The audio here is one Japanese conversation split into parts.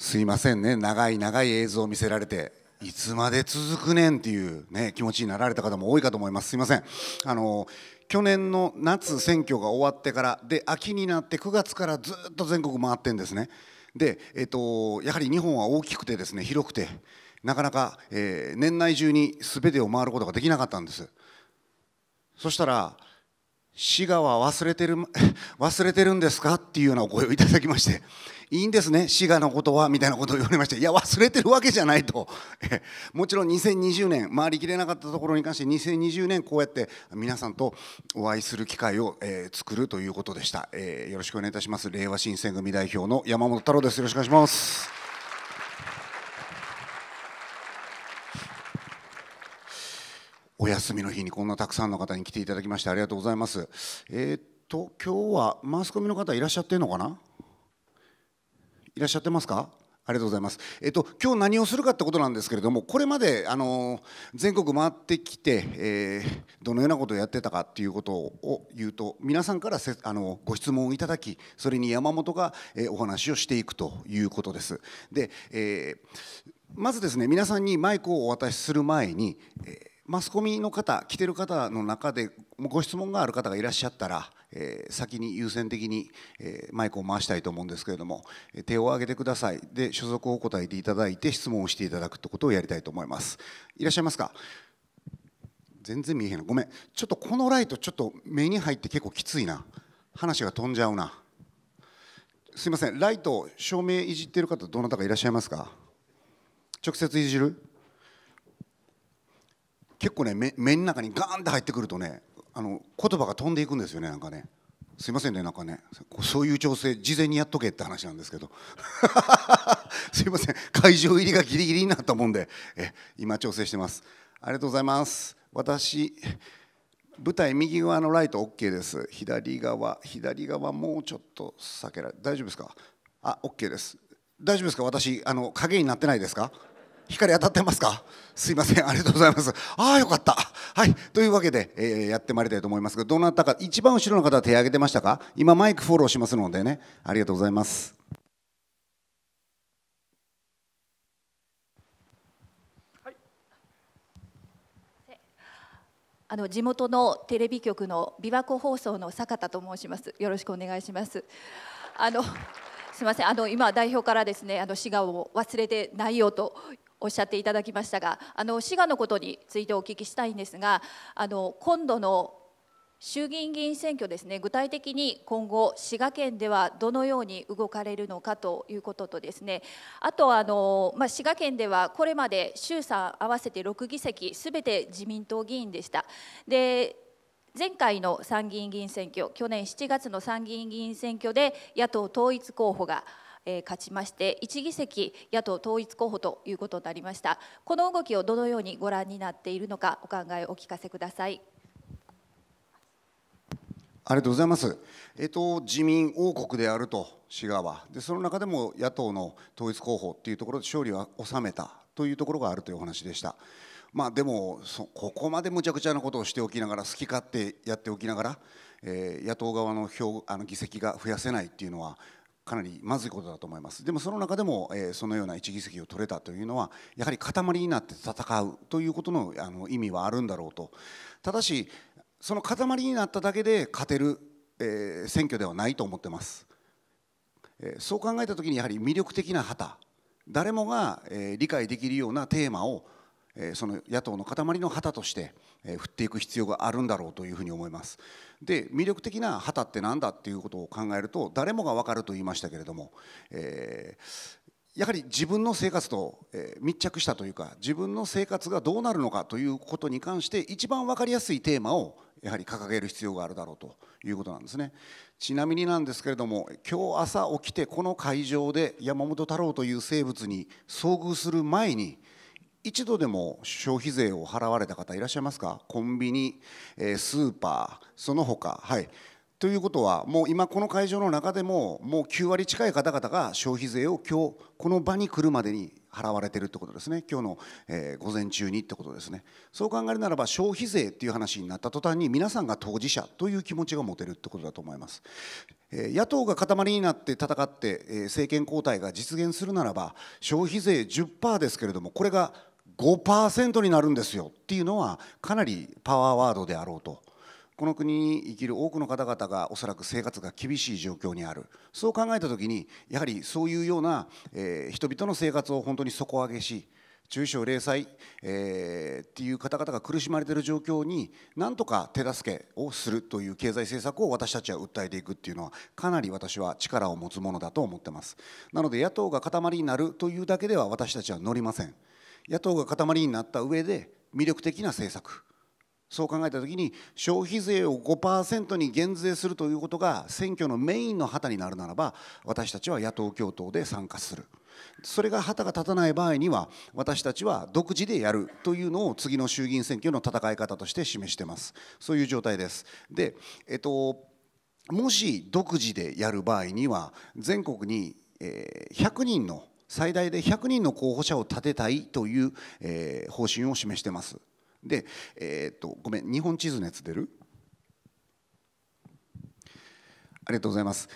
すいませんね長い長い映像を見せられていつまで続くねんっていう、ね、気持ちになられた方も多いかと思いますすいませんあの去年の夏選挙が終わってからで秋になって9月からずっと全国回ってんですねで、えっと、やはり日本は大きくてですね広くてなかなか、えー、年内中に全てを回ることができなかったんですそしたら滋賀は忘れてる 忘れてるんですかっていうようなお声をいただきましていいんですね滋賀のことはみたいなことを言われましていや忘れてるわけじゃないと もちろん2020年回りきれなかったところに関して2020年こうやって皆さんとお会いする機会を、えー、作るということでした、えー、よろしくお願いいたします令和新選組代表の山本太郎ですよろしくお願いしますお休みの日にこんなたくさんの方に来ていただきましてありがとうございます。えー、っと今日はマスコミの方いらっしゃってるのかな？いらっしゃってますか？ありがとうございます。えっと今日何をするかってことなんですけれども、これまであの全国回ってきて、えー、どのようなことをやってたかっていうことを言うと、皆さんからせあのご質問をいただき、それに山本が、えー、お話をしていくということです。で、えー、まずですね皆さんにマイクをお渡しする前に。えーマスコミの方来てる方の中でご質問がある方がいらっしゃったら、えー、先に優先的に、えー、マイクを回したいと思うんですけれども手を挙げてくださいで所属を答えていただいて質問をしていただくってことをやりたいと思いますいらっしゃいますか全然見えへんごめんちょっとこのライトちょっと目に入って結構きついな話が飛んじゃうなすいませんライト照明いじってる方どなたかいらっしゃいますか直接いじる結構ね目目の中にガーンって入ってくるとねあの言葉が飛んでいくんですよねなんかねすいませんねなんかねそういう調整事前にやっとけって話なんですけど すいません会場入りがギリギリになったもんでえ今調整してますありがとうございます私舞台右側のライト OK です左側左側もうちょっと避けられ大丈夫ですかあ OK です大丈夫ですか私あの影になってないですか光当たってますかすいませんありがとうございますああよかったはいというわけで、えー、やってまいりたいと思いますがどなたか一番後ろの方は手挙げてましたか今マイクフォローしますのでねありがとうございますあの地元のテレビ局の琵琶湖放送の坂田と申します。よろしくお願いします。あのすみません。あの今代表からですね、あの滋賀を忘れてないよとおっしゃっていただきましたがあの滋賀のことについてお聞きしたいんですがあの今度の衆議院議員選挙ですね具体的に今後滋賀県ではどのように動かれるのかということとですねあとあの、まあ、滋賀県ではこれまで衆参合わせて6議席すべて自民党議員でした。で前回の参議院議員選挙去年7月の参議院議員選挙で野党統一候補がえ勝ちまして1議席野党統一候補ということになりましたこの動きをどのようにご覧になっているのかお考えお聞かせくださいありがとうございます、えっと、自民王国であると滋賀はでその中でも野党の統一候補っていうところで勝利は収めたというところがあるというお話でした。まあ、でもここまでむちゃくちゃなことをしておきながら好き勝手やっておきながら、えー、野党側の票あの議席が増やせないっていうのはかなりまずいことだと思いますでもその中でも、えー、そのような1議席を取れたというのはやはり塊になって戦うということのあの意味はあるんだろうとただしその塊になっただけで勝てる、えー、選挙ではないと思ってます、えー、そう考えた時にやはり魅力的な旗誰もが、えー、理解できるようなテーマをその野党の塊の旗として振っていく必要があるんだろうというふうに思います。で魅力的な旗って何だっていうことを考えると誰もが分かると言いましたけれども、えーやはり自分の生活と密着したというか自分の生活がどうなるのかということに関して一番分かりやすいテーマをやはり掲げる必要があるだろうということなんですねちなみになんですけれども今日朝起きてこの会場で山本太郎という生物に遭遇する前に一度でも消費税を払われた方いらっしゃいますかコンビニ、えー、スーパーその他はいということはもう今この会場の中でももう9割近い方々が消費税を今日この場に来るまでに払われてるってことですね今日の、えー、午前中にってことですねそう考えるならば消費税っていう話になった途端に皆さんが当事者という気持ちが持てるってことだと思います野党が塊になって戦って政権交代が実現するならば消費税10%ですけれどもこれが5%になるんですよっていうのはかなりパワーワードであろうとこの国に生きる多くの方々がおそらく生活が厳しい状況にあるそう考えた時にやはりそういうような、えー、人々の生活を本当に底上げし中小零細、えー、っていう方々が苦しまれている状況になんとか手助けをするという経済政策を私たちは訴えていくっていうのはかなり私は力を持つものだと思ってますなので野党が塊になるというだけでは私たちは乗りません。野党が塊になった上で魅力的な政策そう考えた時に消費税を5%に減税するということが選挙のメインの旗になるならば私たちは野党共闘で参加するそれが旗が立たない場合には私たちは独自でやるというのを次の衆議院選挙の戦い方として示してますそういう状態ですでえっともし独自でやる場合には全国に100人の最大で100人の候補者を立てたいという、えー、方針を示してます。で、えー、っとごめん日本地図のやつ出るありがとうございます。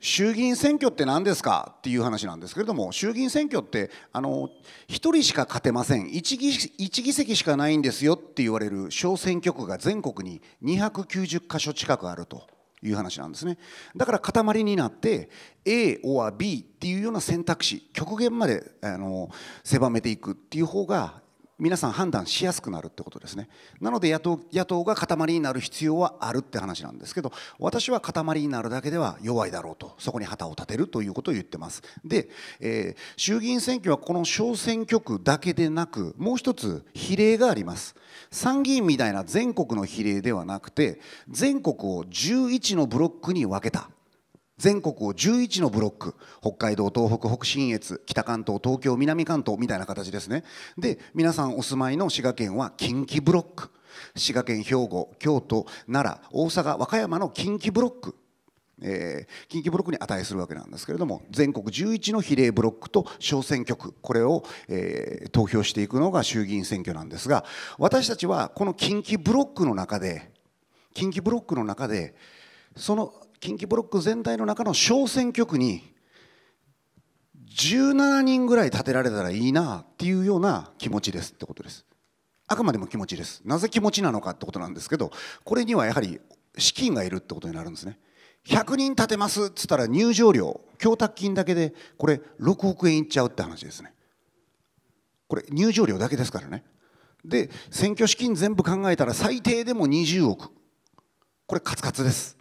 衆議院選挙って何ですかっていう話なんですけれども衆議院選挙ってあの1人しか勝てません1議 ,1 議席しかないんですよって言われる小選挙区が全国に290箇所近くあると。いう話なんですねだから塊になって A or B っていうような選択肢極限まであの狭めていくっていう方が皆さん判断しやすくなるってことですねなので野党野党が塊になる必要はあるって話なんですけど私は塊になるだけでは弱いだろうとそこに旗を立てるということを言ってますで、えー、衆議院選挙はこの小選挙区だけでなくもう一つ比例があります参議院みたいな全国の比例ではなくて全国を11のブロックに分けた全国を11のブロック北海道東北北信越北関東東京南関東みたいな形ですねで皆さんお住まいの滋賀県は近畿ブロック滋賀県兵庫京都奈良大阪和歌山の近畿ブロックえー、近畿ブロックに値するわけなんですけれども全国11の比例ブロックと小選挙区これを、えー、投票していくのが衆議院選挙なんですが私たちはこの近畿ブロックの中で近畿ブロックの中でその近畿ブロック全体の中の小選挙区に17人ぐらい立てられたらいいなっていうような気持ちですってことですあくまでも気持ちですなぜ気持ちなのかってことなんですけどこれにはやはり資金がいるってことになるんですね100人立てますっつったら入場料供託金だけでこれ6億円いっちゃうって話ですねこれ入場料だけですからねで選挙資金全部考えたら最低でも20億これカツカツです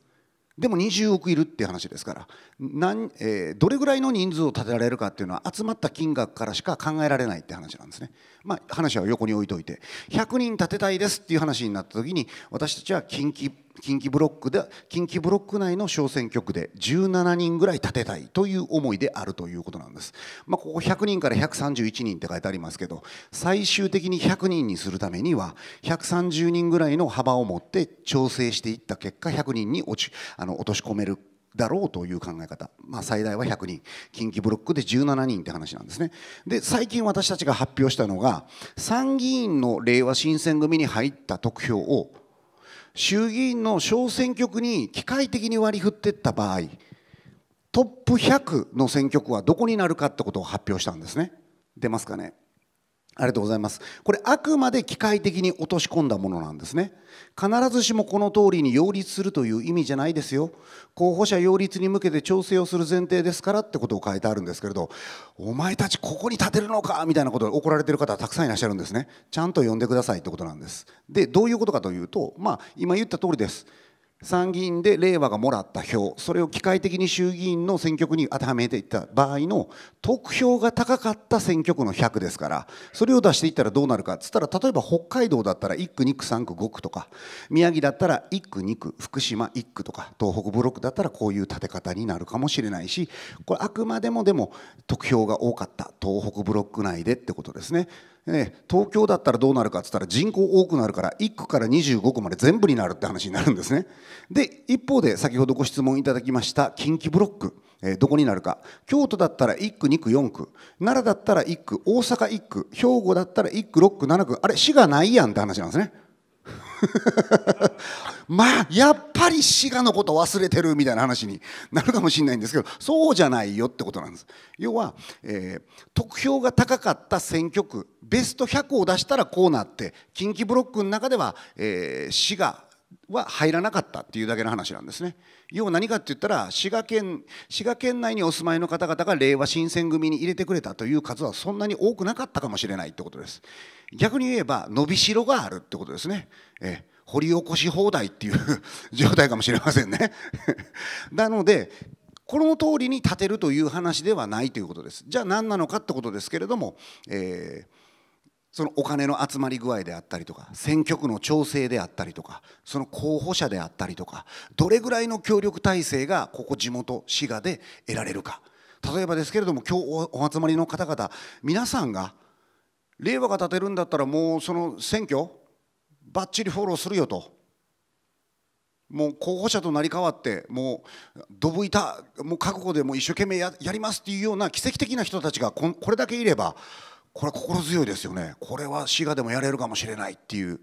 でも20億いるっていう話ですから何、えー、どれぐらいの人数を立てられるかっていうのは集まった金額からしか考えられないって話なんですね、まあ、話は横に置いといて100人立てたいですっていう話になった時に私たちは近畿近畿ブロックで近畿ブロック内の小選挙区で17人ぐらい立てたいという思いであるということなんです、まあ、ここ100人から131人って書いてありますけど最終的に100人にするためには130人ぐらいの幅を持って調整していった結果100人に落ちあの落とし込めるだろうという考え方、まあ、最大は100人近畿ブロックで17人って話なんですねで最近私たちが発表したのが参議院のれいわ新選組に入った得票を衆議院の小選挙区に機械的に割り振っていった場合トップ100の選挙区はどこになるかってことを発表したんですね出ますかねありがとうございますこれあくまで機械的に落とし込んだものなんですね必ずしもこの通りに擁立するという意味じゃないですよ候補者擁立に向けて調整をする前提ですからってことを書いてあるんですけれどお前たちここに立てるのかみたいなことで怒られてる方たくさんいらっしゃるんですねちゃんと呼んでくださいってことなんですでどういうことかというとまあ今言った通りです参議院で令和がもらった票それを機械的に衆議院の選挙区に当てはめていった場合の得票が高かった選挙区の100ですからそれを出していったらどうなるかっつったら例えば北海道だったら1区2区3区5区とか宮城だったら1区2区福島1区とか東北ブロックだったらこういう立て方になるかもしれないしこれあくまでもでも得票が多かった東北ブロック内でってことですね。ね、東京だったらどうなるかって言ったら人口多くなるから1区から25区まで全部になるって話になるんですね。で一方で先ほどご質問いただきました近畿ブロック。えー、どこになるか京都だったら1区2区4区奈良だったら1区大阪1区兵庫だったら1区6区7区あれ市がないやんって話なんですね。まあやっぱり滋賀のこと忘れてるみたいな話になるかもしれないんですけどそうじゃないよってことなんです要は、えー、得票が高かった選挙区ベスト100を出したらこうなって近畿ブロックの中では、えー、滋賀は入らなかったっていうだけの話なんですね。要は何かって言ったら滋賀県滋賀県内にお住まいの方々が令和新選組に入れてくれたという数はそんなに多くなかったかもしれないってことです。逆に言えば伸びしろがあるってことですね。ええ掘り起こし放題っていう 状態かもしれませんね なのでこの通りに立てるという話ではないということです。じゃあ何なのかってことですけれども、えー、そのお金の集まり具合であったりとか選挙区の調整であったりとかその候補者であったりとかどれぐらいの協力体制がここ地元滋賀で得られるか例えばですけれども今日お集まりの方々皆さんが令和が建てるんだったらもうその選挙ばっちりフォローするよともう候補者となりかわってもうどぶ板もう覚悟でも一生懸命やりますっていうような奇跡的な人たちがこれだけいればこれは心強いですよねこれは滋賀でもやれるかもしれないっていう。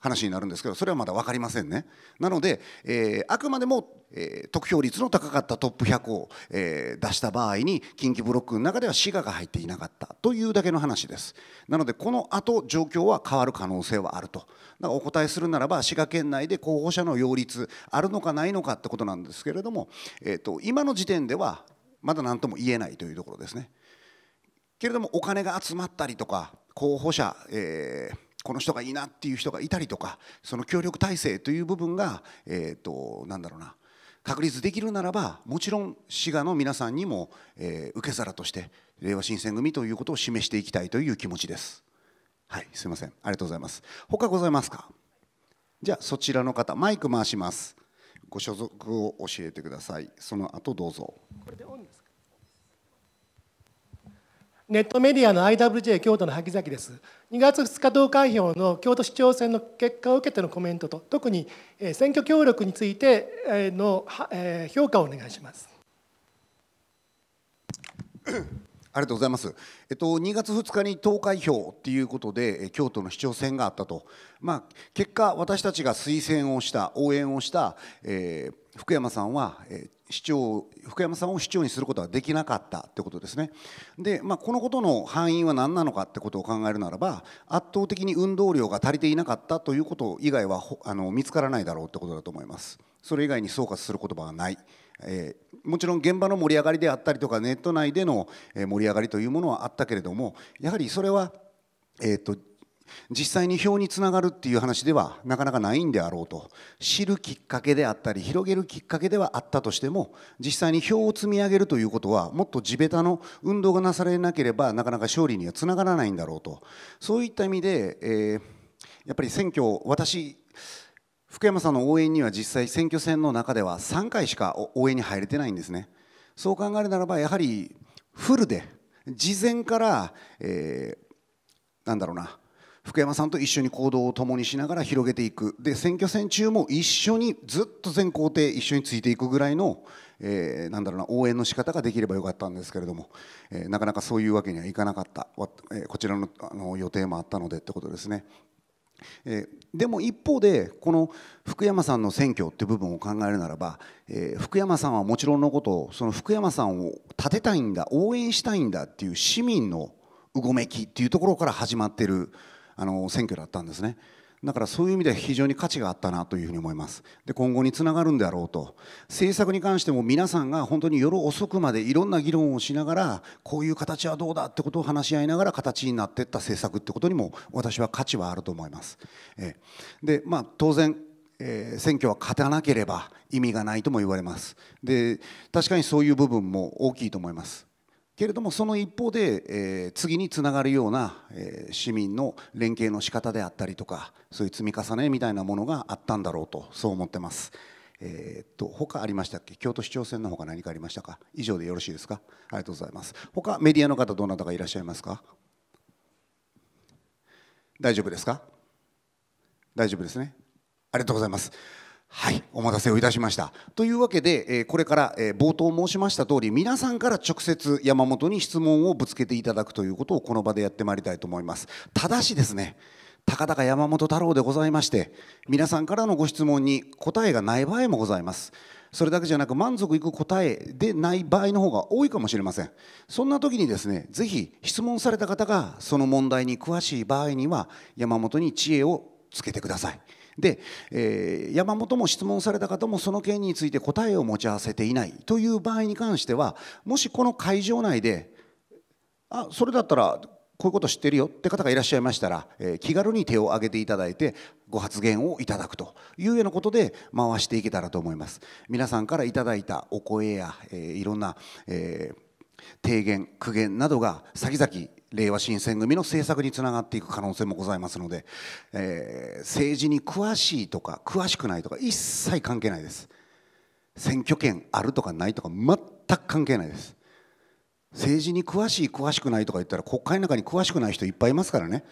話になるんですけどそれはまだ分かりませんね。なので、えー、あくまでも、えー、得票率の高かったトップ100を、えー、出した場合に近畿ブロックの中では滋賀が入っていなかったというだけの話です。なのでこの後状況は変わる可能性はあると。だからお答えするならば滋賀県内で候補者の擁立あるのかないのかってことなんですけれども、えーと、と今の時点ではまだ何とも言えないというところですね。けれどもお金が集まったりとか候補者、えーこの人がいいなっていう人がいたりとかその協力体制という部分が、えーと、となんだろうな確立できるならばもちろん滋賀の皆さんにも、えー、受け皿として令和新選組ということを示していきたいという気持ちですはいすいませんありがとうございます他ございますかじゃあそちらの方マイク回しますご所属を教えてくださいその後どうぞこれでネットメディアの IWJ 京都の萩崎です。2月2日投開票の京都市長選の結果を受けてのコメントと、特に選挙協力についての評価をお願いします。ありがとうございます、えっと、2月2日に投開票ということで京都の市長選があったと、まあ、結果、私たちが推薦をした応援をした、えー、福山さんは、えー、市長福山さんを市長にすることはできなかったってことですね。で、まあ、このことの範囲は何なのかってことを考えるならば圧倒的に運動量が足りていなかったということ以外はあの見つからないだろうってことだと思います。それ以外に総括する言葉はない。えー、もちろん現場の盛り上がりであったりとかネット内での盛り上がりというものはあったけれどもやはりそれは、えーと実際に票につながるっていう話ではなかなかないんであろうと知るきっかけであったり広げるきっかけではあったとしても実際に票を積み上げるということはもっと地べたの運動がなされなければなかなか勝利にはつながらないんだろうとそういった意味で、えー、やっぱり選挙私福山さんの応援には実際選挙戦の中では3回しか応援に入れてないんですね。そう考えるならばやはりフルで事前から、えー、なんだろうな福山さんと一緒に行動を共にしながら広げていくで選挙戦中も一緒にずっと全行程一緒についていくぐらいの、えー、なんだろうな応援の仕方ができればよかったんですけれども、えー、なかなかそういうわけにはいかなかった、えー、こちらのあの予定もあったのでってことですね。えー、でも一方でこの福山さんの選挙って部分を考えるならば、えー、福山さんはもちろんのことその福山さんを立てたいんだ応援したいんだっていう市民のうごめきっていうところから始まってるあの選挙だったんですね。だからそういう意味では非常に価値があったなというふうに思います。で今後につながるんであろうと政策に関しても皆さんが本当に夜遅くまでいろんな議論をしながらこういう形はどうだってことを話し合いながら形になっていった政策ってことにも私は価値はあると思います。えでまあ、当然えー、選挙は勝たなければ意味がないとも言われますで確かにそういう部分も大きいと思いますけれどもその一方で、えー、次につながるような、えー、市民の連携の仕方であったりとかそういう積み重ねみたいなものがあったんだろうとそう思ってます。えー、っと他ありましたっけ京都市長選のほか何かありましたか以上でよろしいですかありがとうございます他メディアの方どなたがいらっしゃいますか大丈夫ですか大丈夫ですねありがとうございますはい、お待たせをいたしました。というわけで、えこれから、え冒頭申しました通り、皆さんから直接山本に質問をぶつけていただくということをこの場でやってまいりたいと思います。ただしですね、高々山本太郎でございまして、皆さんからのご質問に答えがない場合もございます。それだけじゃなく満足いく答えでない場合の方が多いかもしれませんそんな時にですねぜひ質問された方がその問題に詳しい場合には山本に知恵をつけてくださいで、えー、山本も質問された方もその件について答えを持ち合わせていないという場合に関してはもしこの会場内であそれだったらこういうこと知ってるよって方がいらっしゃいましたら、えー、気軽に手を挙げていただいてご発言をいただくというようなことで回していけたらと思います。皆さんからいただいたお声や、えー、いろんな、えー提言苦言などが先々令和新選組の政策につながっていく可能性もございますので、えー、政治に詳しいとか詳しくないとか一切関係ないです選挙権あるとかないとか全く関係ないです政治に詳しい詳しくないとか言ったら国会の中に詳しくない人いっぱいいますからね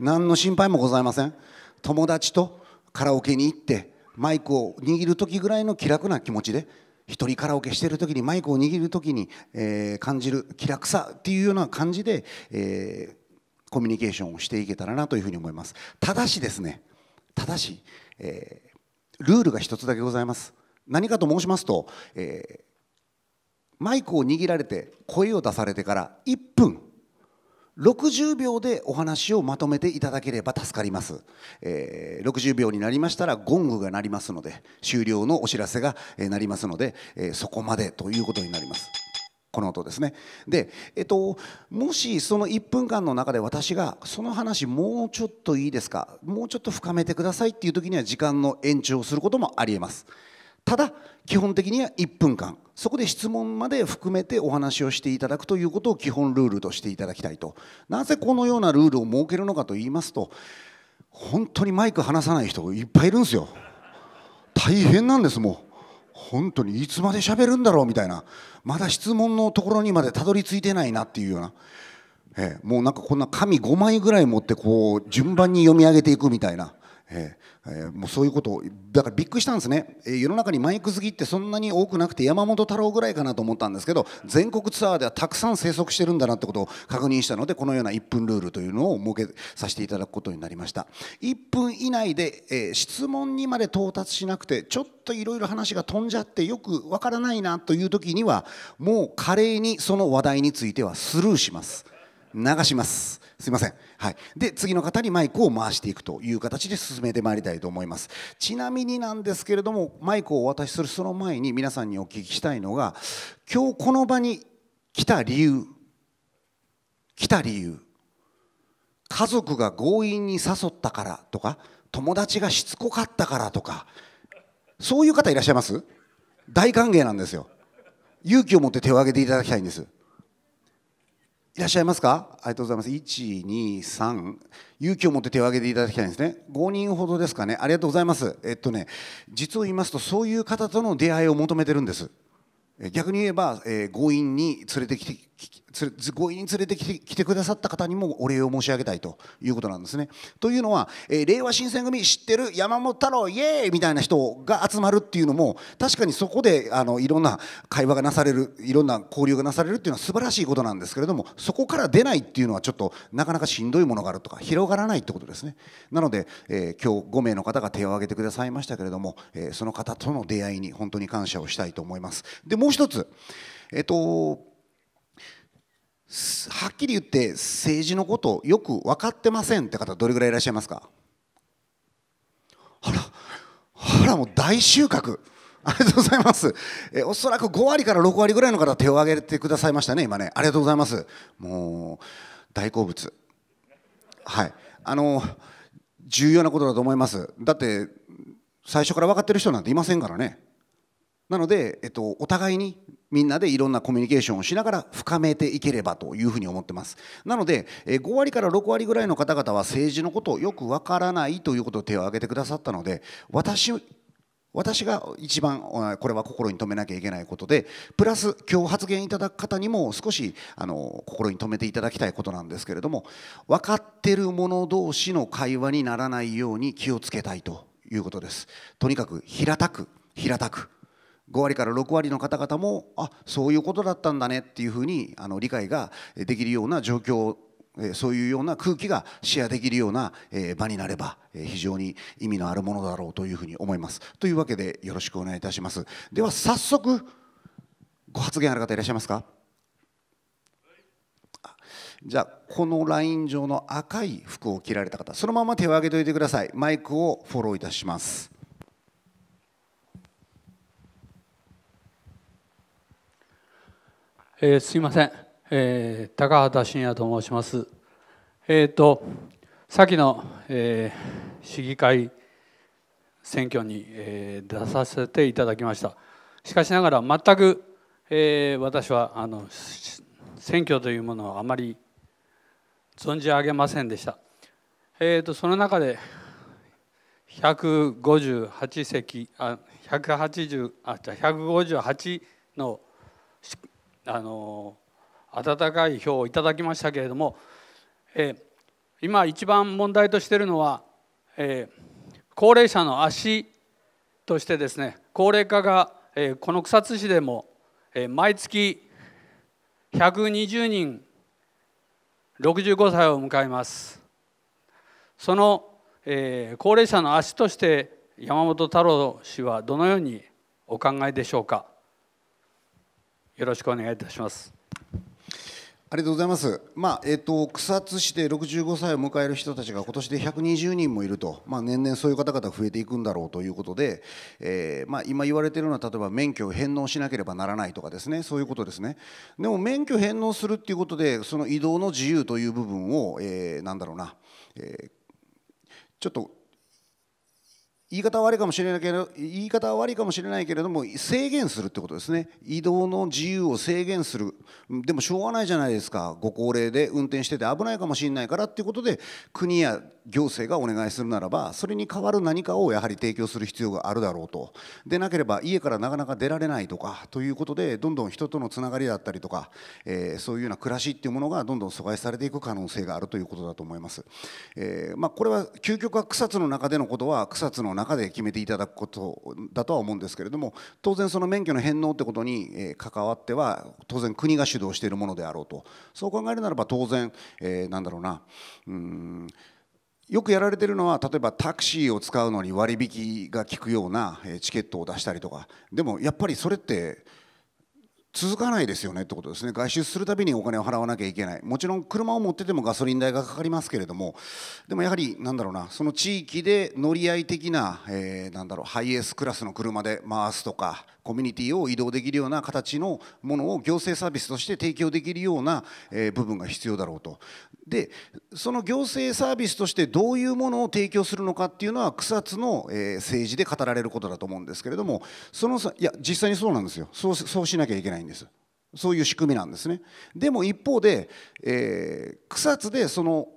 何の心配もございません友達とカラオケに行ってマイクを握る時ぐらいの気楽な気持ちで一人カラオケしてる時にマイクを握る時に、えー、感じる気楽さっていうような感じで、えー、コミュニケーションをしていけたらなというふうに思いますただしですねただし、えー、ルールが一つだけございます何かと申しますと、えマイクを握られて声を出されてから1分60秒でお話をまとめていただければ助かります、えー、60秒になりましたらゴングが鳴りますので終了のお知らせが鳴りますので、えー、そこまでということになりますこの音ですねで、えっと、もしその1分間の中で私がその話もうちょっといいですかもうちょっと深めてくださいっていう時には時間の延長をすることもありえますただ基本的には1分間そこで質問まで含めてお話をしていただくということを基本ルールとしていただきたいとなぜこのようなルールを設けるのかと言いますと本当にマイク離さない人いっぱいいるんですよ大変なんですもう本当にいつまで喋るんだろうみたいなまだ質問のところにまでたどり着いてないなっていうような、えもうなんかこんな紙5枚ぐらい持ってこう順番に読み上げていくみたいなえー、もうそういうことをだからびっくりしたんですね、えー、世の中にマイク好きってそんなに多くなくて山本太郎ぐらいかなと思ったんですけど全国ツアーではたくさん生息してるんだなってことを確認したのでこのような1分ルールというのを設けさせていただくことになりました1分以内で、えー、質問にまで到達しなくてちょっといろいろ話が飛んじゃってよくわからないなという時にはもう華麗にその話題についてはスルーします流しますすいません、はい、で次の方にマイクを回していくという形で進めてまいりたいと思いますちなみになんですけれどもマイクをお渡しするその前に皆さんにお聞きしたいのが今日この場に来た理由来た理由家族が強引に誘ったからとか友達がしつこかったからとかそういう方いらっしゃいます大歓迎なんですよ勇気を持って手を挙げていただきたいんですいらっしゃいますかありがとうございます。1、2、3。勇気を持って手を挙げていただきたいんですね。5人ほどですかね。ありがとうございます。えっとね、実を言いますと、そういう方との出会いを求めてるんです。逆に言えば、えー、強引に連れてきて強引に連れてきてくださった方にもお礼を申し上げたいということなんですね。というのは、えー、令和新選組知ってる山本太郎イエーイみたいな人が集まるっていうのも確かにそこであのいろんな会話がなされるいろんな交流がなされるっていうのは素晴らしいことなんですけれどもそこから出ないっていうのはちょっとなかなかしんどいものがあるとか広がらないってことですね。なので、えー、今日5名の方が手を挙げてくださいましたけれども、えー、その方との出会いに本当に感謝をしたいと思います。でもう一つ、えっ、とはっきり言って政治のことよく分かってませんって方どれぐらいいらっしゃいますかあらあらもう大収穫 ありがとうございますえおそらく5割から6割ぐらいの方手を挙げてくださいましたね今ねありがとうございますもう大好物はいあの重要なことだと思いますだって最初から分かってる人なんていませんからねなので、えっと、お互いにみんなでいろんなコミュニケーションをしながら深めていければというふうに思ってますなので5割から6割ぐらいの方々は政治のことをよくわからないということを手を挙げてくださったので私私が一番これは心に留めなきゃいけないことでプラス今日発言いただく方にも少しあの心に留めていただきたいことなんですけれども分かってる者同士の会話にならないように気をつけたいということですとにかく平たく平たく5割から6割の方々もあそういうことだったんだねっていうふうにあの理解ができるような状況そういうような空気がシェアできるような場になれば非常に意味のあるものだろうというふうに思います。というわけでよろしくお願いいたします。では早速ご発言ある方いらっしゃいますかじゃあこのライン上の赤い服を着られた方そのまま手を挙げておいてくださいマイクをフォローいたしますえー、すいません、えー、高畑信也と申します。えっ、ー、と先の、えー、市議会選挙に、えー、出させていただきました。しかしながら全く、えー、私はあの選挙というものをあまり存じ上げませんでした。えーとその中で158席あ180あ158のあの温かい票をいただきましたけれども、え今一番問題としているのは、え高齢者の足としてですね高齢化が、えこの草津市でも、え毎月120人65歳を迎えますその、え高齢者の足として山本太郎氏はどのようにお考えでしょうか。よろしくお願いいたします。ありがとうございます、まあえーと、草津市で65歳を迎える人たちが今年で120人もいると、まあ、年々そういう方々増えていくんだろうということで、えー、まあ、今言われているのは例えば免許を返納しなければならないとかですねそういうことですねでも免許返納するっていうことでその移動の自由という部分を、えー、なんだろうな、えー、ちょっと言い方は悪いかもしれないけど言い方は悪いかもしれないけれども制限するってことですね移動の自由を制限するでもしょうがないじゃないですかご高齢で運転してて危ないかもしれないからっていうことで国や行政がお願いするならばそれに代わる何かをやはり提供する必要があるだろうとでなければ家からなかなか出られないとかということでどんどん人とのつながりだったりとか、えー、そういうような暮らしっていうものがどんどん阻害されていく可能性があるということだと思います。えーまあ、これは究極は草津の中でのことは草津の中中で決めていただくことだとは思うんですけれども当然その免許の返納ってことに関わっては当然国が主導しているものであろうとそう考えるならば当然、えなんだろうなうんよくやられてるのは例えばタクシーを使うのに割引が効くようなチケットを出したりとかでもやっぱりそれって続かないですよねってことですね外出するたびにお金を払わなきゃいけないもちろん車を持っててもガソリン代がかかりますけれどもでもやはりなんだろうなその地域で乗り合い的な、えー、なんだろうハイエースクラスの車で回すとかコミュニティを移動できるような形のものを行政サービスとして提供できるような、え部分が必要だろうと。でその行政サービスとしてどういうものを提供するのかっていうのは草津の、え政治で語られることだと思うんですけれどもそのいや実際にそうなんですよそうそうしなきゃいけないんです。そういう仕組みなんですね。でも一方で、えー、草津でその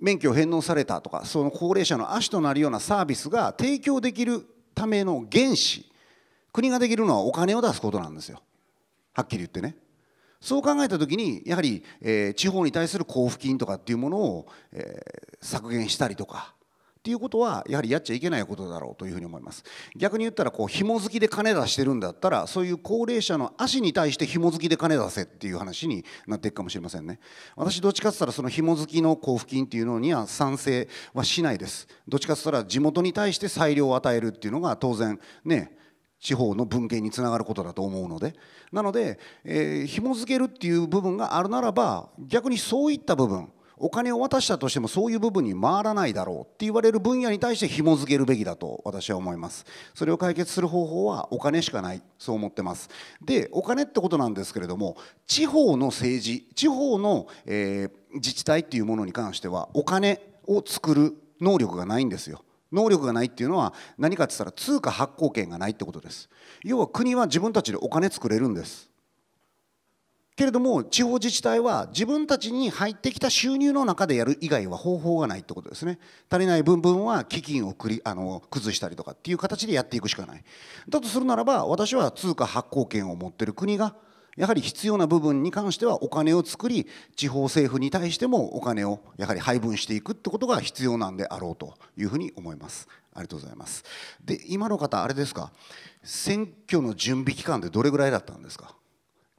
免許を返納されたとかその高齢者の足となるようなサービスが提供できるための原資国ができるのはお金を出すことなんですよはっきり言ってねそう考えた時にやはり、えー、地方に対する交付金とかっていうものを、えー、削減したりとかっていうことはやはりやっちゃいけないことだろうというふうに思います逆に言ったらこう紐付きで金出してるんだったらそういう高齢者の足に対して紐付きで金出せっていう話になっていくかもしれませんね私どっちかって言ったらその紐付きの交付金っていうのには賛成はしないですどっちかって言ったら地元に対して裁量を与えるっていうのが当然ね地方の文献につながることだと思うのでなので、えー、紐付けるっていう部分があるならば逆にそういった部分お金を渡したとしてもそういう部分に回らないだろうって言われる分野に対して紐付けるべきだと私は思いますそれを解決する方法はお金しかないそう思ってますでお金ってことなんですけれども地方の政治地方の、えー、自治体っていうものに関してはお金を作る能力がないんですよ能力がないっていうのは何かって言ったら通貨発行権がないってことです要は国は自分たちでお金作れるんですけれども地方自治体は自分たちに入ってきた収入の中でやる以外は方法がないってことですね足りない部分は基金をくりあの崩したりとかっていう形でやっていくしかないだとするならば私は通貨発行権を持ってる国がやはり必要な部分に関してはお金を作り地方政府に対してもお金をやはり配分していくってことが必要なんであろうというふうに思いますありがとうございますで今の方あれですか選挙の準備期間でどれぐらいだったんですか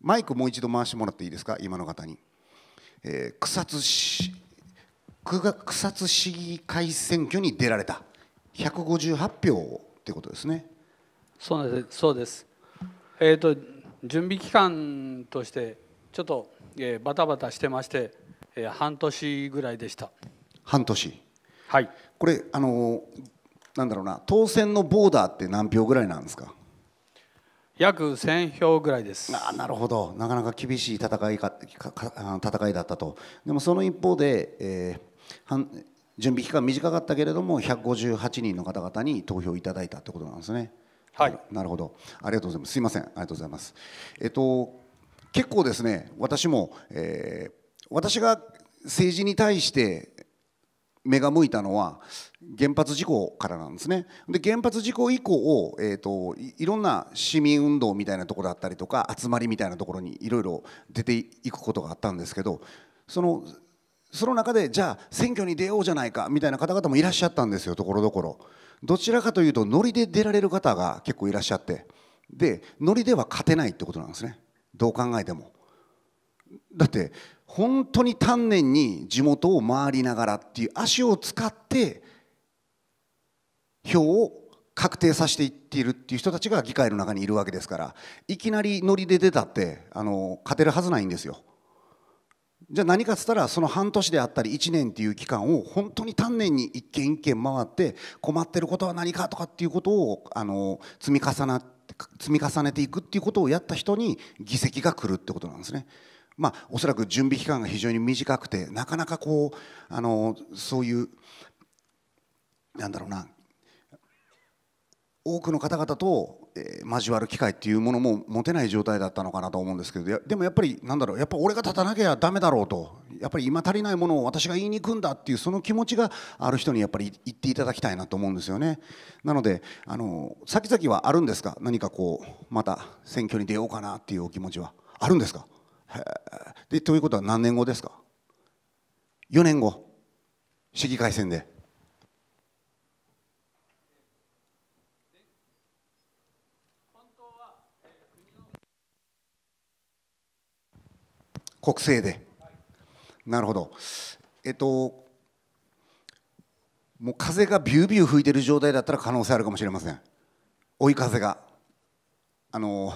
マイクもう一度回してもらっていいですか今の方に、えー、草津市草津市議会選挙に出られた158票ということですねそうですそうですえっ、ー、と準備期間としてちょっと、えー、バタバタしてまして、えー、半年ぐらいでした半年はいこれあのなんだろうな当選のボーダーって何票ぐらいなんですか約1000票ぐらいですあなるほどなかなか厳しい戦いか戦いだったとでもその一方で、えー、準備期間短かったけれども158人の方々に投票いただいたってことなんですねはい、なるほどありがとうございますすいませんありがとうございますえっと結構ですね私も、えー、私が政治に対して目が向いたのは原発事故からなんですね。で原発事故以降、えーと、いろんな市民運動みたいなところだったりとか集まりみたいなところにいろいろ出ていくことがあったんですけどそのその中でじゃあ選挙に出ようじゃないかみたいな方々もいらっしゃったんですよところどころ。どちらかというとノリで出られる方が結構いらっしゃってでノリでは勝てないってことなんですねどう考えてもだって本当に丹念に地元を回りながらっていう足を使って票を確定させていっているっていう人たちが議会の中にいるわけですからいきなりノリで出たってあの勝てるはずないんですよじゃあ何かっつったらその半年であったり1年っていう期間を本当に丹念に一軒一軒回って困ってることは何かとかっていうことをあの積み重な積み重ねていくっていうことをやった人に議席が来るってことなんですね。まあ、おそらく準備期間が非常に短くてなかなかこうあのそういうなんだろうな多くの方々と交わる機会っていうものも持てない状態だったのかなと思うんですけどでもやっぱりなんだろうやっぱ俺が立たなきゃだめだろうとやっぱり今足りないものを私が言いに行くんだっていうその気持ちがある人にやっぱり言っていただきたいなと思うんですよねなのであの先々はあるんですか何かこうまた選挙に出ようかなっていうお気持ちはあるんですかでということは何年後ですか4年後市議会選で。国政で。なるほど。えっと、もう風がビュービュー吹いてる状態だったら可能性あるかもしれません。追い風が。あの、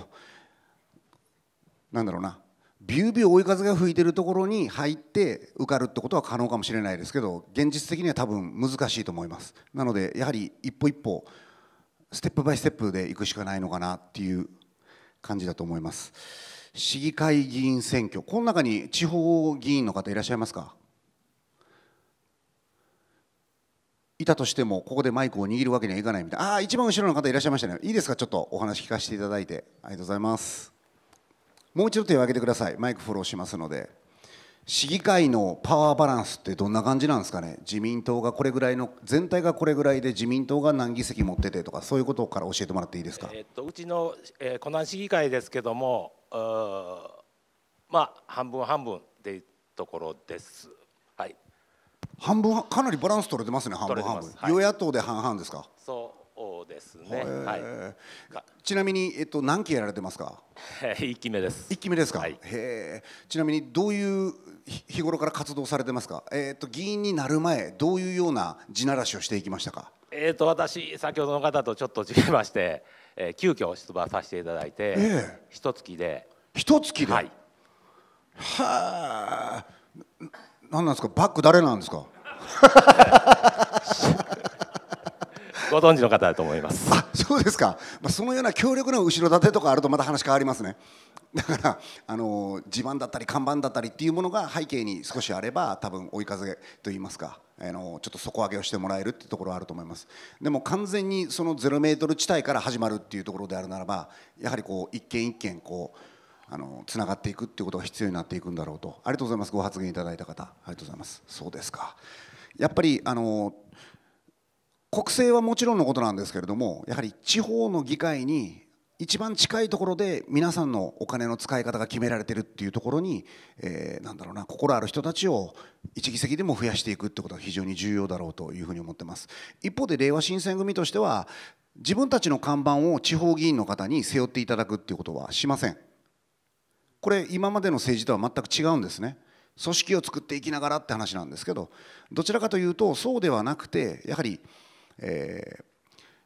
なんだろうな。ビュービュー追い風が吹いてるところに入って受かるってことは可能かもしれないですけど現実的には多分難しいと思いますなのでやはり一歩一歩ステップバイステップでいくしかないのかなっていう感じだと思います。市議会議員選挙、この中に地方議員の方いらっしゃいますかいたとしても、ここでマイクを握るわけにはいかないみたいな、ああ、一番後ろの方いらっしゃいましたね、いいですか、ちょっとお話聞かせていただいて、ありがとうございます。もう一度手を挙げてください、マイクフォローしますので、市議会のパワーバランスってどんな感じなんですかね、自民党がこれぐらいの、全体がこれぐらいで、自民党が何議席持っててとか、そういうことから教えてもらっていいですか。えっとうちの、えー、湖南市議会ですけどもまあ半分半分っていうところです。はい。半分かなりバランス取れてますね半分半分。与野党で半々ですか。そうですね。はい。ちなみにえっと何期やられてますか。一期目です。一期目ですか。はい、へえ。ちなみにどういう日頃から活動されてますか。えー、っと議員になる前どういうような地ならしをしていきましたか。えっと私先ほどの方とちょっと違いまして。えー、急遽出馬させていただいて、ええ、一月で一月ではいはなんなんですかバック誰なんですか ご存知の方だと思いますあそうですか、まあ、そのような強力な後ろ盾とかあるとまた話変わりますねだからあの地盤だったり看板だったりっていうものが背景に少しあれば多分追い風といいますかあのちょっと底上げをしてもらえるっていところはあると思いますでも完全にそのゼロメートル地帯から始まるっていうところであるならばやはりこう一軒一軒こうあのつながっていくっていうことが必要になっていくんだろうとありがとうございますご発言いただいた方ありがとうございますそうですかやっぱりあの国政はもちろんのことなんですけれどもやはり地方の議会に一番近いところで皆さんのお金の使い方が決められてるっていうところに、えー、なんだろうな心ある人たちを一議席でも増やしていくってことが非常に重要だろうというふうに思ってます一方で令和新選組としては自分たちの看板を地方議員の方に背負っていただくっていうことはしませんこれ今までの政治とは全く違うんですね組織を作っていきながらって話なんですけどどちらかというとそうではなくてやはり、えー、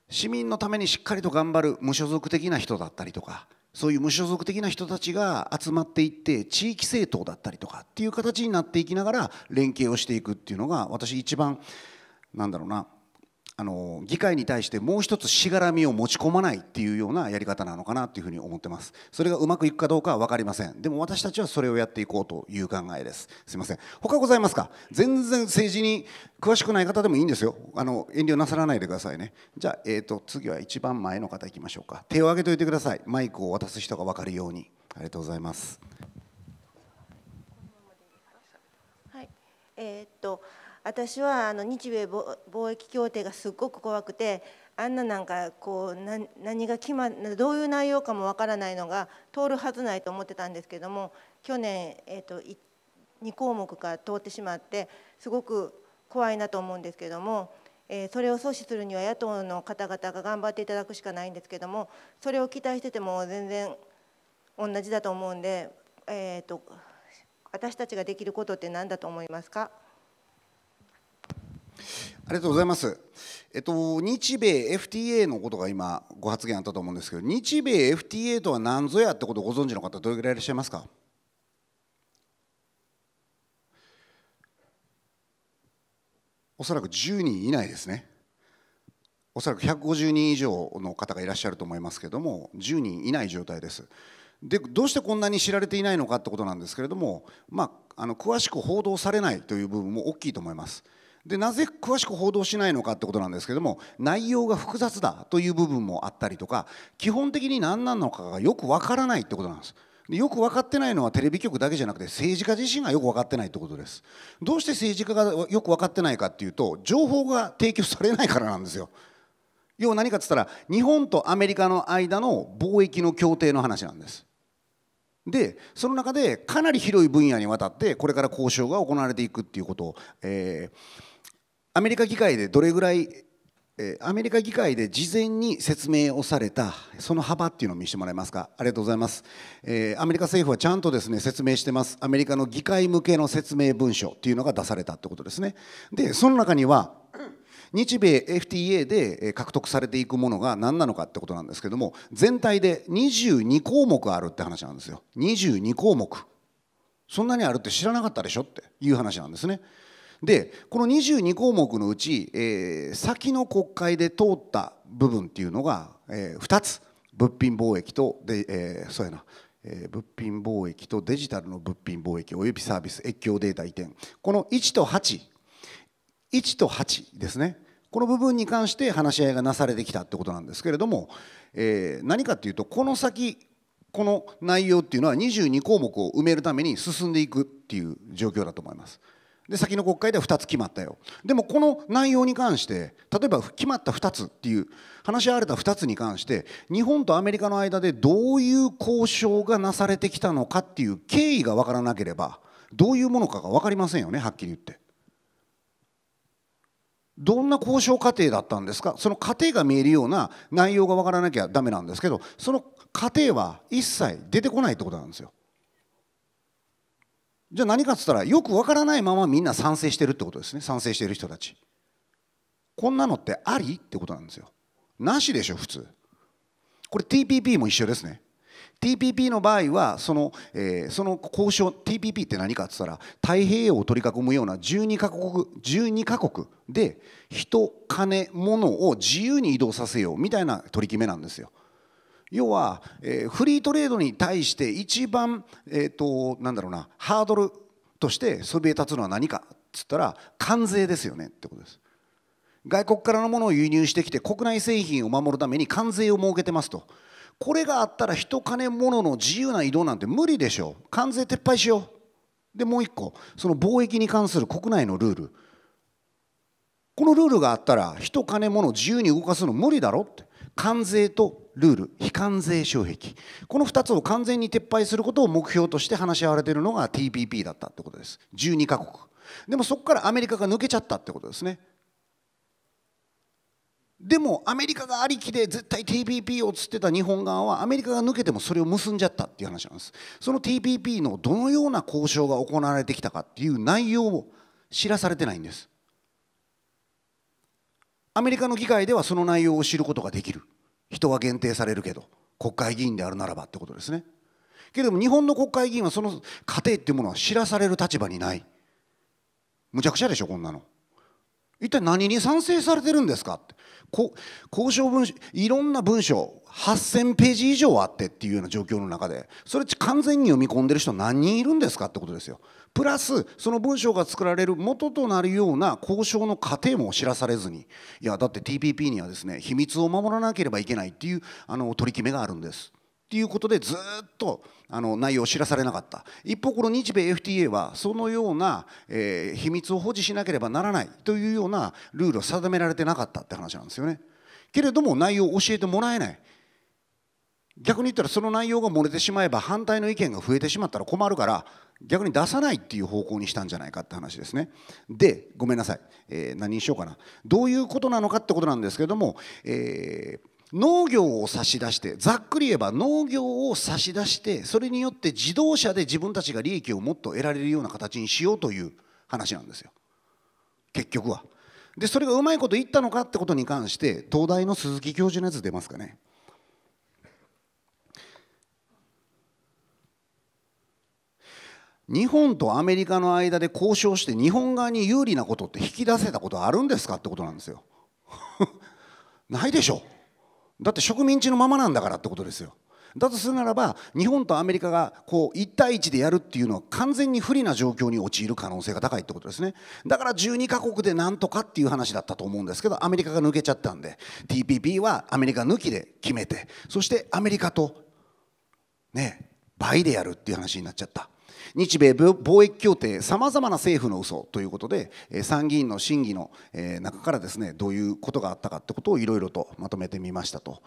市民のためにしっかりと頑張る無所属的な人だったりとかそういう無所属的な人たちが集まっていって地域政党だったりとかっていう形になっていきながら連携をしていくっていうのが私一番なんだろうなあの議会に対してもう一つしがらみを持ち込まないっていうようなやり方なのかなというふうに思ってますそれがうまくいくかどうかは分かりませんでも私たちはそれをやっていこうという考えですすいません他ございますか全然政治に詳しくない方でもいいんですよあの遠慮なさらないでくださいねじゃあ、えーと、次は一番前の方いきましょうか手を挙げておいてくださいマイクを渡す人が分かるようにありがとうございますはいえー、っと私はあの日米貿易協定がすっごく怖くてあんななんかこう何が決まどういう内容かもわからないのが通るはずないと思ってたんですけども去年、えーと、2項目か通ってしまってすごく怖いなと思うんですけども、えー、それを阻止するには野党の方々が頑張っていただくしかないんですけどもそれを期待してても全然同じだと思うんで、えーと私たちができることって何だと思いますかありがとうございます。えっと、日米 FTA のことが今、ご発言あったと思うんですけど、日米 FTA とは何ぞやってことをご存知の方、どれぐらいいらっしゃいますかおそらく10人以内ですね。おそらく150人以上の方がいらっしゃると思いますけれども10人いない状態ですでどうしてこんなに知られていないのかってことなんですけれども、まあ、あの詳しく報道されないという部分も大きいと思いますでなぜ詳しく報道しないのかってことなんですけども内容が複雑だという部分もあったりとか基本的に何なのかがよくわからないってことなんです。よく分かってないのはテレビ局だけじゃなくて政治家自身がよく分かってないってことですどうして政治家がよく分かってないかっていうと情報が提供されないからなんですよ要は何かっつったら日本とアメリカの間の貿易の協定の話なんですでその中でかなり広い分野にわたってこれから交渉が行われていくっていうことを、えーアメリカ議会でどれぐらいアメリカ議会で事前に説明をされたその幅っていうのを見せてもらえますかありがとうございます、えー、アメリカ政府はちゃんとですね説明してますアメリカの議会向けの説明文書っていうのが出されたってことですねでその中には日米 FTA で獲得されていくものが何なのかってことなんですけども全体で22項目あるって話なんですよ22項目そんなにあるって知らなかったでしょっていう話なんですねでこの22項目のうち、えー、先の国会で通った部分っていうのが、えー、2つ物品貿易とで、えー、そうやな、え物品貿易とデジタルの物品貿易およびサービス越境データ移転この1と81と8ですねこの部分に関して話し合いがなされてきたってことなんですけれども、えー、何かっていうとこの先この内容っていうのは22項目を埋めるために進んでいくっていう状況だと思います。で先の国会では2つ決まったよでもこの内容に関して例えば決まった2つっていう話し合われた2つに関して日本とアメリカの間でどういう交渉がなされてきたのかっていう経緯が分からなければどういうものかが分かりませんよねはっきり言って。どんな交渉過程だったんですかその過程が見えるような内容が分からなきゃダメなんですけどその過程は一切出てこないってことなんですよ。じゃあ何かっつったらよくわからないままみんな賛成してるってことですね賛成している人たちこんなのってありってことなんですよなしでしょ普通これ TPP も一緒ですね TPP の場合はその,、えー、その交渉 TPP って何かって言ったら太平洋を取り囲むような12カ国12カ国で人金物を自由に移動させようみたいな取り決めなんですよ。要は、えー、フリートレードに対して一番、えーと、なんだろうなハードルとしてそびえ立つのは何かっつったら関税ですよねってことです。外国からのものを輸入してきて国内製品を守るために関税を設けてますとこれがあったら人金物の自由な移動なんて無理でしょう関税撤廃しようでもう一個その貿易に関する国内のルールこのルールがあったら人金物自由に動かすの無理だろって関税とルール非関税障壁この2つを完全に撤廃することを目標として話し合われているのが TPP だったってことです12カ国でもそこからアメリカが抜けちゃったってことですねでもアメリカがありきで絶対 TPP をつってた日本側はアメリカが抜けてもそれを結んじゃったっていう話なんですその TPP のどのような交渉が行われてきたかっていう内容を知らされてないんですアメリカの議会ではその内容を知ることができる人は限定されるけど国会議員であるならばってことですねけれども日本の国会議員はその過程っていうものは知らされる立場にないむちゃくちゃでしょこんなの一体何に賛成されてるんですかってこ交渉文書いろんな文書8000ページ以上あってっていうような状況の中でそれ完全に読み込んでる人何人いるんですかってことですよ。プラスその文章が作られる元となるような交渉の過程も知らされずにいやだって TPP にはですね秘密を守らなければいけないっていうあの取り決めがあるんです。っていうことでずっとあの内容を知らされなかった一方この日米 FTA はそのような、えー、秘密を保持しなければならないというようなルールを定められてなかったって話なんですよねけれども内容を教えてもらえない逆に言ったらその内容が漏れてしまえば反対の意見が増えてしまったら困るから逆に出さないっていう方向にしたんじゃないかって話ですね。でごめんなさい、えー、何にしようかなどういうことなのかってことなんですけども、えー、農業を差し出してざっくり言えば農業を差し出してそれによって自動車で自分たちが利益をもっと得られるような形にしようという話なんですよ結局は。でそれがうまいこといったのかってことに関して東大の鈴木教授のやつ出ますかね。日本とアメリカの間で交渉して日本側に有利なことって引き出せたことあるんですかってことなんですよ。ないでしょう。だって植民地のままなんだからってことですよだとするならば日本とアメリカがこう1対1でやるっていうのは完全に不利な状況に陥る可能性が高いってことですねだから12カ国でなんとかっていう話だったと思うんですけどアメリカが抜けちゃったんで TPP はアメリカ抜きで決めてそしてアメリカとね倍でやるっていう話になっちゃった日米貿易協定さまざまな政府の嘘ということで参議院の審議の中からですねどういうことがあったかってことをいろいろとまとめてみましたと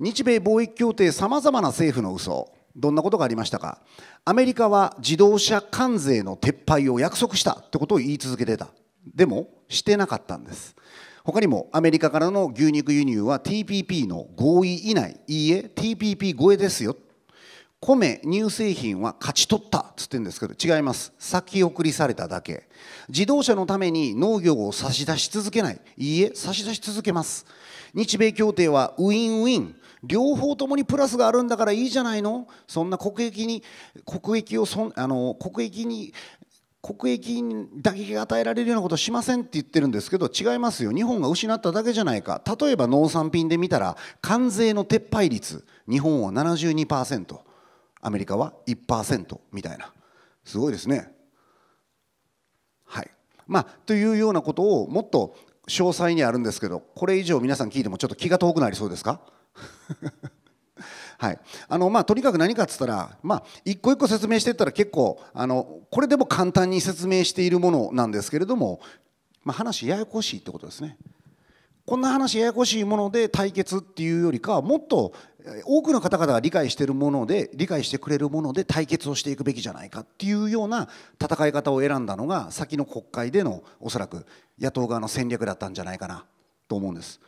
日米貿易協定さまざまな政府の嘘どんなことがありましたかアメリカは自動車関税の撤廃を約束したってことを言い続けてたでもしてなかったんです他にもアメリカからの牛肉輸入は TPP の合意以内いいえ TPP 超えですよ米乳製品は勝ち取ったっつってんですけど違います先送りされただけ自動車のために農業を差し出し続けないいいえ差し出し続けます日米協定はウィンウィン両方ともにプラスがあるんだからいいじゃないのそんな国益に国益をそんあの国益に国益に打撃が与えられるようなことしませんって言ってるんですけど違いますよ日本が失っただけじゃないか例えば農産品で見たら関税の撤廃率日本は72%。アメリカは1%みたいなすごいですね。はいまあ、というようなことをもっと詳細にあるんですけどこれ以上皆さん聞いてもちょっと気が遠くなりそうですか はいあのまあ、とにかく何かっつったら、まあ、一個一個説明していったら結構あのこれでも簡単に説明しているものなんですけれども、まあ、話ややこしいってことですね。こんな話ややこしいもので対決っていうよりかもっと多くの方々が理解してるもので理解してくれるもので対決をしていくべきじゃないかっていうような戦い方を選んだのが先の国会でのおそらく野党側の戦略だったんじゃないかなと思うんです。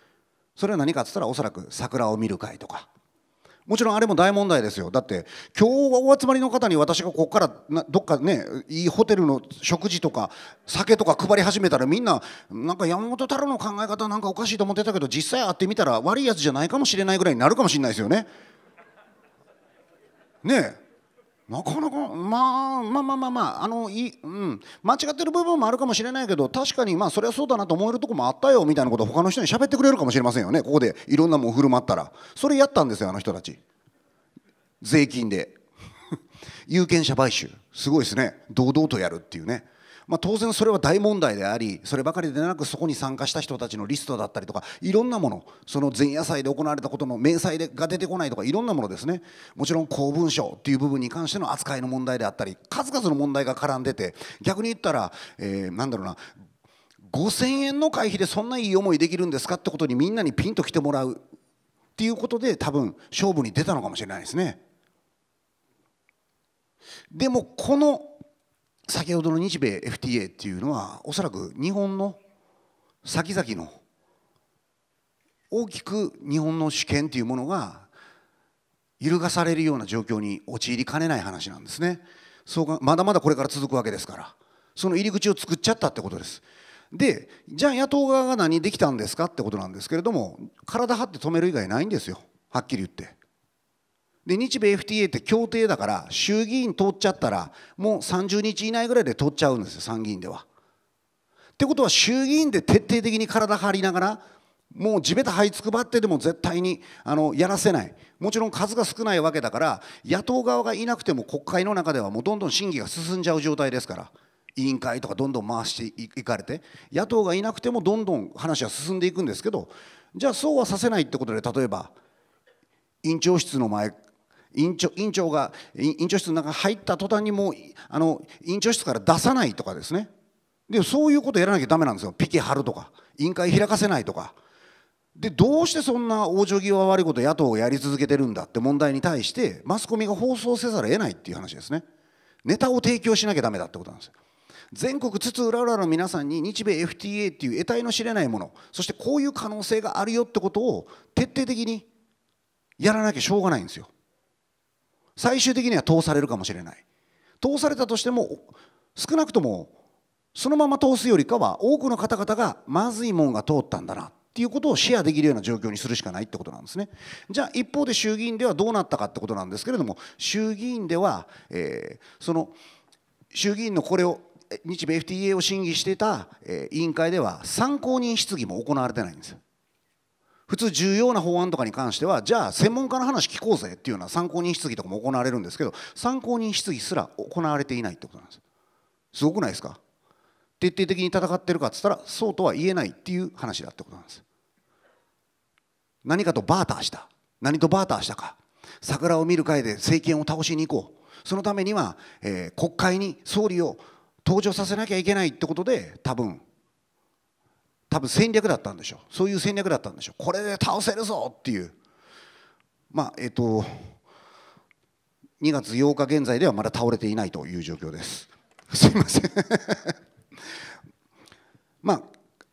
それは何かっつったらおそらく桜を見る会とかもちろんあれも大問題ですよだって今日はお集まりの方に私がここからどっかねいいホテルの食事とか酒とか配り始めたらみんななんか山本太郎の考え方なんかおかしいと思ってたけど実際会ってみたら悪いやつじゃないかもしれないぐらいになるかもしれないですよね。ねえなかなか、まあ、まあまあまあまああのい、うん、間違ってる部分もあるかもしれないけど確かにまあそれはそうだなと思えるとこもあったよみたいなことを他の人に喋ってくれるかもしれませんよねここでいろんなもん振る舞ったらそれやったんですよあの人たち税金で 有権者買収すごいですね堂々とやるっていうねまあ、当然それは大問題でありそればかりでなくそこに参加した人たちのリストだったりとかいろんなものその前夜祭で行われたことの明細が出てこないとかいろんなものですねもちろん公文書っていう部分に関しての扱いの問題であったり数々の問題が絡んでて逆に言ったら、えー、なんだろうな5000円の会費でそんないい思いできるんですかってことにみんなにピンと来てもらうっていうことで多分勝負に出たのかもしれないですね。でもこの先ほどの日米 FTA っていうのはおそらく日本の先々の大きく日本の主権というものが揺るがされるような状況に陥りかねない話なんですねそうかまだまだこれから続くわけですからその入り口を作っちゃったってことですでじゃあ野党側が何できたんですかってことなんですけれども体張って止める以外ないんですよはっきり言ってで日米 FTA って協定だから衆議院通っちゃったらもう30日以内ぐらいで通っちゃうんですよ参議院では。ってことは衆議院で徹底的に体張りながらもう地べた這いつくばってでも絶対にあのやらせないもちろん数が少ないわけだから野党側がいなくても国会の中ではもうどんどん審議が進んじゃう状態ですから委員会とかどんどん回していかれて野党がいなくてもどんどん話は進んでいくんですけどじゃあそうはさせないってことで例えば委員長室の前院長院長が院長室の中入った途端にもうあの院長室から出さないとかですねでそういうことやらなきゃだめなんですよピケ張るとか委員会開かせないとかでどうしてそんな往生際悪いこと野党がやり続けてるんだって問題に対してマスコミが放送せざるを得ないっていう話ですねネタを提供しなきゃだめだってことなんですよ全国津々浦々の皆さんに日米 FTA っていう得体の知れないものそしてこういう可能性があるよってことを徹底的にやらなきゃしょうがないんですよ最終的には通されるかもしれない通されたとしても少なくともそのまま通すよりかは多くの方々がまずいもんが通ったんだなっていうことをシェアできるような状況にするしかないってことなんですね。じゃあ一方で衆議院ではどうなったかってことなんですけれども衆議院では、えー、その衆議院のこれを日米 FTA を審議してた、えー、委員会では参考人質疑も行われてないんです普通重要な法案とかに関してはじゃあ専門家の話聞こうぜっていうような参考人質疑とかも行われるんですけど参考人質疑すら行われていないってことなんですすごくないですか徹底的に戦ってるかっつったらそうとは言えないっていう話だってことなんです何かとバーターした何とバーターしたか桜を見る会で政権を倒しに行こうそのためには、えー、国会に総理を登場させなきゃいけないってことで多分多分戦略だったんでしょうそういう戦略だったんでしょうこれで倒せるぞっていうまあえっ、ー、と2月8日現在ではまだ倒れていないという状況ですすいませんま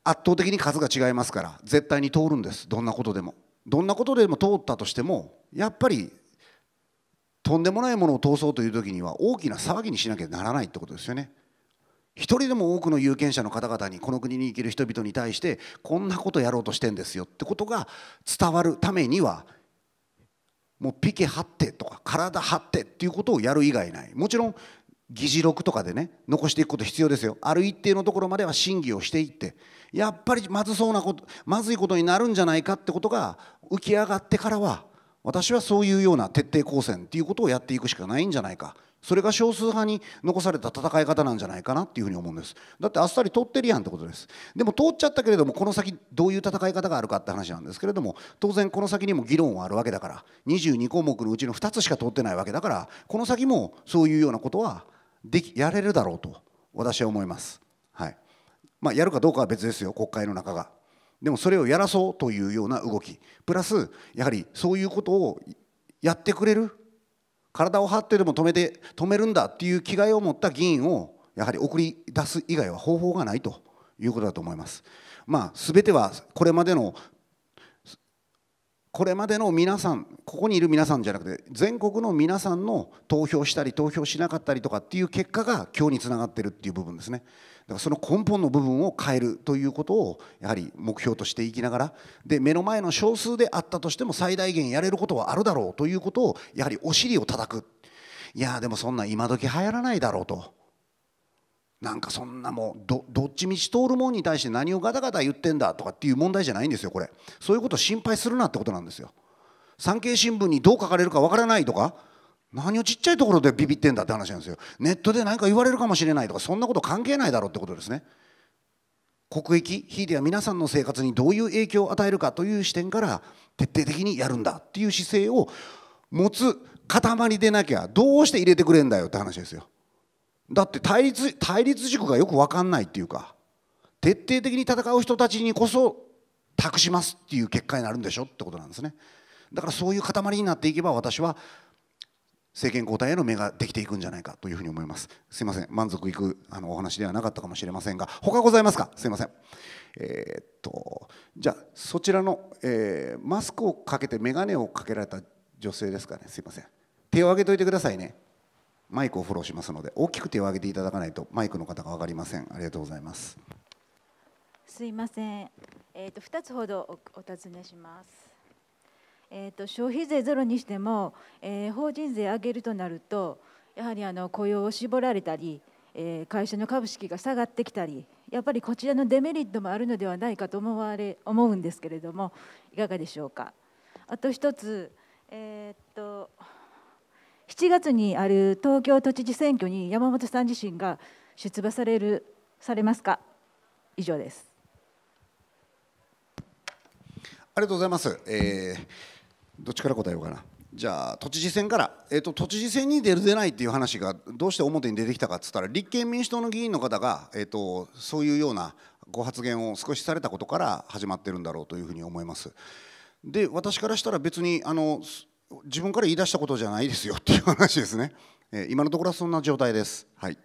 あ圧倒的に数が違いますから絶対に通るんですどんなことでもどんなことでも通ったとしてもやっぱりとんでもないものを通そうという時には大きな騒ぎにしなきゃならないってことですよね一人でも多くの有権者の方々にこの国に生きる人々に対してこんなことやろうとしてんですよってことが伝わるためにはもうピケ張ってとか体張ってっていうことをやる以外ないもちろん議事録とかでね残していくこと必要ですよある一定のところまでは審議をしていってやっぱりまずそうなことまずいことになるんじゃないかってことが浮き上がってからは私はそういうような徹底抗戦っていうことをやっていくしかないんじゃないかそれが少数派に残された戦い方なんじゃないかなっていうふうに思うんですだってあっさり通ってるやんってことですでも通っちゃったけれどもこの先どういう戦い方があるかって話なんですけれども当然この先にも議論はあるわけだから22項目のうちの2つしか通ってないわけだからこの先もそういうようなことはできやれるだろうと私は思います。はいまあ、やるかどうかは別ですよ国会の中が。でもそれをやらそうというような動きプラスやはりそういうことをやってくれる体を張ってでも止めて止めるんだっていう気概を持った議員をやはり送り出す以外は方法がないということだと思います。まあ、全てはこれまでのこれまでの皆さんここにいる皆さんじゃなくて全国の皆さんの投票したり投票しなかったりとかっていう結果が今日につながってるっていう部分ですね。だからその根本の部分を変えるということをやはり目標としていきながらで目の前の少数であったとしても最大限やれることはあるだろうということをやはりお尻を叩くいやでもそんな今時流行らないだろうとなんかそんなもうどどっちみち通るもんに対して何をガタガタ言ってんだとかっていう問題じゃないんですよこれそういうことを心配するなってことなんですよ産経新聞にどう書かれるかわからないとか何をちっちゃいところでビビってんだって話なんですよネットで何か言われるかもしれないとかそんなこと関係ないだろうってことですね国益ひいては皆さんの生活にどういう影響を与えるかという視点から徹底的にやるんだっていう姿勢を持つ塊でなきゃどうして入れてくれんだよって話ですよだって対立対立軸がよく分かんないっていうか徹底的に戦う人たちにこそ託しますっていう結果になるんでしょってことなんですねだからそういう塊になっていけば私は政権交代への目ができていくんじゃないかというふうに思いますすいません満足いくあのお話ではなかったかもしれませんが他ございますかすいませんえー、っとじゃあそちらの、えー、マスクをかけて眼鏡をかけられた女性ですかねすいません手を挙げといてくださいねマイクをフォローしますので大きく手を挙げていただかないとマイクの方が分かりませんありがとうございますすいません、えー、っと2つほどお尋ねしますえーと、消費税ゼロにしても、えー、法人税上げるとなるとやはりあの雇用を絞られたり、えー、会社の株式が下がってきたりやっぱりこちらのデメリットもあるのではないかと思われ思うんですけれどもいかがでしょうか。あと一つ、えーと、と7月にある東京都知事選挙に山本さん自身が出馬されるされますか以上です。ありがとうございます。えーどっちから答えようかなじゃあ都知事選から、えーと、都知事選に出る出ないっていう話がどうして表に出てきたかっつったら立憲民主党の議員の方が、えーと、とそういうようなご発言を少しされたことから始まってるんだろうというふうに思います。で私からしたら別にあの自分から言い出したことじゃないですよっていう話ですね、えー、今のところはそんな状態です。はい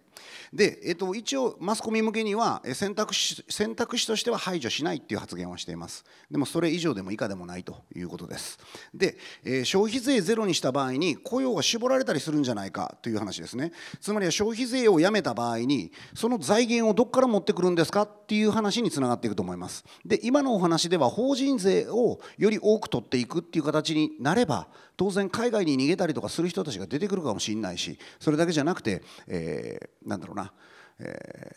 で、えっと、一応マスコミ向けには選択肢選択肢としては排除しないっていう発言はしていますでもそれ以上でも以下でもないということですで、えー、消費税ゼロにした場合に雇用が絞られたりするんじゃないかという話ですねつまりは消費税をやめた場合にその財源をどこから持ってくるんですかっていう話につながっていくと思いますで今のお話では法人税をより多く取っていくっていう形になれば当然海外に逃げたりとかする人たちが出てくるかもしれないしそれだけじゃなくて、えーなんだろうな、え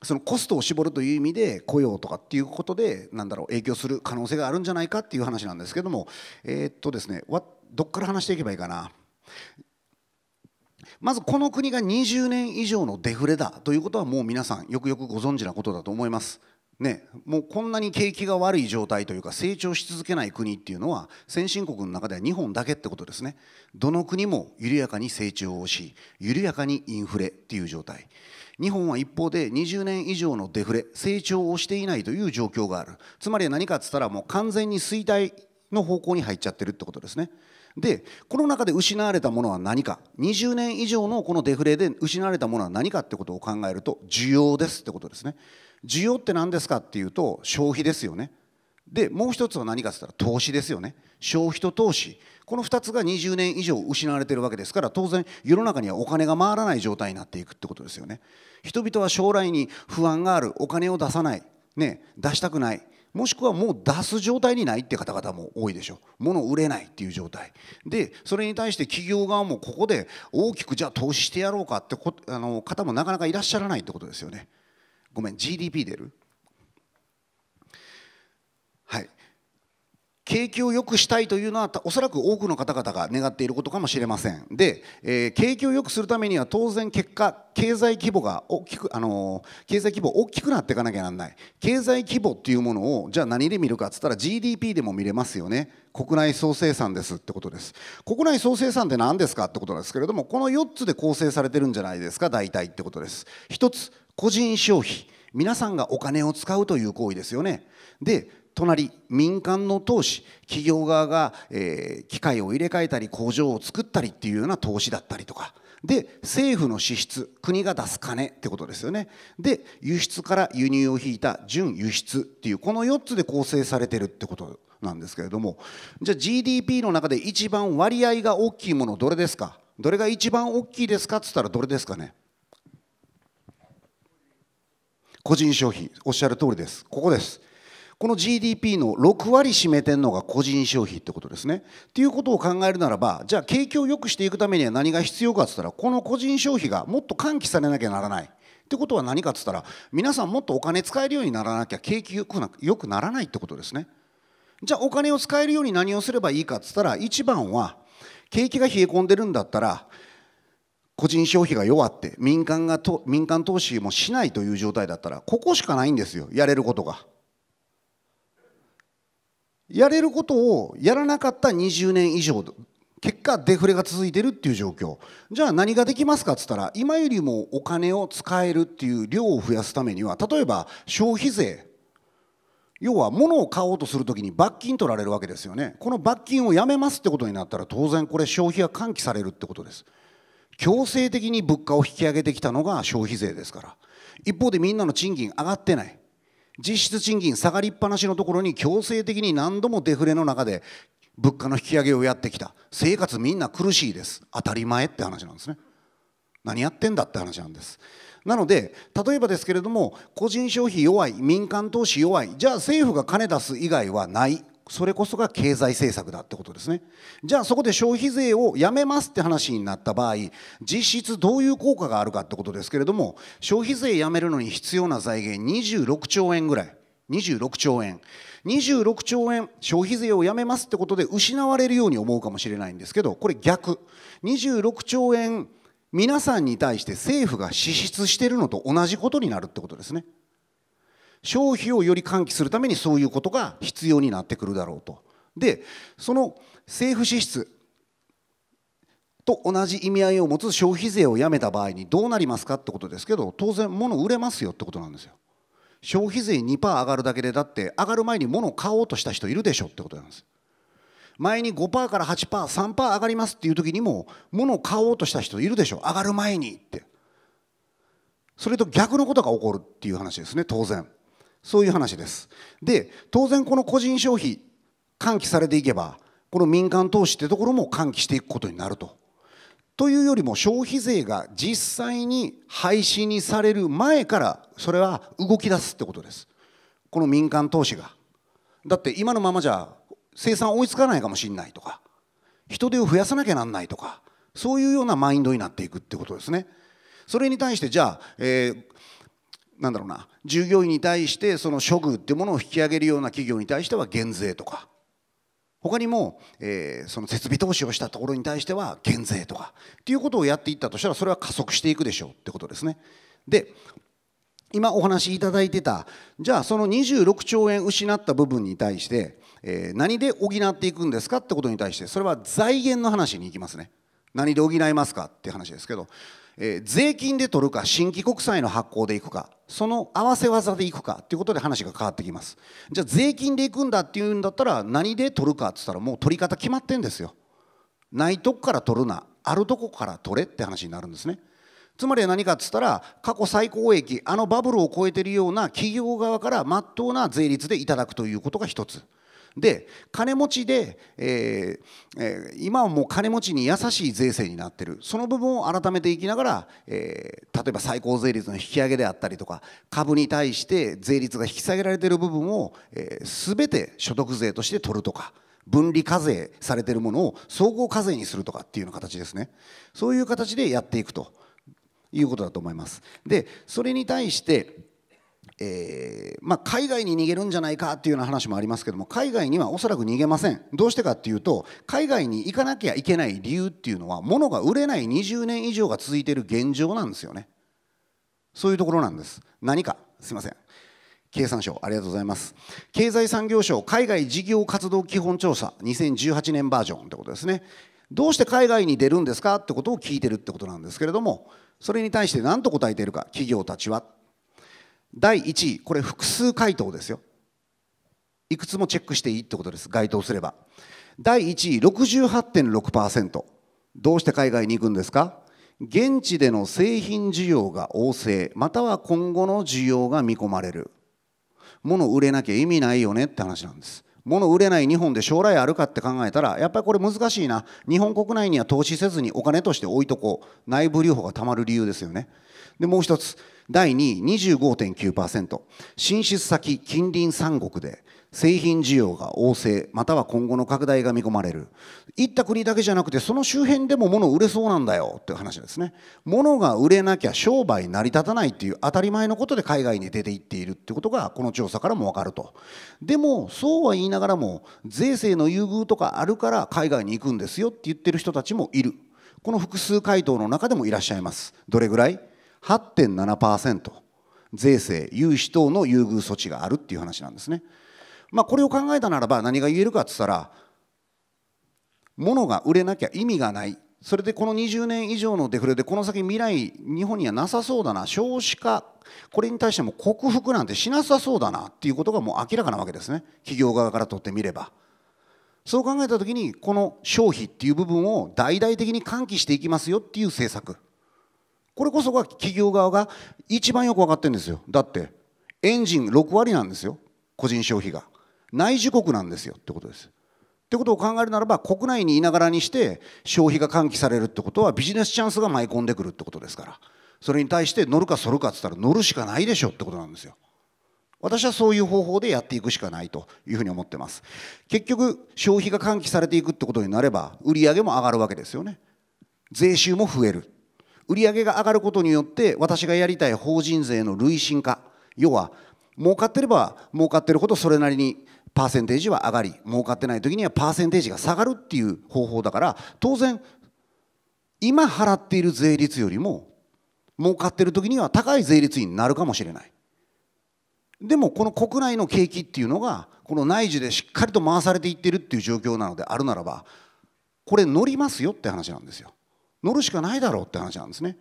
ー、そのコストを絞るという意味で雇用とかっていうことでなんだろう影響する可能性があるんじゃないかっていう話なんですけどもえー、っとですねどっから話していけばいいかな。まずこの国が20年以上のデフレだということはもう皆さんよくよくご存知なことだと思います。ね、もうこんなに景気が悪い状態というか成長し続けない国っていうのは先進国の中では日本だけってことですねどの国も緩やかに成長をし緩やかにインフレっていう状態日本は一方で20年以上のデフレ成長をしていないという状況があるつまり何かっつったらもう完全に衰退の方向に入っちゃってるってことですねでこの中で失われたものは何か20年以上のこのデフレで失われたものは何かってことを考えると需要ですってことですね需要って何ですかっていうと消費ですよねでもう一つは何かって言ったら投資ですよね消費と投資この2つが20年以上失われてるわけですから当然世の中にはお金が回らない状態になっていくってことですよね人々は将来に不安があるお金を出さない、ね、出したくないもしくはもう出す状態にないって方々も多いでしょう物売れないっていう状態でそれに対して企業側もここで大きくじゃあ投資してやろうかってあの方もなかなかいらっしゃらないってことですよねごめん GDP 出るはい景気を良くしたいというのはおそらく多くの方々が願っていることかもしれませんで、えー、景気を良くするためには当然結果経済規模が大きく、あのー、経済規模大きくなっていかなきゃなんない経済規模っていうものをじゃあ何で見るかっつったら GDP でも見れますよね国内総生産ですってことです国内総生産って何ですかってことなんですけれどもこの4つで構成されてるんじゃないですか大体ってことです1つ個人消費皆さんがお金を使うという行為ですよねで隣民間の投資企業側が、えー、機械を入れ替えたり工場を作ったりっていうような投資だったりとかで政府の支出国が出す金ってことですよねで輸出から輸入を引いた純輸出っていうこの4つで構成されてるってことなんですけれどもじゃあ GDP の中で一番割合が大きいものどれですかどれが一番大きいですかっつったらどれですかね個人消費、おっしゃる通りです。ここです。この GDP の6割占めてるのが個人消費ってことですね。っていうことを考えるならばじゃあ景気を良くしていくためには何が必要かっつったらこの個人消費がもっと喚起されなきゃならない。ってことは何かっつったら皆さんもっとお金使えるようにならなきゃ景気良くな良くならないってことですね。じゃあお金を使えるように何をすればいいかっつったら一番は景気が冷え込んでるんだったら個人消費が弱って民間がと民間投資もしないという状態だったらここしかないんですよやれることが。やれることをやらなかった20年以上結果デフレが続いてるっていう状況じゃあ何ができますかっつったら今よりもお金を使えるっていう量を増やすためには例えば消費税要は物を買おうとするときに罰金取られるわけですよねこの罰金をやめますってことになったら当然これ消費が喚起されるってことです強制的に物価を引き上げてきたのが消費税ですから一方でみんなの賃金上がってない実質賃金下がりっぱなしのところに強制的に何度もデフレの中で物価の引き上げをやってきた生活みんな苦しいです当たり前って話なんですね何やってんだって話なんですなので例えばですけれども個人消費弱い民間投資弱いじゃあ政府が金出す以外はないそれこそが経済政策だってことですねじゃあそこで消費税をやめますって話になった場合実質どういう効果があるかってことですけれども消費税やめるのに必要な財源26兆円ぐらい26兆円26兆円消費税をやめますってことで失われるように思うかもしれないんですけどこれ逆26兆円皆さんに対して政府が支出してるのと同じことになるってことですね。消費をより喚起するためにそういうことが必要になってくるだろうと。でその政府支出と同じ意味合いを持つ消費税をやめた場合にどうなりますかってことですけど当然物売れますよってことなんですよ。消費税2%上がるだけでだって上がる前に物を買おうとした人いるでしょってことなんです。前に5%から 8%3% 上がりますっていう時にも物を買おうとした人いるでしょ上がる前にってそれと逆のことが起こるっていう話ですね当然そういう話ですで当然この個人消費喚起されていけばこの民間投資ってところも喚起していくことになると。というよりも消費税が実際に廃止にされる前からそれは動き出すってことです。この民間投資が。だって今のままじゃ生産追いつかないかもしれないとか人手を増やさなきゃなんないとかそういうようなマインドになっていくってことですね。それに対してじゃあ、えー、なんだろうな従業員に対してその処遇っていうものを引き上げるような企業に対しては減税とか他にも、えー、その設備投資をしたところに対しては減税とかっていうことをやっていったとしたらそれは加速していくでしょうってことですね。で今お話しいただいてたじゃあその26兆円失った部分に対して、えー、何で補っていくんですかってことに対してそれは財源の話に行きますね。何で補いますかって話ですけどえー、税金で取るか新規国債の発行でいくかその合わせ技でいくかっていうことで話が変わってきますじゃあ税金でいくんだっていうんだったら何で取るかっつったらもう取り方決まってんですよないとこから取るなあるとこから取れって話になるんですねつまり何かっつったら過去最高益あのバブルを超えてるような企業側からまっとうな税率でいただくということが一つ。で金持ちで、えーえー、今はもう金持ちに優しい税制になってるその部分を改めていきながら、えー、例えば最高税率の引き上げであったりとか株に対して税率が引き下げられている部分を、えー、全て所得税として取るとか。分離課税されてるものを総合課税にするとかっていうような形ですねそういう形でやっていくということだと思いますでそれに対してえー、まあ、海外に逃げるんじゃないかっていうような話もありますけども海外にはおそらく逃げませんどうしてかっていうと海外に行かなきゃいけない理由っていうのは物が売れない20年以上が続いている現状なんですよねそういうところなんです何かすいません経産省ありがとうございます経済産業省海外事業活動基本調査2018年バージョンってことですねどうして海外に出るんですかってことを聞いてるってことなんですけれどもそれに対して何と答えているか企業たちは第1位これ複数回答ですよいくつもチェックしていいってことです該当すれば第1位68.6%どうして海外に行くんですか現地での製品需要が旺盛または今後の需要が見込まれる物売れなきゃ意味ないよねって話なんです物売れない日本で将来あるかって考えたらやっぱりこれ難しいな日本国内には投資せずにお金として置いとこう内部留保がたまる理由ですよねでもう一つ第2位25.9%進出先近隣3国で製品需要が旺盛または今後の拡大が見込まれる行った国だけじゃなくてその周辺でも物売れそうなんだよっていう話ですね物が売れなきゃ商売成り立たないっていう当たり前のことで海外に出て行っているってことがこの調査からも分かるとでもそうは言いながらも税制の優遇とかあるから海外に行くんですよって言ってる人たちもいるこの複数回答の中でもいらっしゃいますどれぐらい8.7%税制融資等の優遇措置があるっていう話なんですね。まあ、これを考えたならば何が言えるかって言ったら物が売れなきゃ意味がないそれでこの20年以上のデフレでこの先未来日本にはなさそうだな少子化これに対しても克服なんてしなさそうだなっていうことがもう明らかなわけですね企業側からとってみれば。そう考えた時にこの消費っていう部分を大々的に喚起していきますよっていう政策これこそが企業側が一番よく分かってるんですよだってエンジン6割なんですよ個人消費が内需国なんですよってことですってことを考えるならば国内にいながらにして消費が喚起されるってことはビジネスチャンスが舞い込んでくるってことですからそれに対して乗るかそるかっつったら乗るしかないでしょってことなんですよ私はそういう方法でやっていくしかないというふうに思ってます結局消費が喚起されていくってことになれば売り上げも上がるわけですよね税収も増える売上が上がることによって私がやりたい法人税の累進化要は儲かってれば儲かってるほどそれなりにパーセンテージは上がり儲かってない時にはパーセンテージが下がるっていう方法だから当然今払っている税率よりも儲かってる時には高い税率になるかもしれないでもこの国内の景気っていうのがこの内需でしっかりと回されていってるっていう状況なのであるならばこれ乗りますよって話なんですよ乗るしかないだろうって話なんですね。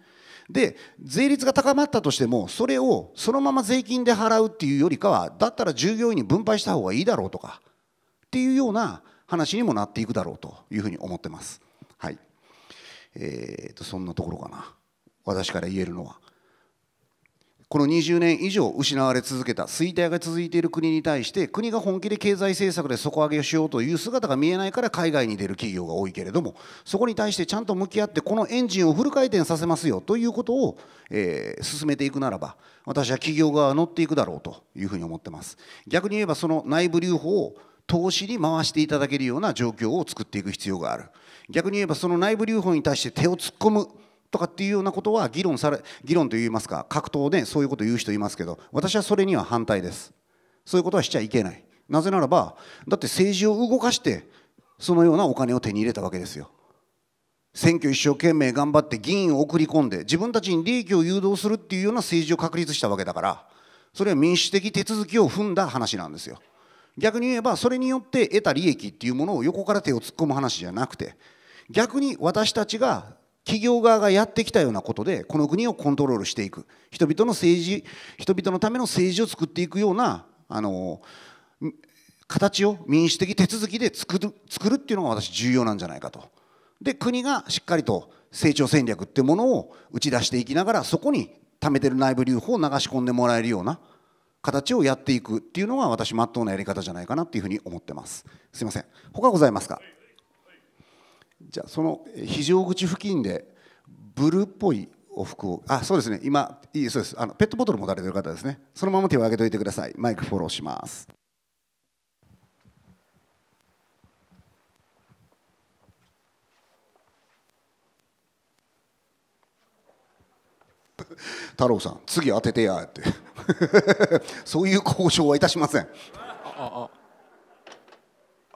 で税率が高まったとしてもそれをそのまま税金で払うっていうよりかはだったら従業員に分配した方がいいだろうとかっていうような話にもなっていくだろうというふうに思ってます。はいえーと、とそんなところかな私から言えるのは。この20年以上失われ続けた衰退が続いている国に対して国が本気で経済政策で底上げをしようという姿が見えないから海外に出る企業が多いけれどもそこに対してちゃんと向き合ってこのエンジンをフル回転させますよということを、えー、進めていくならば私は企業側は乗っていくだろうというふうに思ってます逆に言えばその内部留保を投資に回していただけるような状況を作っていく必要がある逆に言えばその内部留保に対して手を突っ込むとかっていうようなことは議論され議論といいますか格闘でそういうことを言う人いますけど私はそれには反対ですそういうことはしちゃいけないなぜならばだって政治を動かしてそのようなお金を手に入れたわけですよ選挙一生懸命頑張って議員を送り込んで自分たちに利益を誘導するっていうような政治を確立したわけだからそれは民主的手続きを踏んだ話なんですよ逆に言えばそれによって得た利益っていうものを横から手を突っ込む話じゃなくて逆に私たちが企業側がやってきたようなことでこの国をコントロールしていく人々の政治人々のための政治を作っていくようなあの形を民主的手続きで作る作るっていうのが私重要なんじゃないかと。で国がしっかりと成長戦略っていうものを打ち出していきながらそこに貯めてる内部留保を流し込んでもらえるような形をやっていくっていうのが私まっとうなやり方じゃないかなっていうふうに思ってますすいません他ございますかじゃあその非常口付近でブルーっぽいお服をあそうですね今いいそうですあのペットボトル持たれてる方ですねそのまま手を挙げておいてくださいマイクフォローします太郎さん次当ててやって そういう交渉はいたしませんああ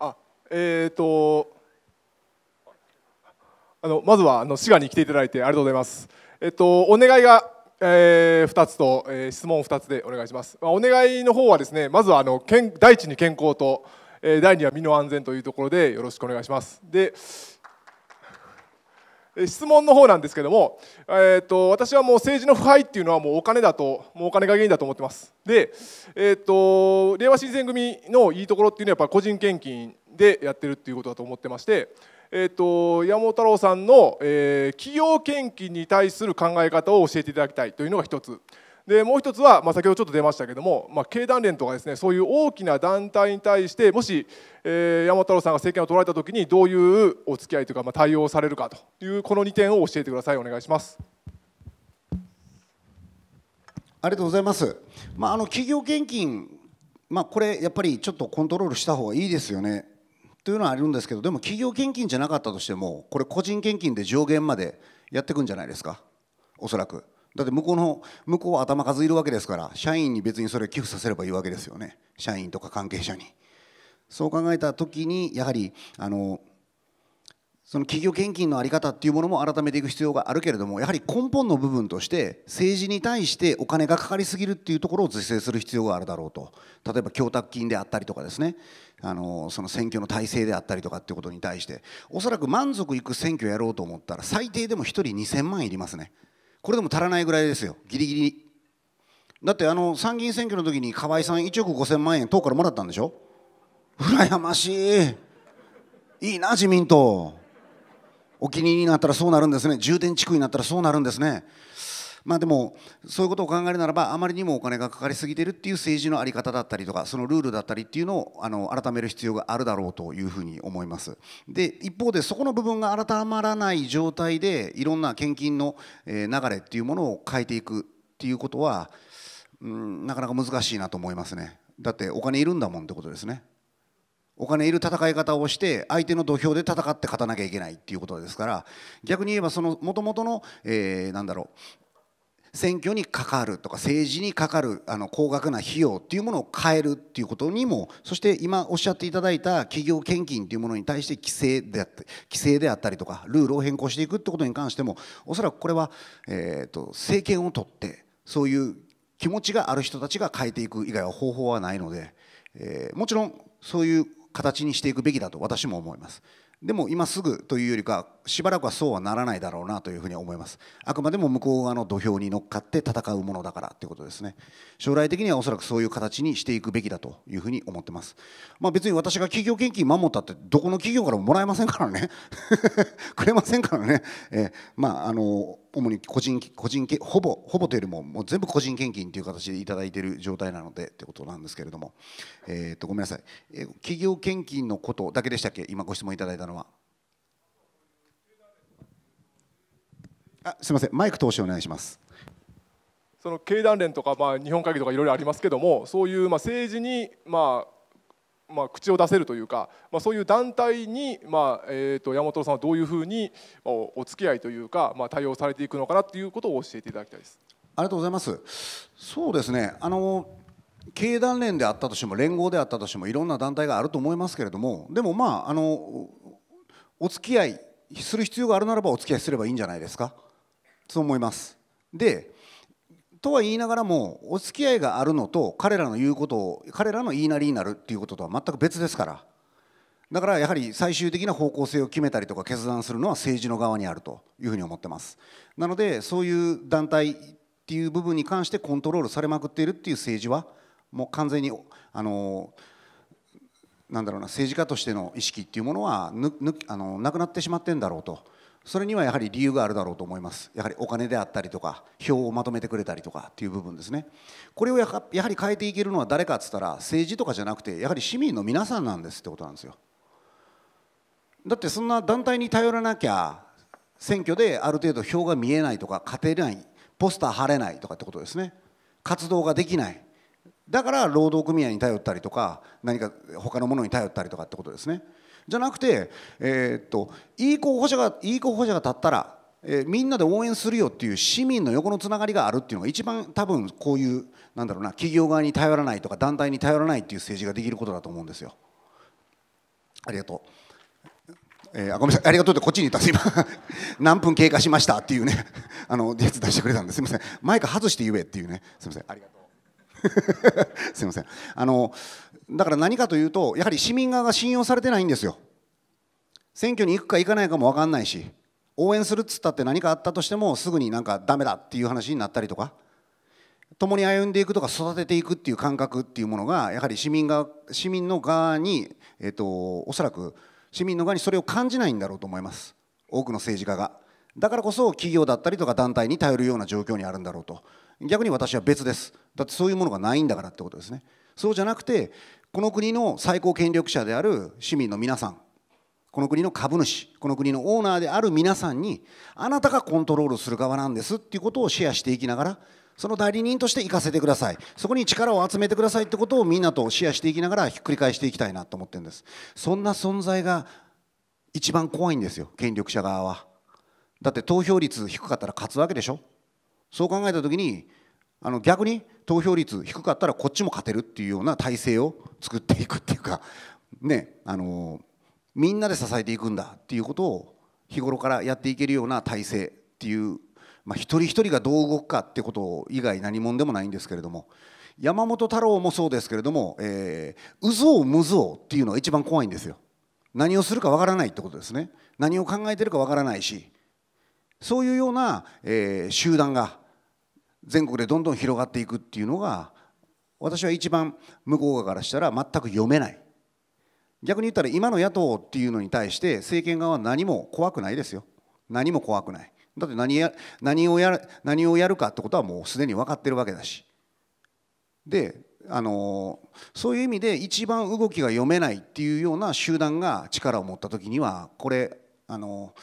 あえっ、ー、とあのまずはあの滋賀に来ていただいてありがとうございます。えっとお願いが、えー、2つと、えー、質問2つでお願いします。まあ、お願いの方はですね、まずはあの健第一に健康と、えー、第二は身の安全というところでよろしくお願いします。で。質問の方なんですけども、えーと、私はもう政治の腐敗っていうのはもうお金だともうお金が原因だと思ってますで、えーと、と令和新選組のいいところっていうのはやっぱ個人献金でやってるっていうことだと思ってましてえーと、山本太郎さんの、えー、企業献金に対する考え方を教えていただきたいというのが一つ。でもう一つは、まあ、先ほどちょっと出ましたけども、まあ、経団連とかですねそういう大きな団体に対してもし、えー、山本太郎さんが政権を取られた時にどういうお付き合いというか、まあ、対応されるかというこの2点を教えてくださいお願いします。ありがとうございます、まあ、あの企業献金、まあ、これやっぱりちょっとコントロールした方がいいですよね。というのはあるんですけどでも企業献金じゃなかったとしてもこれ個人献金で上限までやっていくんじゃないですかおそらくだって向こうの向こうは頭数いるわけですから社員に別にそれ寄付させればいいわけですよね社員とか関係者にそう考えた時にやはりあのその企業献金の在り方っていうものも改めていく必要があるけれどもやはり根本の部分として政治に対してお金がかかりすぎるっていうところを是正する必要があるだろうと例えば供託金であったりとかですねあのその選挙の体制であったりとかっていうことに対しておそらく満足いく選挙やろうと思ったら最低でも1人2000万いりますねこれでも足らないぐらいですよギリギリだってあの参議院選挙の時に河合さん1億5000万円党からもらったんでしょ羨ましいいいな自民党お気に入りになったらそうなるんですね重点地区になったらそうなるんですねまあでもそういうことを考えるならばあまりにもお金がかかりすぎてるっていう政治の在り方だったりとかそのルールだったりっていうのをあの改める必要があるだろうというふうに思いますで一方でそこの部分が改まらない状態でいろんな献金の流れっていうものを変えていくっていうことはうんなかなか難しいなと思いますねだってお金いるんだもんってことですねお金いる戦い方をして相手の土俵で戦って勝たなきゃいけないっていうことですから逆に言えばそのもともとの、えー、なんだろう選挙にかかるとか政治にかかるあの高額な費用っていうものを変えるっていうことにもそして今おっしゃっていただいた企業献金というものに対して規制であって規制であったりとかルールを変更していくってことに関してもおそらくこれは、えー、と政権を取ってそういう気持ちがある人たちが変えていく以外は方法はないので、えー、もちろんそういう形にしていくべきだと私も思いますでも今すぐというよりかしばらくはそうはならないだろうなというふうに思いますあくまでも向こう側の土俵に乗っかって戦うものだからということですね将来的にはおそらくそういう形にしていくべきだというふうに思ってます、まあ、別に私が企業献金守ったってどこの企業からももらえませんからね くれませんからね、えー、まああの主に個人個人ほぼほぼというよりももう全部個人献金という形でいただいている状態なのでということなんですけれども、えー、とごめんなさい、えー、企業献金のことだけでしたっけ今ご質問いただいたのはあすみませんマイク投資お願いしますその経団連とか、まあ、日本会議とかいろいろありますけれどもそういう、まあ、政治に、まあ、まあ、口を出せるというか、まあ、そういう団体に、まあえー、と山本さんはどういうふうにお付き合いというか、まあ、対応されていくのかなということを教えていただきたいです。ありがとうございますそうですねあの経団連であったとしても連合であったとしてもいろんな団体があると思いますけれどもでもまああのお付き合いする必要があるならばお付き合いすればいいんじゃないですかそう思います。でとは言いながらもお付き合いがあるのと彼らの言うことを彼らの言いなりになるっていうこととは全く別ですからだからやはり最終的な方向性を決めたりとか決断するのは政治の側にあるというふうに思ってますなのでそういう団体っていう部分に関してコントロールされまくっているっていう政治はもう完全にあのなんだろうな政治家としての意識っていうものはあのなくなってしまってんだろうと。それにはやはり理由があるだろうと思いますやはりお金であったりとか票をまとめてくれたりとかっていう部分ですねこれをやはり変えていけるのは誰かっつったら政治とかじゃなくてやはり市民の皆さんなんですってことなんですよだってそんな団体に頼らなきゃ選挙である程度票が見えないとか勝てないポスター貼れないとかってことですね活動ができないだから労働組合に頼ったりとか何か他のものに頼ったりとかってことですねじゃなくて、えー、っといい候補者がいい候補者が立ったら、えー、みんなで応援するよっていう市民の横のつながりがあるっていうのが一番多分こういうなんだろうな企業側に頼らないとか団体に頼らないっていう政治ができることだと思うんですよ。ありがとう。えー、あごめんなさいありがとうってこっちにいたす今 何分経過しましたっていうね あのやつ出してくれたんですいませんマイク外して言えっていうねすいませんありがとう すいませんあのだから何かというとやはり市民側が信用されてないんですよ選挙に行くか行かないかも分かんないし応援するっつったって何かあったとしてもすぐになんかダメだっていう話になったりとか共に歩んでいくとか育てていくっていう感覚っていうものがやはり市民が市民の側に、えっと、おそらく市民の側にそれを感じないんだろうと思います多くの政治家がだからこそ企業だったりとか団体に頼るような状況にあるんだろうと逆に私は別ですだってそういうものがないんだからってことですねそうじゃなくてこの国の最高権力者である市民の皆さんこの国の株主この国のオーナーである皆さんにあなたがコントロールする側なんですっていうことをシェアしていきながらその代理人として行かせてくださいそこに力を集めてくださいってことをみんなとシェアしていきながらひっくり返していきたいなと思ってるんですそんな存在が一番怖いんですよ権力者側はだって投票率低かったら勝つわけでしょそう考えた時にあの逆に投票率低かったらこっちも勝てるっていうような体制を作っていくっていうかねあのみんなで支えていくんだっていうことを日頃からやっていけるような体制っていう、まあ、一人一人がどう動くかってこと以外何もんでもないんですけれども山本太郎もそうですけれども「えー、うぞうむぞう」っていうのが一番怖いんですよ。何をするかわからないってことですね。何を考えてるかわからないしそういうような、えー、集団が全国でどんどん広がっていくっていうのが私は一番向こう側からしたら全く読めない逆に言ったら今の野党っていうのに対して政権側は何も怖くないですよ何も怖くないだって何や何をや何をやるかってことはもうすでに分かってるわけだしであのそういう意味で一番動きが読めないっていうような集団が力を持った時にはこれあの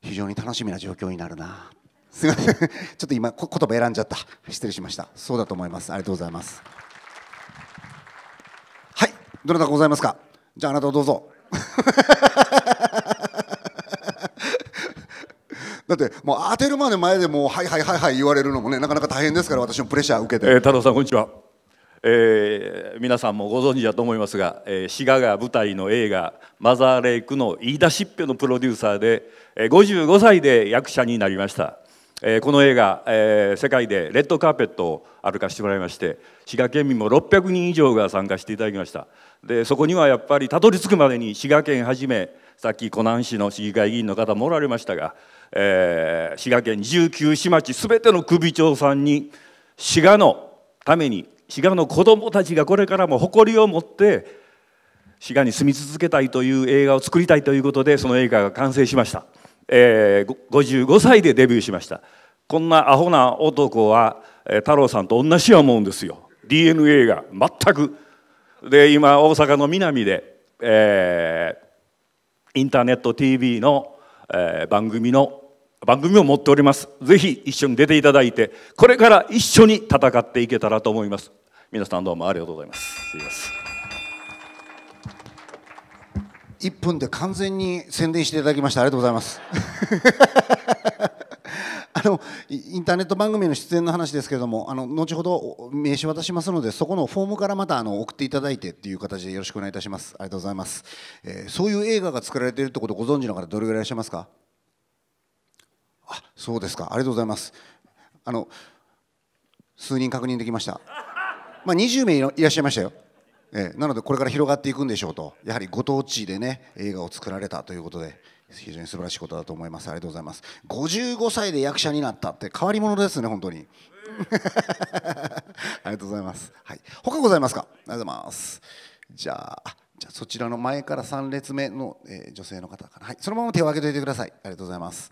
非常に楽しみな状況になるなすみません、ちょっと今、言葉選んじゃった、失礼しました、そうだと思います、ありがとうございます。はい、どなたございますか、じゃあ、あなたどうぞ。だってもう当てるまで前でもうはいはいはいはい言われるのもねなかなか大変ですから私もプレッシャー受けて、えー、太郎さんこんにちは、えー、皆さんもご存知だと思いますが、えー、滋賀が舞台の映画「マザーレイク」の飯田しっぺのプロデューサーで、えー、55歳で役者になりました。えー、この映画、えー、世界でレッドカーペットを歩かしてもらいまして滋賀県民も600人以上が参加していただきましたでそこにはやっぱりたどり着くまでに滋賀県はじめさっき湖南市の市議会議員の方もおられましたが、えー、滋賀県19市町すべての首長さんに滋賀のために滋賀の子どもたちがこれからも誇りを持って滋賀に住み続けたいという映画を作りたいということでその映画が完成しました。えー、55歳でデビューしましたこんなアホな男は、えー、太郎さんと同じ思もんですよ DNA が全くで今大阪の南で、えー、インターネット TV の、えー、番組の番組を持っておりますぜひ一緒に出ていただいてこれから一緒に戦っていけたらと思います皆さんどうもありがとうございます1分で完全に宣伝していただきましてありがとうございます あのインターネット番組の出演の話ですけれどもあの後ほど名刺渡しますのでそこのフォームからまたあの送っていただいてっていう形でよろしくお願いいたしますありがとうございます、えー、そういう映画が作られているってことをご存知の方どれぐらいいらっしゃいますかあそうですかありがとうございますあの数人確認できましたまあ20名いらっしゃいましたよえー、なのでこれから広がっていくんでしょうとやはりご当地でね映画を作られたということで非常に素晴らしいことだと思いますありがとうございます55歳で役者になったって変わり者ですね本当に ありがとうございます、はい、他ございますかありがとうございますじゃあじゃあそちらの前から3列目の、えー、女性の方から、はい、そのまま手を挙げておいてくださいありがとうございます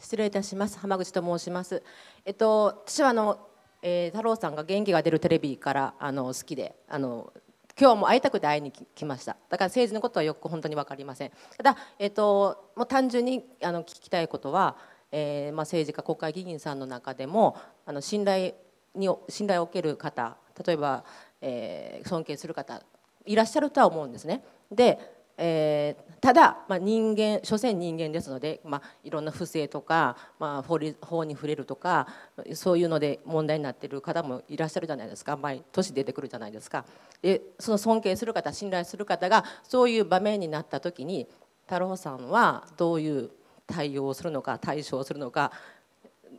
失礼いたします浜口と申しますえっと私はあのえー、太郎さんが元気が出るテレビからあの好きであの今日も会いたくて会いに来ましただから政治のことはよく本当に分かりませんただ、えーと、もう単純にあの聞きたいことは、えー、まあ、政治家国会議員さんの中でもあの信頼に信頼を受ける方例えば、えー、尊敬する方いらっしゃるとは思うんですね。でえー、ただ、まあ、人間所詮人間ですので、まあ、いろんな不正とか、まあ、法法に触れるとかそういうので問題になっている方もいらっしゃるじゃないですか毎年出てくるじゃないですかでその尊敬する方信頼する方がそういう場面になった時に太郎さんはどういう対応をするのか対処をするのか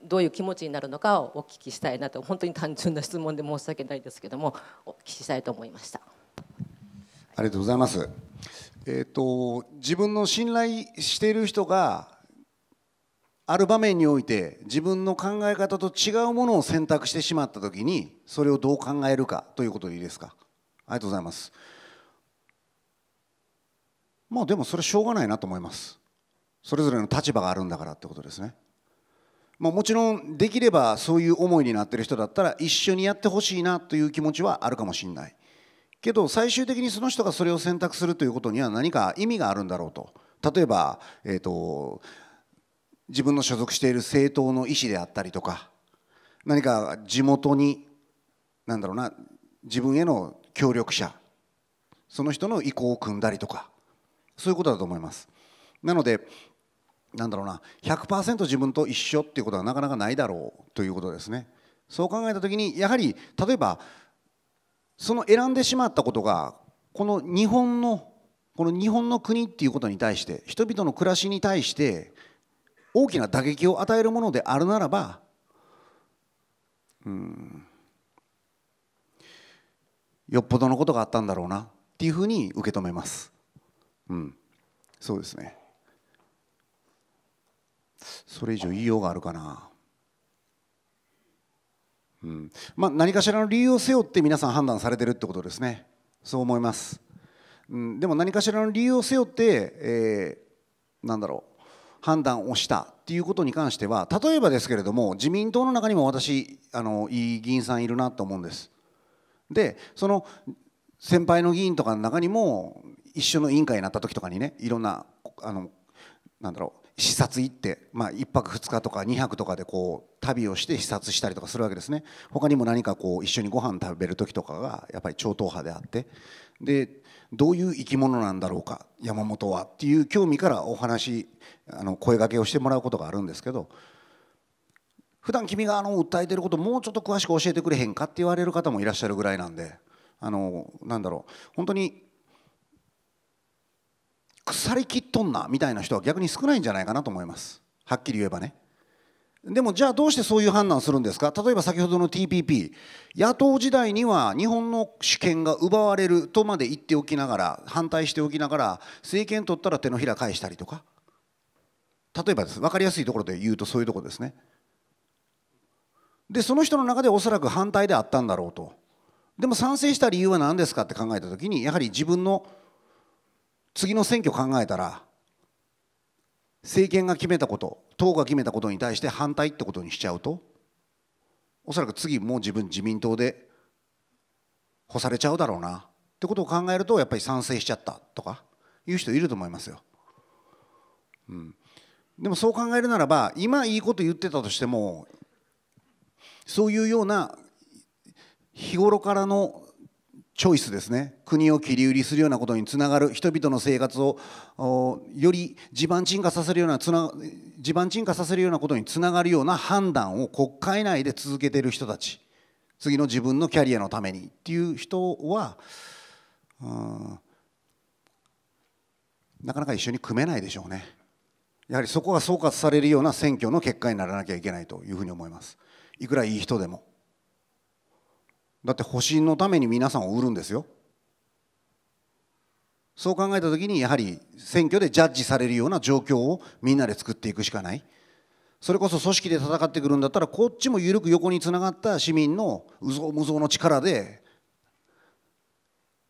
どういう気持ちになるのかをお聞きしたいなと本当に単純な質問で申し訳ないですけどもお聞きしたいと思いました。ありがとうございます。えーと、自分の信頼している人がある場面において自分の考え方と違うものを選択してしまった時にそれをどう考えるかということでいいですかありがとうございますまあでもそれしょうがないなと思いますそれぞれの立場があるんだからってことですねまあ、もちろんできればそういう思いになってる人だったら一緒にやってほしいなという気持ちはあるかもしれないけど最終的にその人がそれを選択するということには何か意味があるんだろうと例えば、えーと、自分の所属している政党の意思であったりとか何か地元に何だろうな自分への協力者その人の意向を組んだりとかそういうことだと思います。なのでなだろうな100%自分と一緒っていうことはなかなかないだろうということですね。そう考えた時にやはり例えばその選んでしまったことがこの日本のこの日本の国っていうことに対して人々の暮らしに対して大きな打撃を与えるものであるならばうんよっぽどのことがあったんだろうなっていうふうに受け止めます。うん、そうですねそれ以上言いようがあるかな。うんまあ、何かしらの理由を背負って皆さん判断されてるってことですねそう思います、うん、でも何かしらの理由を背負って、えー、なんだろう判断をしたっていうことに関しては例えばですけれども自民党の中にも私あのいい議員さんいるなと思うんですでその先輩の議員とかの中にも一緒の委員会になった時とかにねいろんなあのなんだろう視察行って、まあ、1泊2日とか2泊とかでこう旅をして視察したりとかするわけですね他にも何かこう一緒にご飯食べる時とかがやっぱり超党派であってでどういう生き物なんだろうか山本はっていう興味からお話あの声がけをしてもらうことがあるんですけど普段君があの訴えてることもうちょっと詳しく教えてくれへんかって言われる方もいらっしゃるぐらいなんであのなんだろう本当に腐りきっとんなみたいな人は逆に少ないんじゃないかなと思いますはっきり言えばねでもじゃあどうしてそういう判断するんですか例えば先ほどの TPP 野党時代には日本の主権が奪われるとまで言っておきながら反対しておきながら政権取ったら手のひら返したりとか例えばです分かりやすいところで言うとそういうところですねでその人の中でおそらく反対であったんだろうとでも賛成した理由は何ですかって考えた時にやはり自分の次の選挙考えたら政権が決めたこと党が決めたことに対して反対ってことにしちゃうとおそらく次もう自分自民党で干されちゃうだろうなってことを考えるとやっぱり賛成しちゃったとかいう人いると思いますよ。うん、でもそう考えるならば今いいこと言ってたとしてもそういうような日頃からのチョイスですね国を切り売りするようなことにつながる人々の生活をより地盤沈下させるようなつな地盤沈下させるようなことにつながるような判断を国会内で続けてる人たち次の自分のキャリアのためにっていう人は、うん、なかなか一緒に組めないでしょうね。やはりそこが総括されるような選挙の結果にならなきゃいけないというふうに思います。いくらいい人でも。だって保身のために皆さんを売るんですよそう考えた時にやはり選挙でジャッジされるような状況をみんなで作っていくしかないそれこそ組織で戦ってくるんだったらこっちも緩く横につながった市民のうぞうむぞうの力で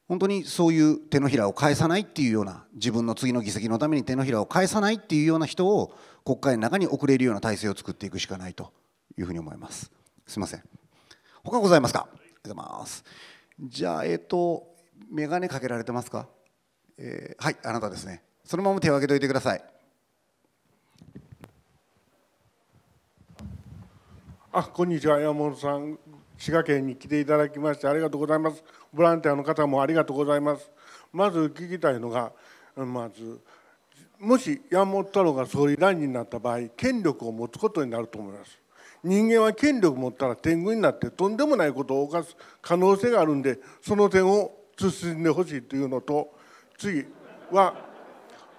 本当にそういう手のひらを返さないっていうような自分の次の議席のために手のひらを返さないっていうような人を国会の中に送れるような体制を作っていくしかないというふうに思いますすいません他ございますかけますじゃあえっ、ー、と眼鏡かけられてますか、えー、はいあなたですねそのまま手を挙げておいてくださいあこんにちは山本さん滋賀県に来ていただきましてありがとうございますボランティアの方もありがとうございますまず聞きたいのがまずもし山本太郎が総理大臣になった場合権力を持つことになると思います人間は権力持ったら天狗になってとんでもないことを犯す可能性があるんでその点を慎んでほしいというのと次は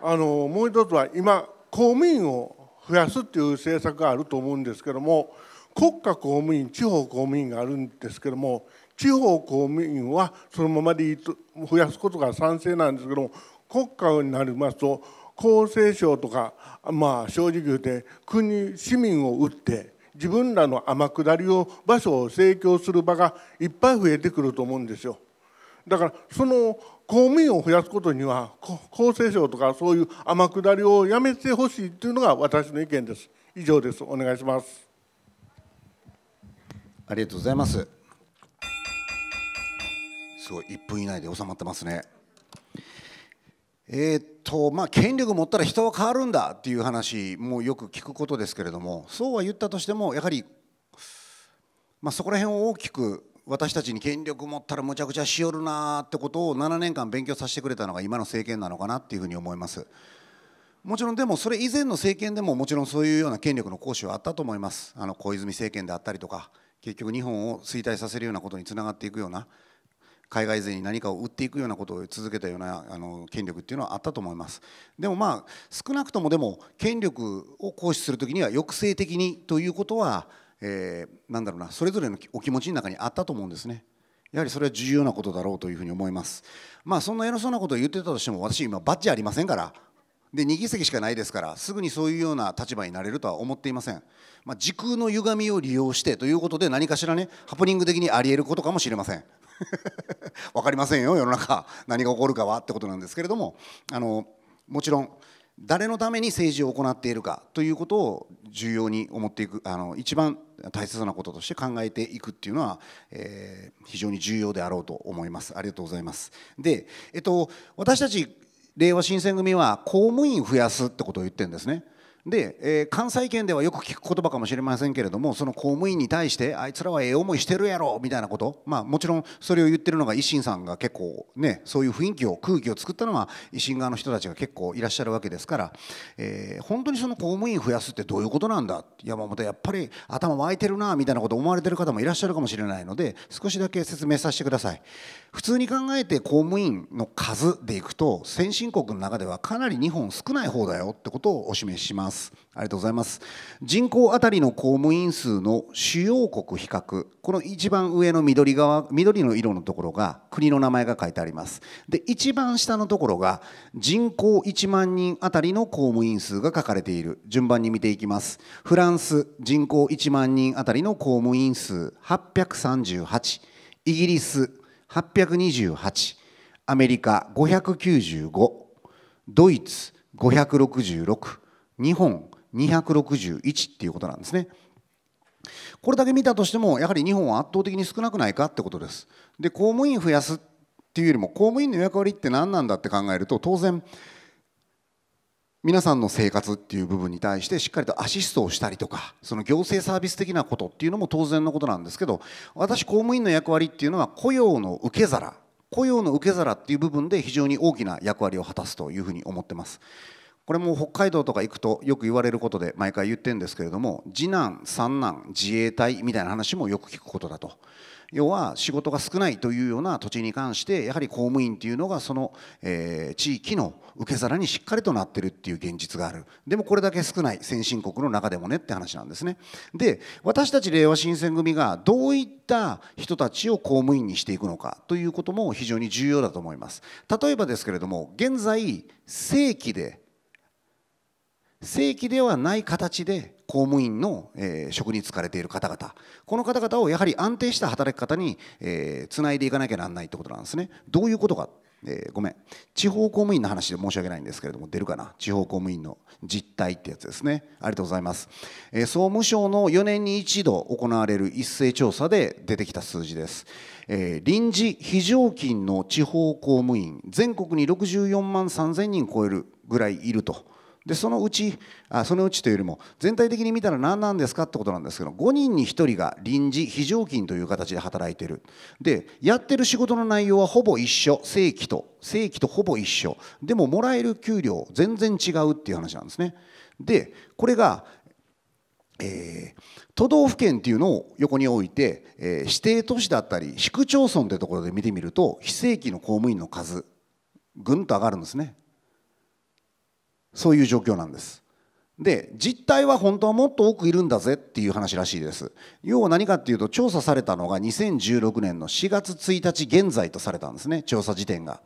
あのもう一つは今公務員を増やすっていう政策があると思うんですけども国家公務員地方公務員があるんですけども地方公務員はそのままで増やすことが賛成なんですけども国家になりますと厚生省とかまあ正直言うて国市民を打って自分らの天下りを場所を提供する場がいっぱい増えてくると思うんですよ。だからその公務員を増やすことには厚生省とかそういう天下りをやめてほしいというのが私の意見です。以上です。お願いします。ありがとうございます。すごい1分以内で収まってますね。えー、っとまあ、権力持ったら人は変わるんだっていう話もよく聞くことですけれどもそうは言ったとしてもやはり、まあ、そこら辺を大きく私たちに権力持ったらむちゃくちゃしよるなってことを7年間勉強させてくれたのが今の政権なのかなっていうふうに思います。もちろんでもそれ以前の政権でももちろんそういうような権力の行使はあったと思いますあの小泉政権であったりとか結局日本を衰退させるようなことにつながっていくような海外勢に何かを売っていくようなことを続けたようなあの権力っていうのはあったと思いますでもまあ少なくともでも権力を行使する時には抑制的にということは、えー、なんだろうなそれぞれのお気持ちの中にあったと思うんですねやはりそれは重要なことだろうというふうに思いますまあそんな偉そうなことを言ってたとしても私今バッジありませんからで2議席しかないですからすぐにそういうような立場になれるとは思っていません、まあ、時空の歪みを利用してということで何かしらねハプニング的にありえることかもしれません分 かりませんよ世の中何が起こるかはってことなんですけれどもあのもちろん誰のために政治を行っているかということを重要に思っていくあの一番大切なこととして考えていくっていうのは、えー、非常に重要であろうと思いますありがとうございますで、えっと、私たち令和新選組は公務員増やすってことを言ってるんですね。で、えー、関西圏ではよく聞く言葉かもしれませんけれどもその公務員に対してあいつらはええ思いしてるやろみたいなことまあもちろんそれを言ってるのが維新さんが結構ねそういう雰囲気を空気を作ったのは維新側の人たちが結構いらっしゃるわけですから、えー、本当にその公務員増やすってどういうことなんだ山本やっぱり頭湧いてるなみたいなこと思われてる方もいらっしゃるかもしれないので少しだけ説明させてください。普通に考えて公務員の数でいくと先進国の中ではかなり日本少ない方だよってことをお示しします。ますありがとうございます人口当たりの公務員数の主要国比較この一番上の緑側緑の色のところが国の名前が書いてありますで一番下のところが人口1万人当たりの公務員数が書かれている順番に見ていきますフランス人口1万人当たりの公務員数838イギリス828アメリカ595ドイツ566 2本261っていうことなんですね。これだけ見たとしてもやはり日本は圧倒的に少なくないかってことです。で公務員増やすっていうよりも公務員の役割って何なんだって考えると当然皆さんの生活っていう部分に対してしっかりとアシストをしたりとかその行政サービス的なことっていうのも当然のことなんですけど私公務員の役割っていうのは雇用の受け皿雇用の受け皿っていう部分で非常に大きな役割を果たすというふうに思ってます。これも北海道とか行くとよく言われることで毎回言ってるんですけれども次男三男自衛隊みたいな話もよく聞くことだと要は仕事が少ないというような土地に関してやはり公務員というのがその、えー、地域の受け皿にしっかりとなってるっていう現実があるでもこれだけ少ない先進国の中でもねって話なんですねで私たちれいわ新選組がどういった人たちを公務員にしていくのかということも非常に重要だと思います例えばですけれども現在正規で正規ではない形で公務員の、職に就かれている方々この方々をやはり安定した働き方に、つないでいかなきゃならないってことなんですねどういうことか、えー、ごめん地方公務員の話で申し訳ないんですけれども出るかな地方公務員の実態ってやつですねありがとうございます、え総務省の4年に一度行われる一斉調査で出てきた数字です、え臨時非常勤の地方公務員全国に64万3000人超えるぐらいいるとでそのうちあそのうちというよりも全体的に見たら何なんですかってことなんですけど5人に1人が臨時非常勤という形で働いてるでやってる仕事の内容はほぼ一緒正規と正規とほぼ一緒でももらえる給料全然違うっていう話なんですねでこれが、えー、都道府県っていうのを横に置いて、えー、指定都市だったり市区町村というところで見てみると非正規の公務員の数ぐんと上がるんですねそういう状況なんですで実態は本当はもっと多くいるんだぜっていう話らしいです要は何かっていうと調査されたのが2016年の4月1日現在とされたんですね調査時点が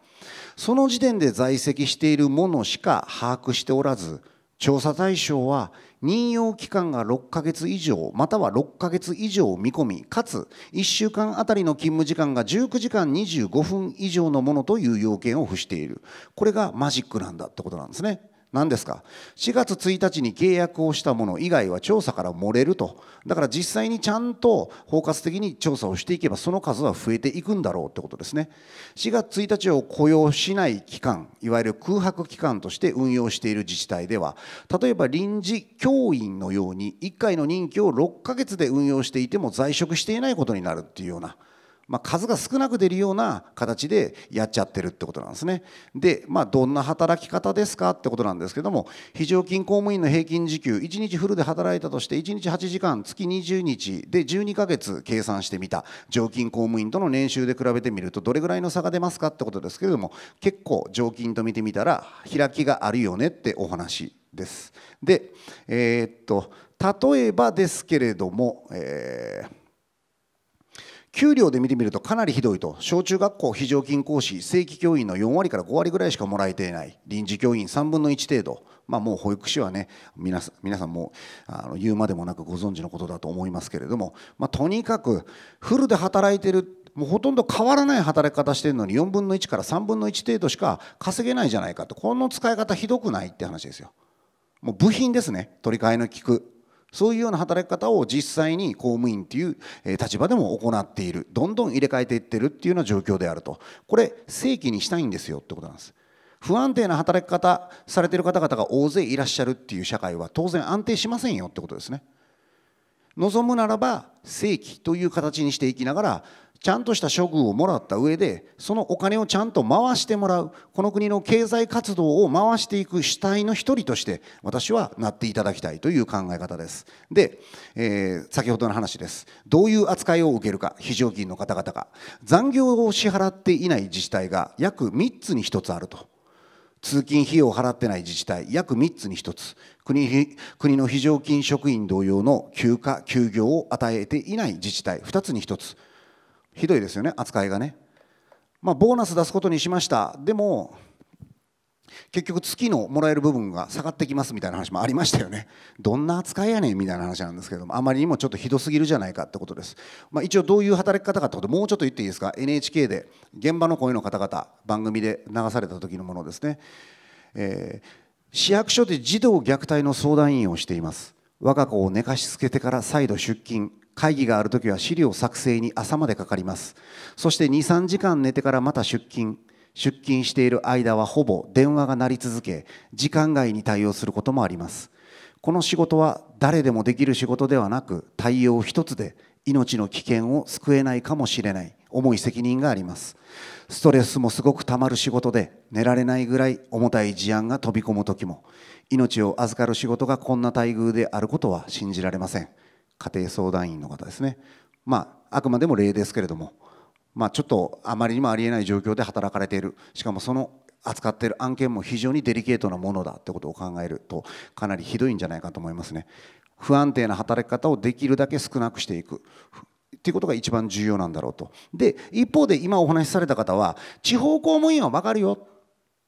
その時点で在籍しているものしか把握しておらず調査対象は任用期間が6ヶ月以上または6ヶ月以上見込みかつ1週間あたりの勤務時間が19時間25分以上のものという要件を付しているこれがマジックなんだってことなんですね何ですか4月1日に契約をしたもの以外は調査から漏れるとだから実際にちゃんと包括的に調査をしていけばその数は増えていくんだろうってことですね4月1日を雇用しない期間いわゆる空白期間として運用している自治体では例えば臨時教員のように1回の任期を6ヶ月で運用していても在職していないことになるっていうような。まあ、数が少なく出るような形でやっちゃってるってことなんですね。で、まあ、どんな働き方ですかってことなんですけども非常勤公務員の平均時給1日フルで働いたとして1日8時間月20日で12ヶ月計算してみた常勤公務員との年収で比べてみるとどれぐらいの差が出ますかってことですけれども結構常勤と見てみたら開きがあるよねってお話です。で、えー、っと例えばですけれども、えー給料で見てみるとかなりひどいと小中学校非常勤講師正規教員の4割から5割ぐらいしかもらえていない臨時教員3分の1程度まあもう保育士はね皆さんもあの言うまでもなくご存知のことだと思いますけれども、まあ、とにかくフルで働いてるもうほとんど変わらない働き方してるのに4分の1から3分の1程度しか稼げないじゃないかとこの使い方ひどくないって話ですよ。もう部品ですね取り替えの効くそういうような働き方を実際に公務員という立場でも行っているどんどん入れ替えていってるっていうような状況であるとこれ正規にしたいんですよってことなんです。不安定な働き方されてる方々が大勢いらっしゃるっていう社会は当然安定しませんよってことですね。望むならば正規という形にしていきながらちゃんとした処遇をもらった上でそのお金をちゃんと回してもらうこの国の経済活動を回していく主体の一人として私はなっていただきたいという考え方ですで、えー、先ほどの話ですどういう扱いを受けるか非常勤の方々が残業を支払っていない自治体が約3つに1つあると通勤費用を払ってない自治体約3つに1つ国国の非常勤職員同様の休暇休業を与えていない自治体2つに1つひどいですよね扱いがねまあボーナス出すことにしましたでも結局月のもらえる部分が下がってきますみたいな話もありましたよねどんな扱いやねんみたいな話なんですけどもあまりにもちょっとひどすぎるじゃないかってことです、まあ、一応どういう働き方かってこともうちょっと言っていいですか NHK で現場の声の方々番組で流された時のものですね、えー、市役所で児童虐待の相談員をしています我が子を寝かしつけてから再度出勤会議がある時は資料作成に朝までかかりますそして23時間寝てからまた出勤出勤している間はほぼ電話が鳴り続け時間外に対応することもありますこの仕事は誰でもできる仕事ではなく対応一つで命の危険を救えないかもしれない重い責任がありますストレスもすごくたまる仕事で寝られないぐらい重たい事案が飛び込む時も命を預かる仕事がこんな待遇であることは信じられません家庭相談員の方ですねまああくまでも例ですけれどもまあ、ちょっとあまりにもありえない状況で働かれているしかもその扱っている案件も非常にデリケートなものだってことを考えるとかなりひどいんじゃないかと思いますね不安定な働き方をできるだけ少なくしていくっていうことが一番重要なんだろうとで一方で今お話しされた方は地方公務員は分かるよ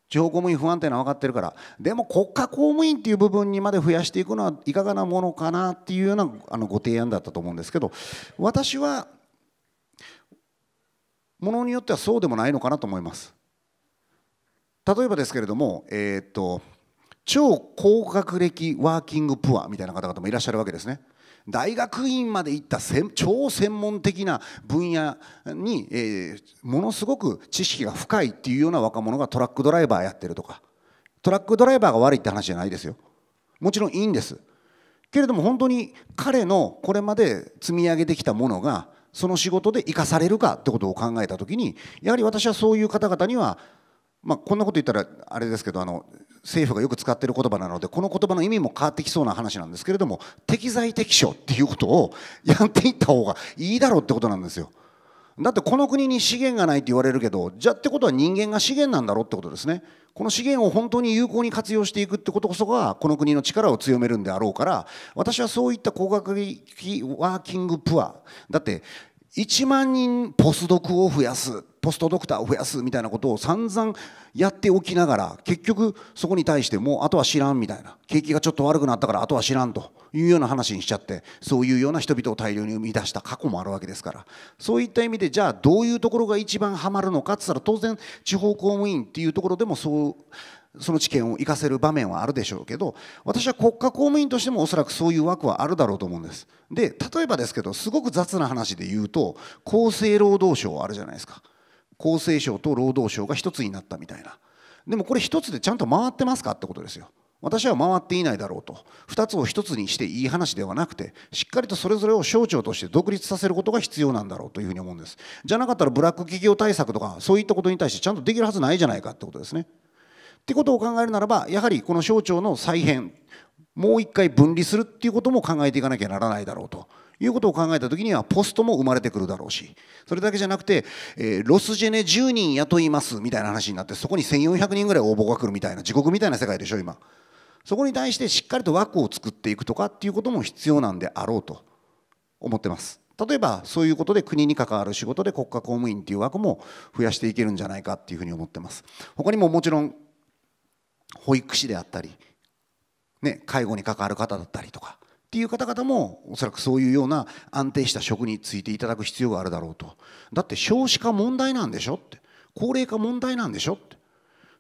地方公務員不安定な分かってるからでも国家公務員っていう部分にまで増やしていくのはいかがなものかなっていうようなあのご提案だったと思うんですけど私はものによってはそうでもないのかなと思います。例えばですけれども、えー、っと超高学歴ワーキングプアみたいな方々もいらっしゃるわけですね。大学院まで行った超専門的な分野に、えー、ものすごく知識が深いっていうような若者がトラックドライバーやってるとかトラックドライバーが悪いって話じゃないですよもちろんいいんですけれども本当に彼のこれまで積み上げてきたものがその仕事で生かされるかってことを考えた時にやはり私はそういう方々には、まあ、こんなこと言ったらあれですけどあの政府がよく使ってる言葉なのでこの言葉の意味も変わってきそうな話なんですけれども適材適所っていうことをやっていった方がいいだろうってことなんですよ。だってこの国に資源がないって言われるけどじゃってことは人間が資源なんだろうってことですね。この資源を本当に有効に活用していくってことこそがこの国の力を強めるんであろうから私はそういった高学歴ワーキングプアだって1万人ポスドクを増やすポストドクターを増やすみたいなことを散々やっておきながら結局そこに対してもうあとは知らんみたいな景気がちょっと悪くなったからあとは知らんというような話にしちゃってそういうような人々を大量に生み出した過去もあるわけですからそういった意味でじゃあどういうところが一番ハマるのかっつったら当然地方公務員っていうところでもそうその知見を生かせる場面はあるでしょうけど私は国家公務員としてもおそらくそういう枠はあるだろうと思うんですで例えばですけどすごく雑な話で言うと厚生労働省あるじゃないですか厚生省と労働省が一つになったみたいなでもこれ一つでちゃんと回ってますかってことですよ私は回っていないだろうと2つを1つにしていい話ではなくてしっかりとそれぞれを省庁として独立させることが必要なんだろうというふうに思うんですじゃなかったらブラック企業対策とかそういったことに対してちゃんとできるはずないじゃないかってことですねってことを考えるならばやはりこの省庁の再編もう一回分離するっていうことも考えていかなきゃならないだろうということを考えた時にはポストも生まれてくるだろうしそれだけじゃなくて、えー、ロスジェネ10人雇いますみたいな話になってそこに1400人ぐらい応募が来るみたいな地獄みたいな世界でしょ今そこに対してしっかりと枠を作っていくとかっていうことも必要なんであろうと思ってます例えばそういうことで国に関わる仕事で国家公務員っていう枠も増やしていけるんじゃないかっていうふうに思ってます他にももちろん保育士であったり、ね、介護に関わる方だったりとかっていう方々もおそらくそういうような安定した職に就いていただく必要があるだろうとだって少子化問題なんでしょって高齢化問題なんでしょって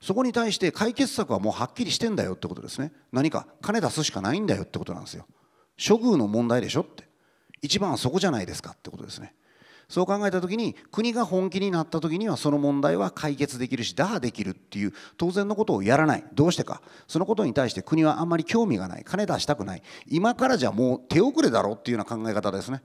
そこに対して解決策はもうはっきりしてんだよってことですね何か金出すしかないんだよってことなんですよ処遇の問題でしょって一番はそこじゃないですかってことですね。そう考えた時に国が本気になった時にはその問題は解決できるし打破できるっていう当然のことをやらないどうしてかそのことに対して国はあんまり興味がない金出したくない今からじゃもう手遅れだろっていうような考え方ですね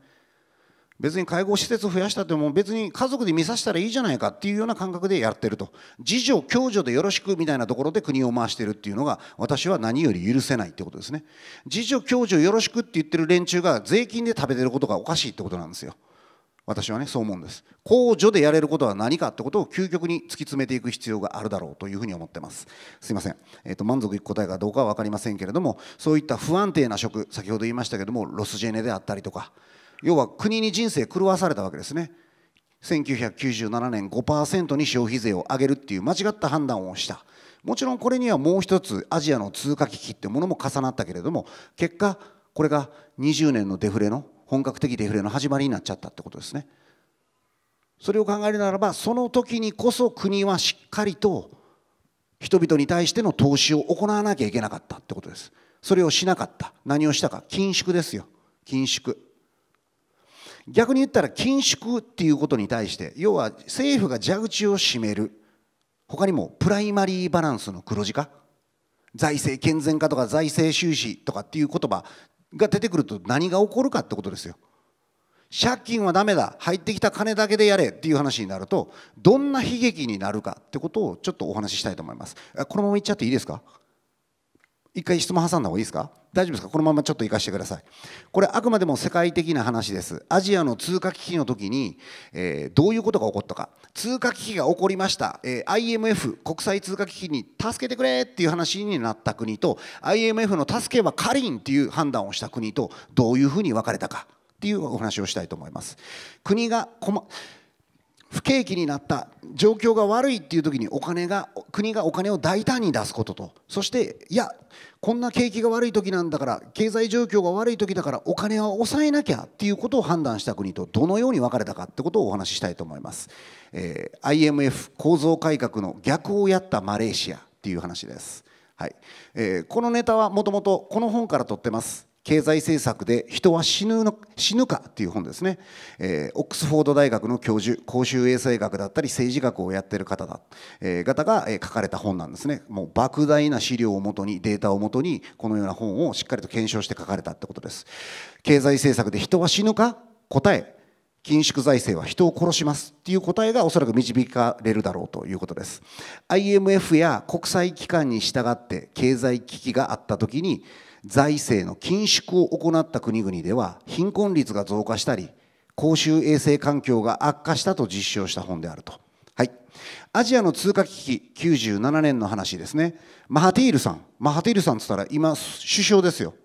別に介護施設増やしたっても別に家族で見させたらいいじゃないかっていうような感覚でやってると自助共助でよろしくみたいなところで国を回してるっていうのが私は何より許せないってことですね自助共助よろしくって言ってる連中が税金で食べてることがおかしいってことなんですよ私はねそう思うんです公助でやれることは何かってことを究極に突き詰めていく必要があるだろうというふうに思ってますすいません、えーと、満足いく答えかどうかは分かりませんけれどもそういった不安定な職先ほど言いましたけどもロスジェネであったりとか要は国に人生狂わされたわけですね1997年5%に消費税を上げるっていう間違った判断をしたもちろんこれにはもう一つアジアの通貨危機ってものも重なったけれども結果これが20年のデフレの本格的デフレの始まりになっちゃったってことですね。それを考えるならばその時にこそ国はしっかりと人々に対しての投資を行わなきゃいけなかったってことです。それをしなかった。何をしたか。緊縮ですよ。緊縮。逆に言ったら緊縮っていうことに対して要は政府が蛇口を閉める他にもプライマリーバランスの黒字化財政健全化とか財政収支とかっていう言葉が出てくると何が起こるかってことですよ。借金はダメだ入ってきた金だけでやれっていう話になるとどんな悲劇になるかってことをちょっとお話ししたいと思いますこのままいっちゃっていいですか一回質問挟んだ方がいいですか大丈夫ですかこのままちょっと行かしてくださいこれあくまでも世界的な話ですアジアの通貨危機の時に、えー、どういうことが起こったか通貨危機が起こりました、えー、IMF 国際通貨危機に助けてくれっていう話になった国と IMF の助けはカリンっていう判断をした国とどういうふうに分かれたかっていうお話をしたいと思います国が困不景気になった状況が悪いっていう時にお金が国がお金を大胆に出すこととそしていやこんな景気が悪い時なんだから経済状況が悪い時だからお金は抑えなきゃっていうことを判断した国とどのように分かれたかってことをお話ししたいと思います、えー、IMF 構造改革の逆をやったマレーシアっていう話ですはいえー、このネタはもともとこの本から取ってます経済政策で人は死ぬの死ぬかっていう本ですね、えー、オックスフォード大学の教授公衆衛生学だったり政治学をやっている方だ、えー、方が、えー、書かれた本なんですねもう莫大な資料をもとにデータをもとにこのような本をしっかりと検証して書かれたってことです経済政策で人は死ぬか答え緊縮財政は人を殺しますっていう答えがおそらく導かれるだろうということです IMF や国際機関に従って経済危機があったときに財政の緊縮を行った国々では貧困率が増加したり公衆衛生環境が悪化したと実証した本であると。はい、アジアの通貨危機97年の話ですねマハティールさんマハティールさんって言ったら今首相ですよ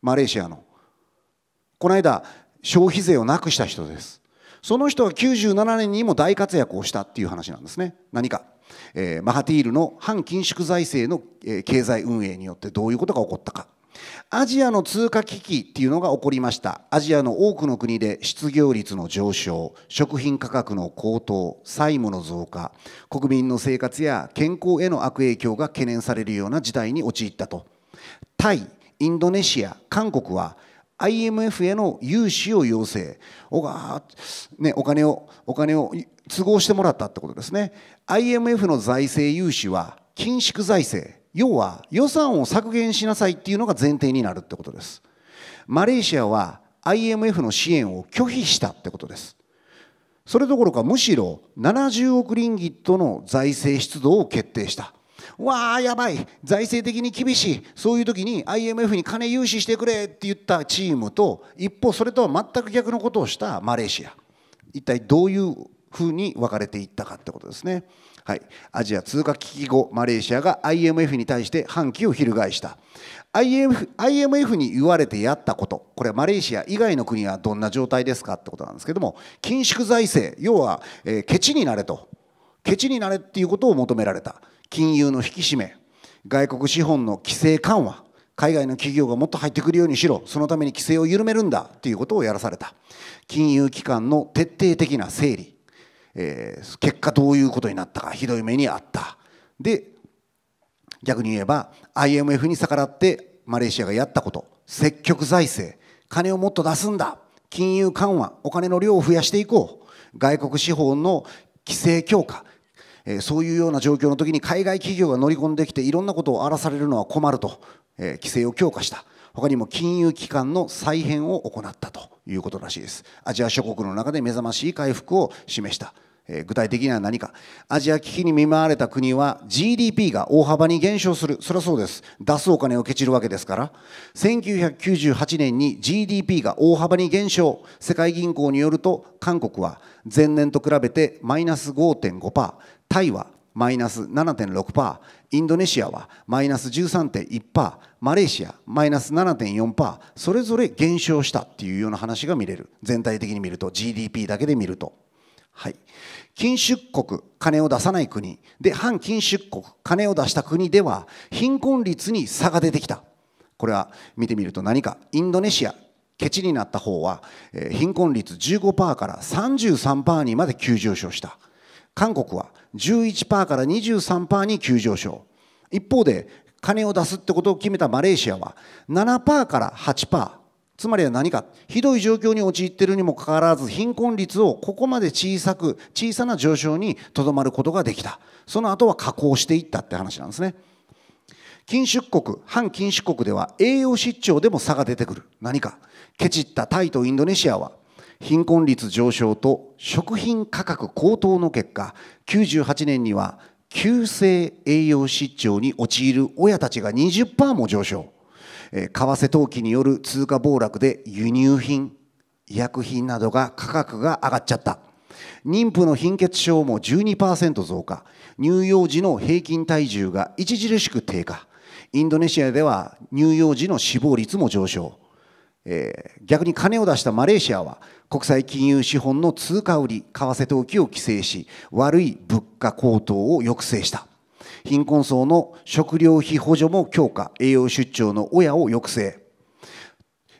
マレーシアのこの間消費税をなくした人ですその人は97年にも大活躍をしたっていう話なんですね何かえー、マハティールの反緊縮財政の、えー、経済運営によってどういうことが起こったかアジアの通貨危機っていうのが起こりましたアジアの多くの国で失業率の上昇食品価格の高騰債務の増加国民の生活や健康への悪影響が懸念されるような事態に陥ったとタイインドネシア韓国は IMF への融資を要請お,、ね、お金をお金を都合してもらったってことですね IMF の財政融資は緊縮財政要は予算を削減しなさいっていうのが前提になるってことですマレーシアは IMF の支援を拒否したってことですそれどころかむしろ70億リンギットの財政出動を決定したわあやばい財政的に厳しいそういう時に IMF に金融資してくれって言ったチームと一方それとは全く逆のことをしたマレーシア一体どういうふうに分かれていったかってことですね。はい、アジア通貨危機後マレーシアが IMF に対して反旗を翻した IMF, IMF に言われてやったことこれはマレーシア以外の国はどんな状態ですかってことなんですけども緊縮財政要は、えー、ケチになれとケチになれっていうことを求められた金融の引き締め外国資本の規制緩和海外の企業がもっと入ってくるようにしろそのために規制を緩めるんだということをやらされた金融機関の徹底的な整理えー、結果どういうことになったかひどい目にあったで逆に言えば IMF に逆らってマレーシアがやったこと積極財政金をもっと出すんだ金融緩和お金の量を増やしていこう外国資本の規制強化えー、そういうような状況の時に海外企業が乗り込んできていろんなことを荒らされるのは困ると、えー、規制を強化した他にも金融機関の再編を行ったということらしいですアジア諸国の中で目覚ましい回復を示したえ具体的には何かアジア危機に見舞われた国は GDP が大幅に減少するそりゃそうです出すお金をけちるわけですから1998年に GDP が大幅に減少世界銀行によると韓国は前年と比べてマイナス5.5%タイはマイナス7.6%、インドネシアはマイナス13.1%マレーシアマイナス7.4%それぞれ減少したっていうような話が見れる全体的に見ると GDP だけで見ると。はい、禁出国金を出さない国で反禁出国金を出した国では貧困率に差が出てきたこれは見てみると何かインドネシアケチになった方は、えー、貧困率15%から33%にまで急上昇した韓国は11%から23%に急上昇一方で金を出すってことを決めたマレーシアは7%から8%つまりは何かひどい状況に陥っているにもかかわらず貧困率をここまで小さく小さな上昇にとどまることができたその後は加工していったって話なんですね禁止国反禁止国では栄養失調でも差が出てくる何かケチったタイとインドネシアは貧困率上昇と食品価格高騰の結果98年には急性栄養失調に陥る親たちが20%も上昇、えー、為替投機による通貨暴落で輸入品医薬品などが価格が上がっちゃった妊婦の貧血症も12%増加乳幼児の平均体重が著しく低下インドネシアでは乳幼児の死亡率も上昇、えー、逆に金を出したマレーシアは国際金融資本の通貨売り、為替投機を規制し、悪い物価高騰を抑制した。貧困層の食料費補助も強化、栄養出張の親を抑制。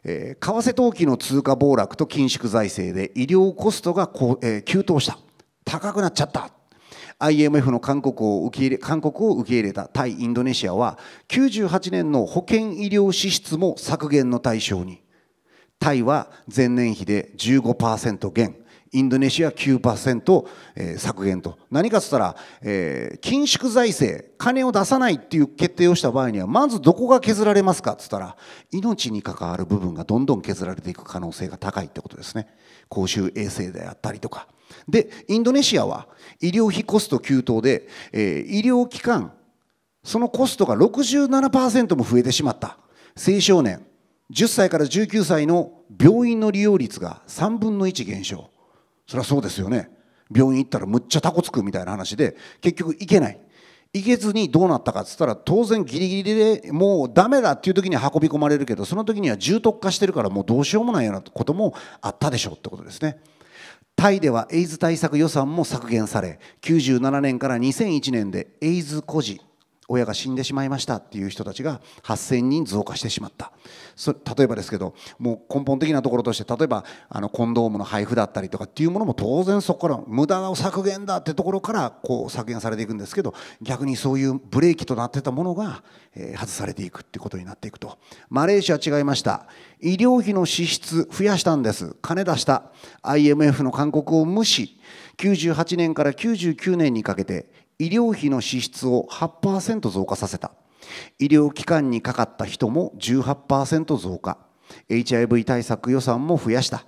えー、為替投機の通貨暴落と緊縮財政で医療コストがこう、えー、急騰した。高くなっちゃった。IMF の韓国を受け入れ韓国を受け入れた対インドネシアは98年の保険医療支出も削減の対象にタイは前年比で15%減インドネシア9%、え削減と何かっつったら、え緊縮財政金を出さないっていう決定をした場合にはまずどこが削られますかっつったら命に関わる部分がどんどん削られていく可能性が高いってことですね公衆衛生であったりとかでインドネシアは医療費コスト急騰で、え医療機関そのコストが67%も増えてしまった青少年10歳から19歳の病院の利用率が3分の1減少それはそうですよね病院行ったらむっちゃタコつくみたいな話で結局行けない行けずにどうなったかっつったら当然ギリギリでもうダメだっていう時に運び込まれるけどその時には重篤化してるからもうどうしようもないようなこともあったでしょうってことですね。タイではエイズ対策予算も削減され97年から2001年でエイズ孤児親が死んでしまいましたっていう人たちが8000人増加してしまった例えばですけどもう根本的なところとして例えばあのコンドームの配布だったりとかっていうものも当然そこから無駄を削減だってところからこう削減されていくんですけど逆にそういうブレーキとなってたものが、えー、外されていくってことになっていくとマレーシア違いました医療費の支出増やしたんです金出した IMF の勧告を無視98年から99年にかけて医療費の支出を8%増加させた医療機関にかかった人も18%増加 HIV 対策予算も増やした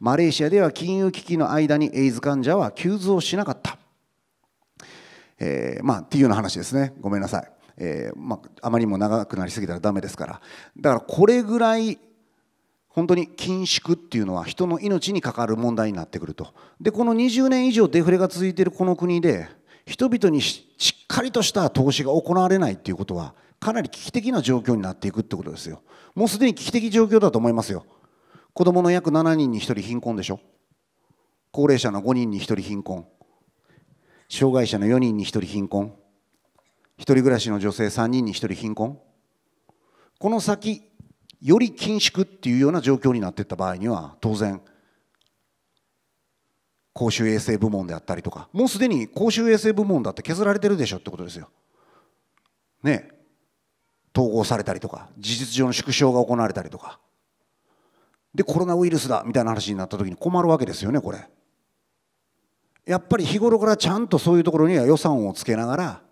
マレーシアでは金融危機の間にエイズ患者は急増しなかった、えー、まあっていうような話ですねごめんなさい、えー、まあ、あまりにも長くなりすぎたらダメですからだからこれぐらい本当に緊縮っていうのは人の命に関わる問題になってくるとでこの20年以上デフレが続いているこの国で人々にしっかりとした投資が行われないということはかなり危機的な状況になっていくってことですよもうすでに危機的状況だと思いますよ子どもの約7人に1人貧困でしょ高齢者の5人に1人貧困障害者の4人に1人貧困1人暮らしの女性3人に1人貧困この先より緊縮っていうような状況になっていった場合には当然公衆衛生部門であったりとかもうすでに公衆衛生部門だって削られてるでしょってことですよ。ね統合されたりとか事実上の縮小が行われたりとかでコロナウイルスだみたいな話になったときに困るわけですよねこれ。やっぱり日頃からちゃんとそういうところには予算をつけながら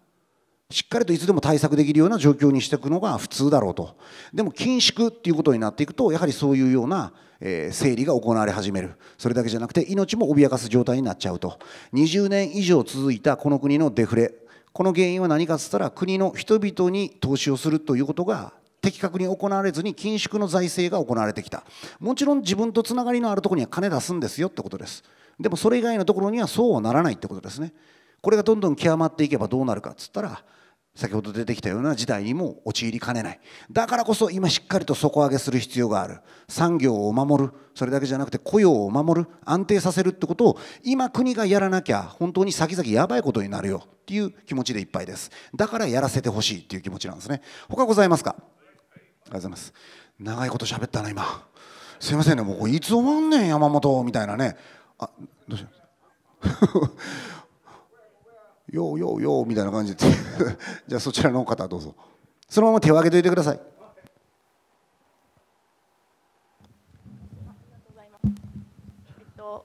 しっかりといつでも対策できるような状況にしていくのが普通だろうとでも緊縮っていうことになっていくとやはりそういうような、えー、整理が行われ始めるそれだけじゃなくて命も脅かす状態になっちゃうと20年以上続いたこの国のデフレこの原因は何かっつったら国の人々に投資をするということが的確に行われずに緊縮の財政が行われてきたもちろん自分とつながりのあるところには金出すんですよってことですでもそれ以外のところにはそうはならないってことですねこれがどんどん極まっていけばどうなるかっつったら先ほど出てきたような事態にも陥りかねないだからこそ今しっかりと底上げする必要がある産業を守るそれだけじゃなくて雇用を守る安定させるってことを今国がやらなきゃ本当に先々やばいことになるよっていう気持ちでいっぱいですだからやらせてほしいっていう気持ちなんですね他ございますかありがとうございます長いこと喋ったな今すいませんねもういつ終わんねん山本みたいなねあどうしようようようようみたいな感じで じゃあそちらの方どうぞそのまま手を挙げておいてください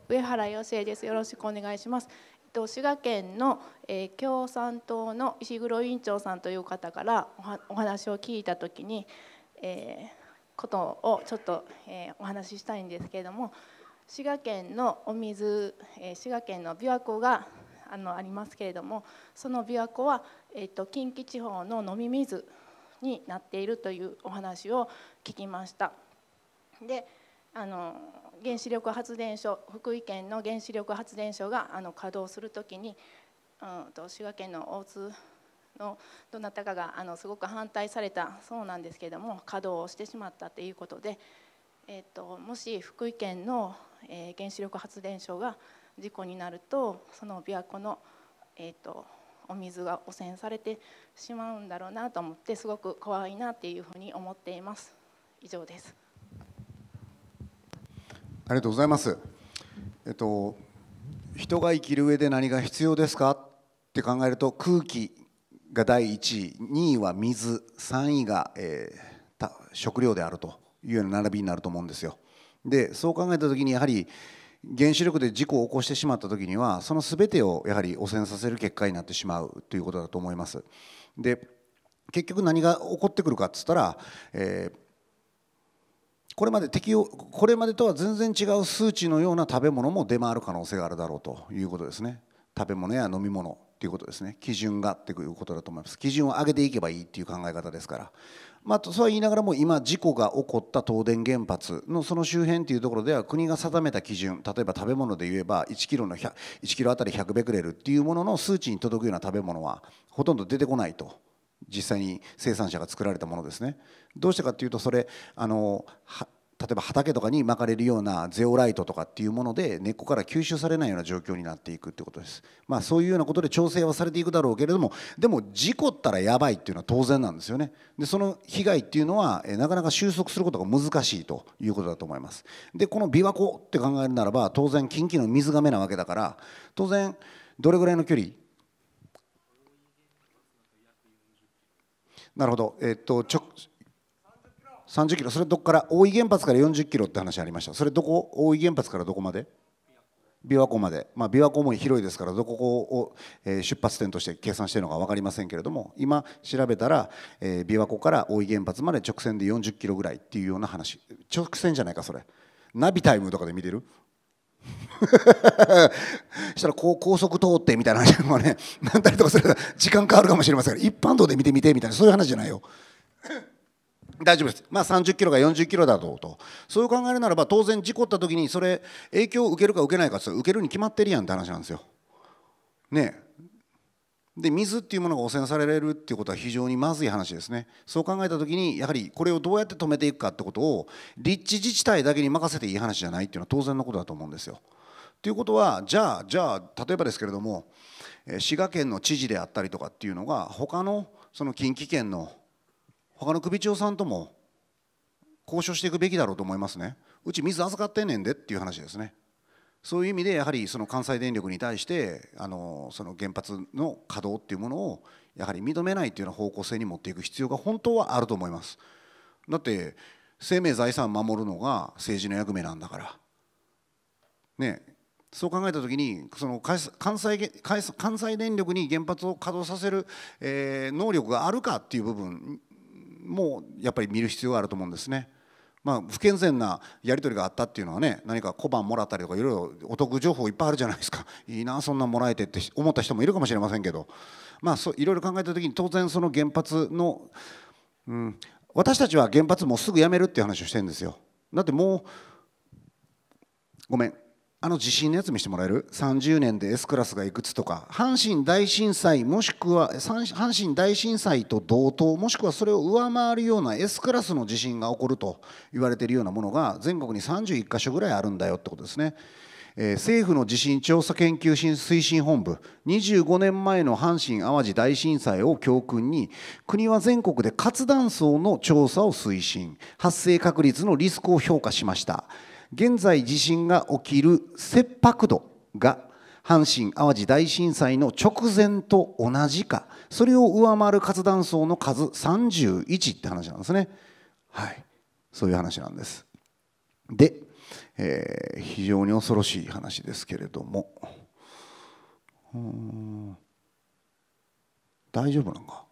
上原陽生です。よろしくお願いします。えっと滋賀県の、えー、共産党の石黒委員長さんという方からお話を聞いた時に、えー、ことをちょっと、えー、お話ししたいんですけれども滋賀県のお水、えー、滋賀県の琵琶湖があのありますけれどもその琵琶湖は、えーと、近畿地方の飲み水になっているというお話を聞きました。であの原子力発電所福井県の原子力発電所があの稼働するときに、うんと、滋賀県の大津のどなたかがあのすごく反対されたそうなんですけれども稼働をしてしまったということで、えっと、ともし福井県の、えー、原子力発電所が事故になるとその琵琶湖の、えーと、お水が汚染されてしまうんだろうなと思ってすごく怖いなっていうふうに思っています以上ですありがとうございますえっと人が生きる上で何が必要ですかって考えると空気が第1位2位は水3位が、えー、食料であるというような並びになると思うんですよでそう考えた時にやはり原子力で事故を起こしてしまった時にはその全てをやはり汚染させる結果になってしまうということだと思います。で結局何が起こってくるかっつったら、えー、これまで適用これまでとは全然違う数値のような食べ物も出回る可能性があるだろうということですね食べ物や飲み物ということですね基準がっていうことだと思います基準を上げていけばいいっていう考え方ですからまあ、そうは言いながらも今事故が起こった東電原発のその周辺というところでは国が定めた基準例えば食べ物で言えば1キロの1キロあたり100ベクレルっていうものの数値に届くような食べ物はほとんど出てこないと実際に生産者が作られたものですね。どうしてかっていうとそれあの例えば畑とかに巻かれるようなゼオライトとかっていうもので根っこから吸収されないような状況になっていくってことです、まあ、そういうようなことで調整はされていくだろうけれどもでも事故ったらやばいっていうのは当然なんですよねでその被害っていうのはなかなか収束することが難しいということだと思いますでこの琵琶湖って考えるならば当然近畿の水がめなわけだから当然どれぐらいの距離なるほど、えっと、直30キロそれどこから大井原発から40キロって話ありましたそれどこ大井原発からどこまで琵琶湖まで、まあ、琵琶湖も広いですからどこを出発点として計算しているのか分かりませんけれども今調べたら、えー、琵琶湖から大井原発まで直線で40キロぐらいっていうような話直線じゃないかそれナビタイムとかで見てる したらこう高速通ってみたいな話もねなたりとかする時間変わるかもしれませんか一般道で見てみてみたいなそういう話じゃないよ大丈夫です、まあ、30キロか40キロだろうと、そういう考えるならば、当然、事故った時に、それ、影響を受けるか受けないかって受けるに決まってるやんって話なんですよ。ねで水っていうものが汚染されるっていうことは非常にまずい話ですねそう考えた時にやはりこれをどうやって止めていくかってことを立地自治体だけに任せていい話じゃないっていうのは当然のことだと思うんですよ。ということはじゃあじゃあ例えばですけれども滋賀県の知事であったりとかっていうのが他のその近畿圏の他の首長さんとも交渉していくべきだろうと思いますねうち水預かってんねんでっていう話ですねそういう意味でやはりその関西電力に対してあのその原発の稼働っていうものをやはり認めないっていうような方向性に持っていく必要が本当はあると思いますだって生命財産守るのが政治の役目なんだからねそう考えた時にその関西関西電力に原発を稼働させる、えー、能力があるかっていう部分もやっぱり見る必要があると思うんですね。まあ、不健全なやり取りがあったっていうのはね何か小判もらったりとかいろいろお得情報いっぱいあるじゃないですか いいなそんなもらえてって思った人もいるかもしれませんけどまあそういろいろ考えた時に当然その原発の、うん、私たちは原発もうすぐやめるっていう話をしてるんですよだってもうごめんあの地震のやつ見せてもらえる30年で S クラスがいくつとか阪神大震災もしくは阪神大震災と同等もしくはそれを上回るような S クラスの地震が起こると言われているようなものが全国に31か所ぐらいあるんだよってことですね。えー、政府の地震調査研究推進本部25年前の阪神・淡路大震災を教訓に国は全国で活断層の調査を推進発生確率のリスクを評価しました。現在地震が起きる切迫度が阪神・淡路大震災の直前と同じかそれを上回る活断層の数31って話なんですねはいそういう話なんですで、えー、非常に恐ろしい話ですけれども大丈夫なんか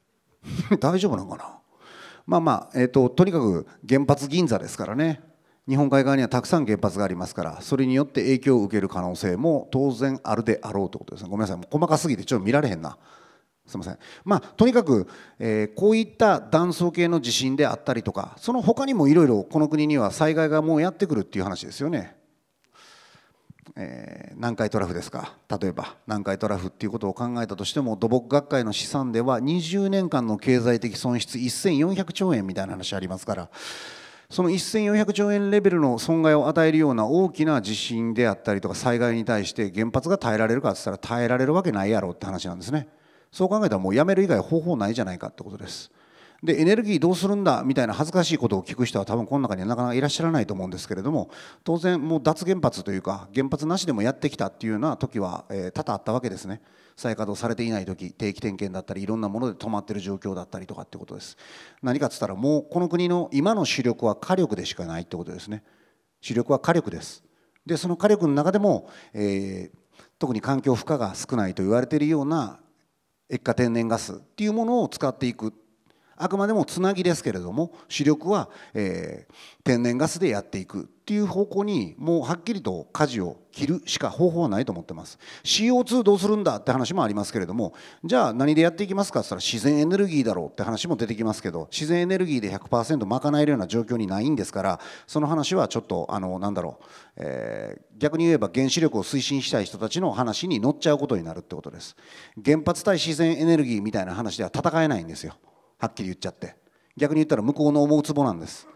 大丈夫なんかなまあまあ、えーととにかく原発銀座ですからね日本海側にはたくさん原発がありますからそれによって影響を受ける可能性も当然あるであろうということですねごめんなさいもう細かすぎてちょっと見られへんなすいませんまあとにかく、えー、こういった断層系の地震であったりとかその他にもいろいろこの国には災害がもうやってくるっていう話ですよね。えー、南海トラフですか例えば南海トラフっていうことを考えたとしても土木学会の試算では20年間の経済的損失1400兆円みたいな話ありますからその1400兆円レベルの損害を与えるような大きな地震であったりとか災害に対して原発が耐えられるかって言ったら耐えられるわけないやろって話なんですねそう考えたらもうやめる以外方法ないじゃないかってことですでエネルギーどうするんだみたいな恥ずかしいことを聞く人は多分この中にはなかなかいらっしゃらないと思うんですけれども当然もう脱原発というか原発なしでもやってきたっていうような時は、多々あったわけですね再稼働されていない時定期点検だったりいろんなもので止まってる状況だったりとかってことです何かっつったらもうこの国の今の主力は火力でしかないってことですね主力は火力ですでその火力の中でも、えー、特に環境負荷が少ないと言われているような液化天然ガスっていうものを使っていくあくまでもつなぎですけれども主力は、えー、天然ガスでやっていくっていう方向にもうはっきりと舵を切るしか方法はないと思ってます CO2 どうするんだって話もありますけれどもじゃあ何でやっていきますかって言ったら自然エネルギーだろうって話も出てきますけど自然エネルギーで100%賄えるような状況にないんですからその話はちょっとあのなんだろう、えー、逆に言えば原子力を推進したい人たちの話に乗っちゃうことになるってことです原発対自然エネルギーみたいな話では戦えないんですよはっきり言っちゃって逆に言ったら向こうの思うツボなんです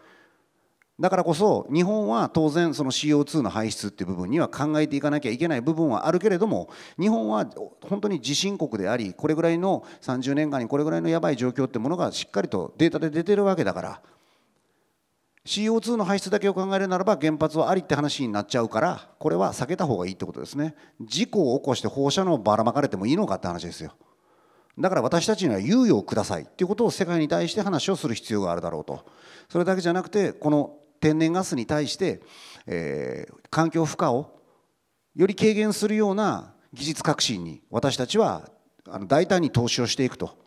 だからこそ日本は当然その CO2 の排出っていう部分には考えていかなきゃいけない部分はあるけれども日本は本当に地震国でありこれぐらいの30年間にこれぐらいのやばい状況ってものがしっかりとデータで出てるわけだから CO2 の排出だけを考えるならば原発はありって話になっちゃうからこれは避けた方がいいってことですね事故を起こして放射能ばらまかれてもいいのかって話ですよだから私たちには猶予をくださいっていうことを世界に対して話をする必要があるだろうとそれだけじゃなくてこの天然ガスに対して、えー、環境負荷をより軽減するような技術革新に私たちはあの大胆に投資をしていくと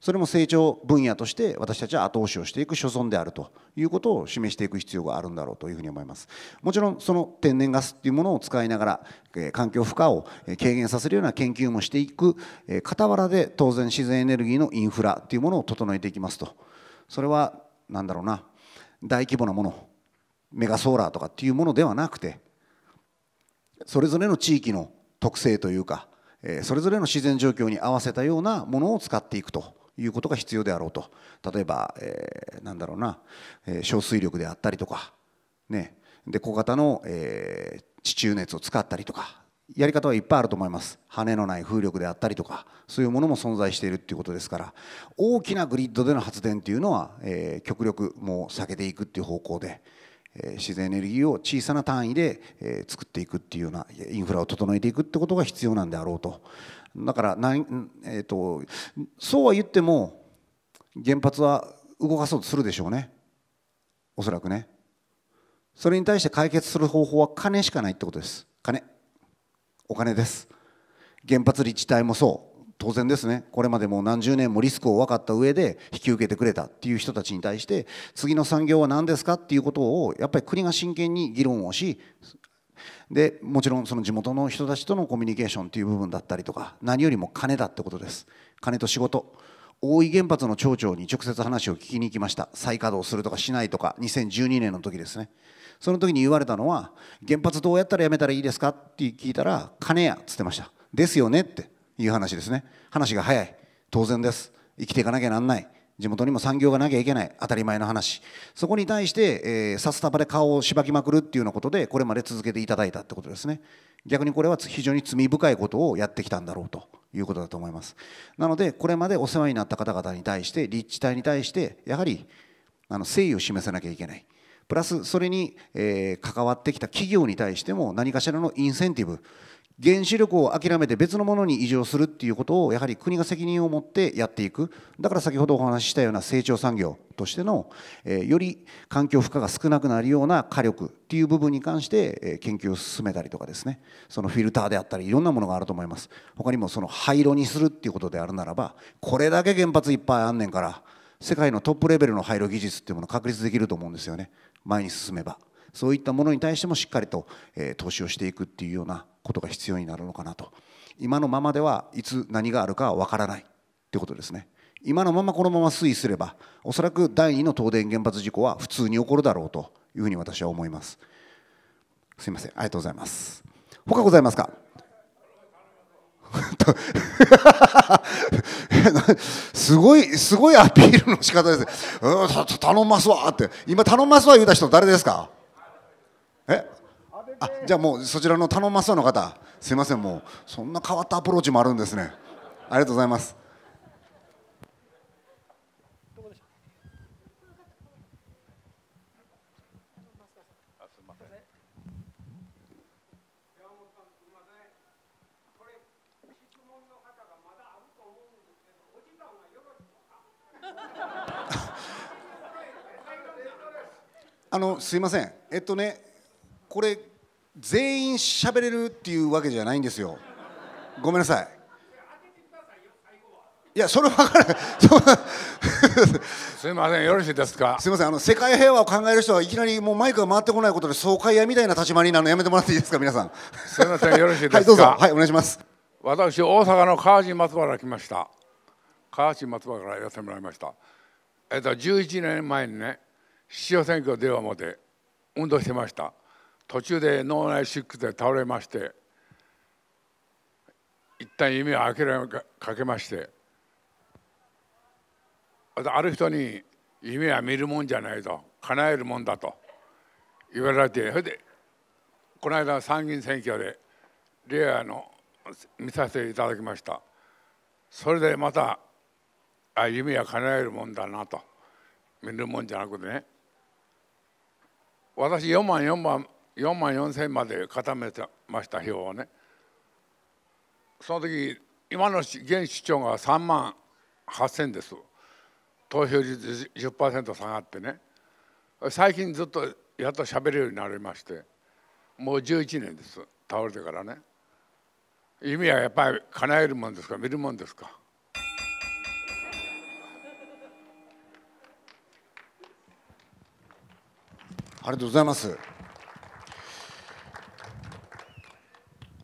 それも成長分野として私たちは後押しをしていく所存であるということを示していく必要があるんだろうというふうに思いますもちろんその天然ガスっていうものを使いながら、え環境負荷を軽減させるような研究もしていく、え傍らで当然自然エネルギーのインフラっていうものを整えていきますとそれは何だろうな大規模なものメガソーラーとかっていうものではなくてそれぞれの地域の特性というか、えそれぞれの自然状況に合わせたようなものを使っていくということが必要であろうと例えば、えー、なんだろうな、え小水力であったりとか、ね、で小型の、えー、地中熱を使ったりとかやり方はいっぱいあると思います羽のない風力であったりとかそういうものも存在しているっていうことですから大きなグリッドでの発電っていうのは、えー、極力もう避けていくっていう方向で、えー、自然エネルギーを小さな単位で、えー、作っていくっていうようなインフラを整えていくってことが必要なんであろうとだからなえーとそうは言っても原発は動かそうとするでしょうねおそらくねそれに対して解決する方法は金しかないってことです金お金です原発立地帯もそう当然ですねこれまでも何十年もリスクを分かった上で引き受けてくれたっていう人たちに対して次の産業は何ですかっていうことをやっぱり国が真剣に議論をしでもちろんその地元の人たちとのコミュニケーションという部分だったりとか何よりも金だってことです金と仕事大井原発の町長に直接話を聞きに行きました再稼働するとかしないとか2012年の時ですねその時に言われたのは原発どうやったらやめたらいいですかって聞いたら金やっつってましたですよねっていう話ですね話が早い当然です生きていかなきゃなんない地元にも産業がなきゃいけない当たり前の話そこに対して、えー、札束で顔をしばきまくるっていうようなことでこれまで続けていただいたってことですね逆にこれは非常に罪深いことをやってきたんだろうということだと思いますなのでこれまでお世話になった方々に対して立地帯に対してやはりあの誠意を示さなきゃいけないプラスそれに、え関わってきた企業に対しても何かしらのインセンティブ原子力を諦めて別のものに移譲するっていうことをやはり国が責任を持ってやっていくだから先ほどお話ししたような成長産業としての、えより環境負荷が少なくなるような火力っていう部分に関して、え研究を進めたりとかですねそのフィルターであったりいろんなものがあると思います他にもその廃炉にするっていうことであるならばこれだけ原発いっぱいあんねんから世界のトップレベルの廃炉技術っていうものを確立できると思うんですよね前に進めばそういったものに対してもしっかりと、え投資をしていくっていうようなことが必要になるのかなと今のままではいつ何があるかは分からないってことですね今のままこのまま推移すればおそらく第2の東電原発事故は普通に起こるだろうというふうに私は思いますすいませんありがとうございます他ございますか すごい、すごいアピールの仕方です、うん、頼ますわって、今、頼ますわ言うた人、誰ですかえあじゃあもうそちらの頼ますわの方、すみません、もうそんな変わったアプローチもあるんですね。ありがとうございます。あのすいませんえっとねこれ全員喋れるっていうわけじゃないんですよごめんなさいいやそれ分からない すいませんよろしいですかすいませんあの世界平和を考える人はいきなりもうマイクが回ってこないことで爽快屋みたいな立ち回りなのやめてもらっていいですか皆さんすいませんよろしいですかはいどうぞはいお願いします私大阪の川内松原来ました川内松原からやってもらいましたえっと11年前にね市長選挙出ようまで運動してました途中で脳内シックで倒れまして一旦夢を諦めかけましてある人に夢は見るもんじゃないと叶えるもんだと言われてそれでこの間参議院選挙でレアの見させていただきましたそれでまたあ夢は叶えるもんだなと見るもんじゃなくてね私4万4万四万四千まで固めてました票をねその時今の現市長が3万8千です投票率10%下がってね最近ずっとやっと喋るようになりましてもう11年です倒れてからね意味はやっぱり叶えるもんですか見るもんですかありがとうございます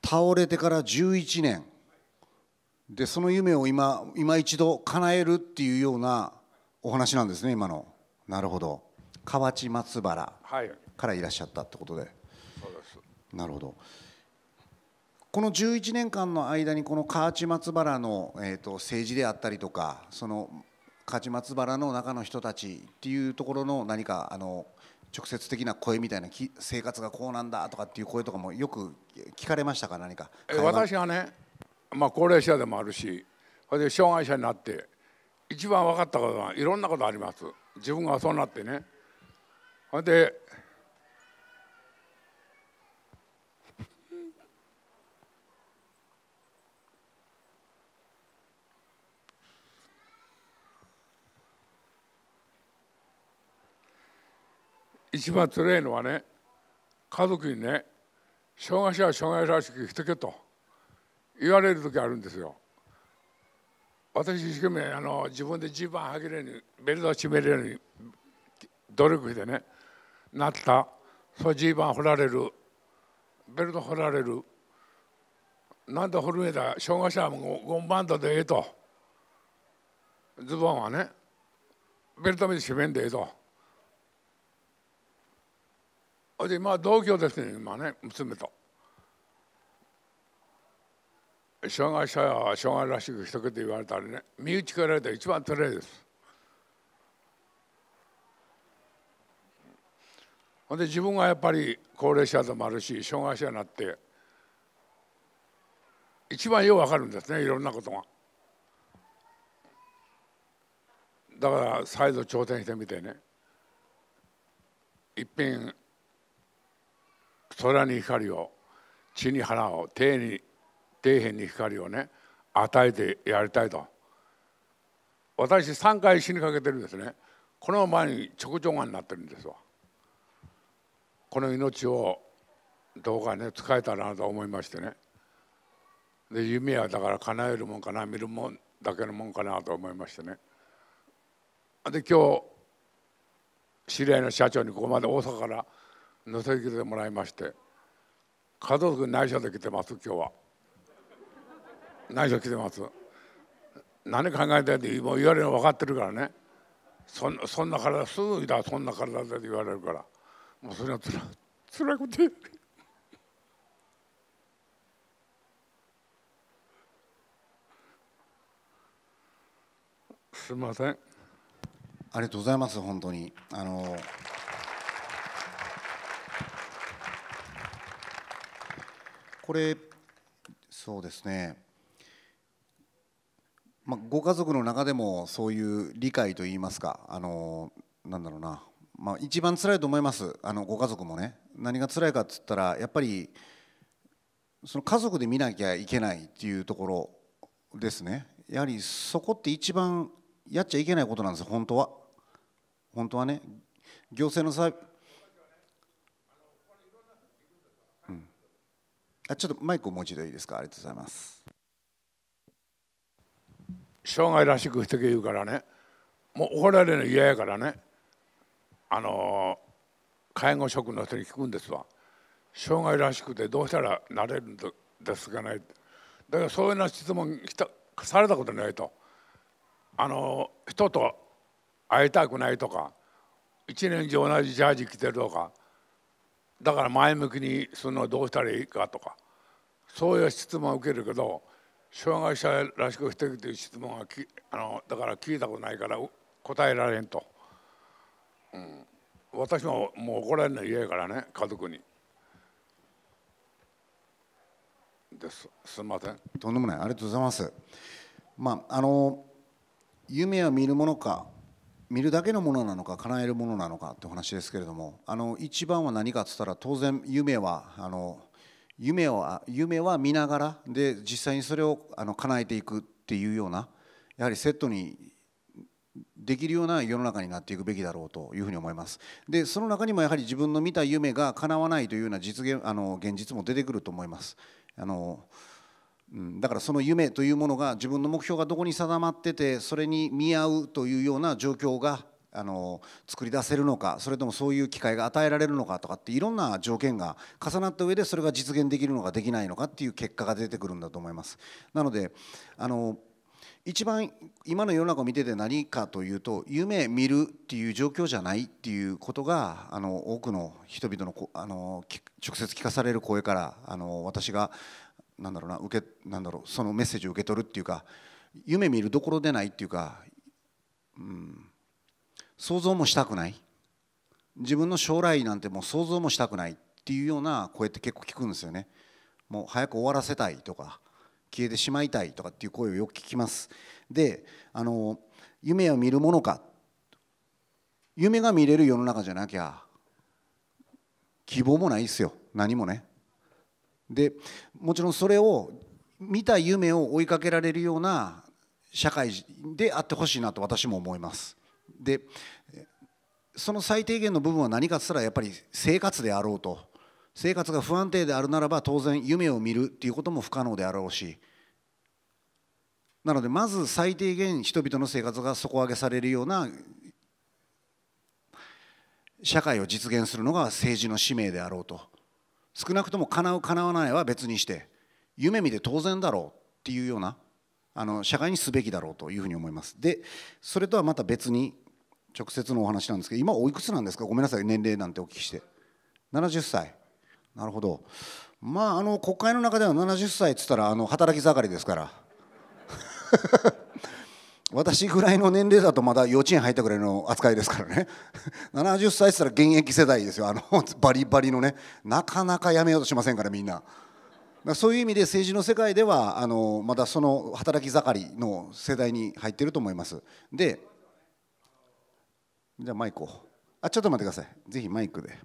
倒れてから11年でその夢を今今一度叶えるっていうようなお話なんですね今のなるほど河内松原からいらっしゃったってことで、はい、なるほどこの11年間の間にこの河内松原の、えーと政治であったりとかその河内松原の中の人たちっていうところの何かあの直接的な声みたいなき生活がこうなんだとかっていう声とかもよく聞かれましたか何か私はね、まあ、高齢者でもあるしそれで障害者になって一番分かったことはいろんなことあります自分がそうなってねそれで一番つれいのはね家族にね障害者は障害者らしく生きとけと言われる時あるんですよ。私一生懸命あの自分でジーパンはぎれにベルトを締めるように努力してねなったそうジーパン掘られるベルト掘られる何で掘るんだ障害者はもうゴンバンドでええとズボンはねベルト目で締めんでええと。でまあ同居ですね今ね娘と障害者は障害らしくしとけ言われたらね身内かられたら一番つらいですほんで自分がやっぱり高齢者でもあるし障害者になって一番よくわかるんですねいろんなことがだから再度挑戦してみてねいっぺん空に光を地に花を底に底辺に光をね与えてやりたいと私3回死にかけてるんですねこの前に直腸がんになってるんですわこの命をどうかね使えたらなと思いましてねで夢はだから叶えるもんかな見るもんだけのもんかなと思いましてねで今日知り合いの社長にここまで大阪から乗せてもらいまして家族内緒で来てます今日は内緒来てます何考えてってもう言われるの分かってるからねそんそんな体すぐだそんな体で言われるからもうそれはつらつらくてすみませんありがとうございます本当にあのこれそうですね、まあ、ご家族の中でもそういう理解といいますかあのなんだろうな、まあ、一番辛いと思いますあのご家族もね何が辛いかっつったらやっぱりその家族で見なきゃいけないっていうところですねやはりそこって一番やっちゃいけないことなんです本当は本当はね行政のあちょっとマイクをもう一度いいですかありがとうございます生涯らしくして言うからねもう怒られるの嫌やからねあの介護職の人に聞くんですわ生涯らしくてどうしたらなれるんですかねだからそういうような質問たされたことないとあの人と会いたくないとか一年中同じジャージ着てるとかだから前向きにするのはどうしたらいいかとかそういう質問を受けるけど障害者らしくしてるという質問はきあのだから聞いたことないから答えられんと、うん、私ももう怒られるの嫌やからね家族に。ですすみませんとんでもないありがとうございます。まああの夢は見るものか見るだけのものなのか叶えるものなのかって話ですけれどもあの一番は何かっつったら当然夢はあの夢は夢は見ながらで実際にそれをあの叶えていくっていうようなやはりセットにできるような世の中になっていくべきだろうというふうに思います。でその中にもやはり自分の見た夢が叶わないというような実現あの現実も出てくると思います。あのうん、だからその夢というものが自分の目標がどこに定まっててそれに見合うというような状況があの作り出せるのかそれともそういう機会が与えられるのかとかっていろんな条件が重なった上でそれが実現できるのかできないのかっていう結果が出てくるんだと思います。なのであの一番今の世の中を見てて何かというと夢見るっていう状況じゃないっていうことがあの多くの人々のあの直接聞かされる声からあの私がなんだろうな受けなんだろうそのメッセージを受け取るっていうか夢見るどころでないっていうか、うん、想像もしたくない自分の将来なんてもう想像もしたくないっていうような声って結構聞くんですよね。もう早く終わらせたいとか消えてしまいたいとかっていう声をよく聞きます。であの夢を見るものか夢が見れる世の中じゃなきゃ希望もないですよ何もねでもちろんそれを見た夢を追いかけられるような社会であってほしいなと私も思います。でその最低限の部分は何かっつったらやっぱり生活であろうと生活が不安定であるならば当然夢を見るっていうことも不可能であろうしなのでまず最低限人々の生活が底上げされるような社会を実現するのが政治の使命であろうと。少なくとも叶う叶わないは別にして夢見て当然だろうっていうようなあの社会にすべきだろうというふうに思います。でそれとはまた別に直接のお話なんですけど今おいくつなんですかごめんなさい年齢なんてお聞きして70歳なるほどまああの国会の中では70歳っつったらあの働き盛りですから私ぐらいの年齢だとまだ幼稚園入ったぐらいの扱いですからね70 歳したら現役世代ですよあの バリバリのねなかなかやめようとしませんからみんな。そういう意味で政治の世界ではあのまだその働き盛りの世代に入っていると思います。でじゃあマイクをあちょっと待ってくださいぜひマイクで。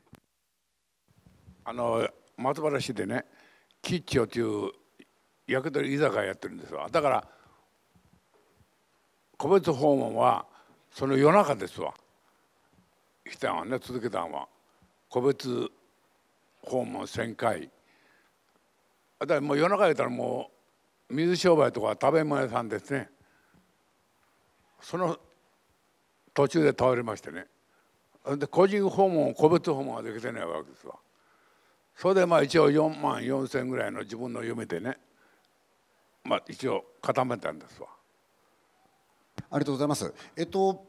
あの松原市でね吉兆という役取り居酒屋やってるんですよだから個別訪問はその夜中ですわ来たんはね続けたんは個別訪問1,000回だからもう夜中やったらもう水商売とか食べ物屋さんですねその途中で倒れましてねで個人訪問個別訪問はできてないわけですわそれでまあ一応4万4,000ぐらいの自分の夢でねまあ一応固めたんですわありがとうございます。えっと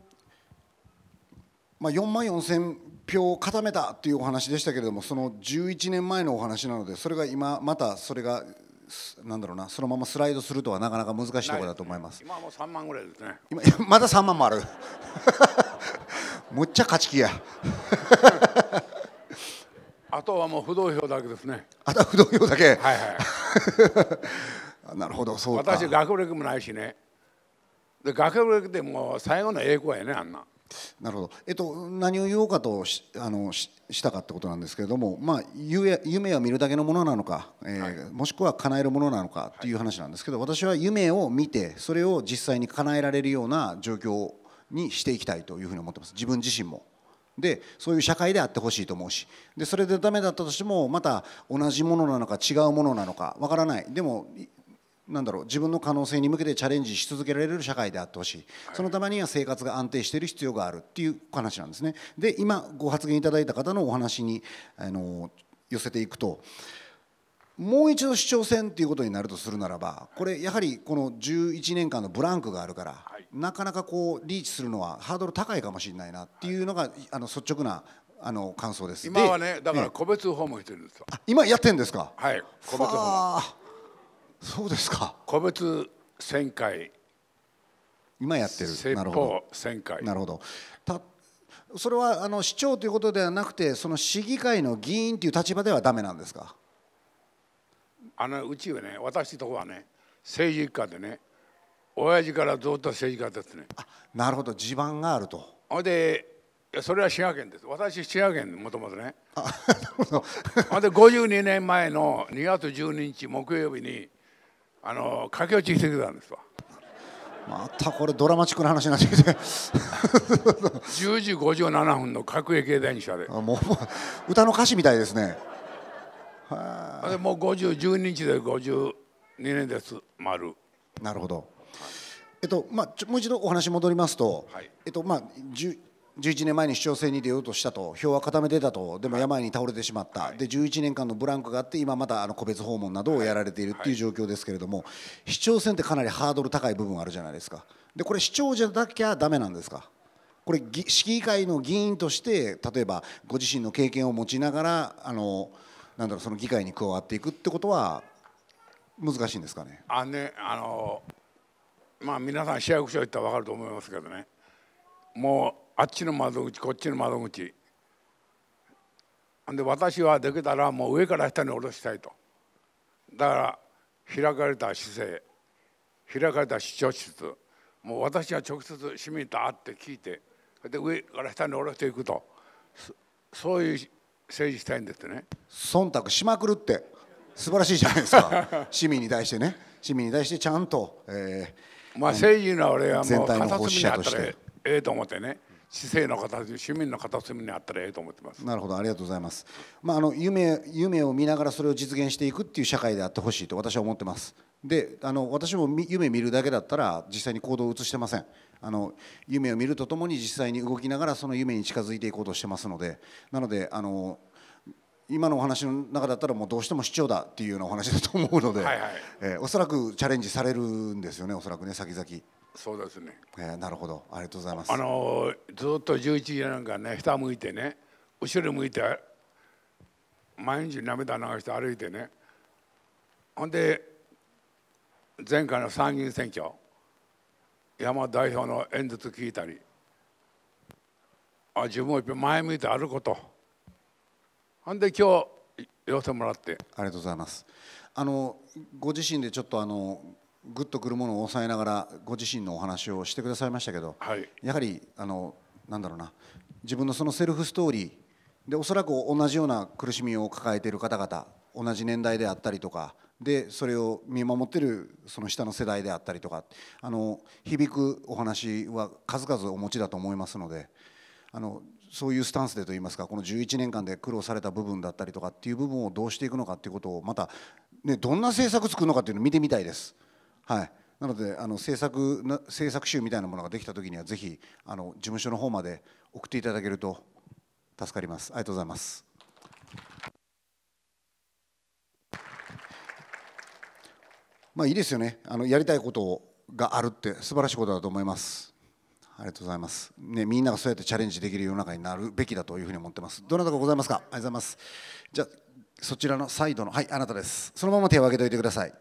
まあ、4万4千票を固めたというお話でしたけれどもその11年前のお話なのでそれが今またそれがなんだろうなそのままスライドするとはなかなか難しいところだと思います今はもう3万ぐらいですね今 まだ3万もある むっちゃ勝ち気や あとはもう不動票だけですねあとは不動票だけはいはいなるほどそう私学歴もないしねで学ぶでも最後の栄光やねあんな。なるほど、えっと、何を言おうかとしあのしたかってことなんですけれども、まあ、夢夢は見るだけのものなのか、えー、はい、もしくは叶えるものなのかっていう話なんですけど、はい、私は夢を見てそれを実際に叶えられるような状況にしていきたいというふうに思ってます自分自身も。でそういう社会であってほしいと思うしでそれでダメだったとしてもまた同じものなのか違うものなのかわからないでもなんだろう自分の可能性に向けてチャレンジし続けられる社会であってほしい、そのためには生活が安定している必要があるっていう話なんですね。で今ご発言いただいた方のお話にあの寄せていくともう一度市長選ということになるとするならばこれやはりこの11年間のブランクがあるから、なかなかこうリーチするのはハードル高いかもしれないなっていうのが、あの率直なあの感想です今はねだから個別訪問してるんですよ、今やってんですかはい個別訪問そうですか個別旋回今やってる説法旋回なるほどたそれはあの市長ということではなくてその市議会の議員という立場ではだめなんですかあのうちはね私とこはね政治家でね親父からずっと政治家ですねあなるほど地盤があるとほいでそれは滋賀県です私滋賀県もともとねあなるほどで52年前の2月12日木曜日にあの駆け落ちしてきたんですわまたこれドラマチックな話になってきて10時57分の各駅電車であもう歌の歌詞みたいですねはでもう50 12日で52年です丸なるほど、えっとまあ、もう一度お話戻りますと、はい、えっとまあ、11年前に市長選に出ようとしたと、票は固めてたと、でも病に倒れてしまった、はい、で11年間のブランクがあって、今またあの個別訪問などをやられているっていう状況ですけれども、はいはい、市長選ってかなりハードル高い部分あるじゃないですか、でこれ、市長じゃなきゃだめなんですか。これ市議会の議員として例えばご自身の経験を持ちながらあのなんだろうその議会に加わっていくってことは難しいんですかね。あねあのまあ皆さん市役所行ったら分かると思いますけどねもうあっちの窓口こっちの窓口で私はできたらもう上から下に下ろしたいとだから開かれた市政開かれた市長室もう私が直接市民と会って聞いてで上から下に下ろしていくとそういう政治したいんですね忖度しまくるって素晴らしいじゃないですか 市民に対してね市民に対してちゃんと、えー、まあ政治の俺はもう片隅にあったらええと思ってね、市政の片市民の片にあったらええと思ってますなるほどありがとうございます、まあ、あの夢夢を見ながらそれを実現していくっていう社会であってほしいと私は思ってますであの私も夢見るだけだったら実際に行動を移してませんあの夢を見るとともに実際に動きながらその夢に近づいていこうとしてますのでなのであの今のお話の中だったらもうどうしても市長だっていうようなお話だと思うので、はいはい、えー、おそらくチャレンジされるんですよねおそらくね先々。そうですね、えー、なるほどありがとうございますあのずっと十一時なんかね下向いてね後ろ向いて毎日涙流して歩いてねほんで前回の参議院選挙山代表の演説聞いたりあ自分も前向いて歩こうとほんで今日寄せてもらってありがとうございますあのご自身でちょっとあのぐっとくるものを抑えながらご自身のお話をしてくださいましたけど、はい、やはりあのなんだろうな自分のそのセルフストーリーでおそらく同じような苦しみを抱えている方々同じ年代であったりとかでそれを見守ってるその下の世代であったりとかあの響くお話は数々お持ちだと思いますのであのそういうスタンスでといいますかこの11年間で苦労された部分だったりとかっていう部分をどうしていくのかっていうことをまた、ね、どんな政策作るのかっていうのを見てみたいです。はいなのであの制作制作集みたいなものができたときにはぜひあの事務所の方まで送っていただけると助かりますありがとうございますまあいいですよねあのやりたいことがあるって素晴らしいことだと思いますありがとうございます、ね、みんながそうやってチャレンジできる世の中になるべきだというふうに思ってますどなたかございますかありがとうございますじゃそちらのサイドのはいあなたですそのまま手を挙げておいてください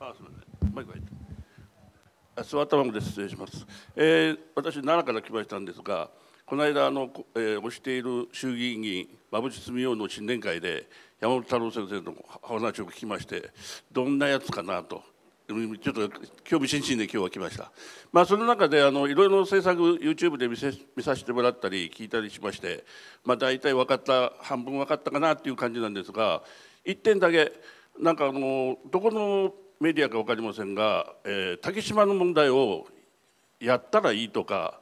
あすみませんマイク入っ座ったままで失礼します、えー、私奈良から来ましたんですがこの間あの、えー、推している衆議院議員馬淵澄夫の新年会で山本太郎先生の話を聞きましてどんなやつかなとちょっと興味津々で今日は来ました、まあ、その中であのいろいろ政策 YouTube で見せ見させてもらったり聞いたりしまして、まあ、大体分かった半分分かったかなっていう感じなんですが1点だけなんかあのどこのメディアか分かりませんが、えー、竹島の問題をやったらいいとか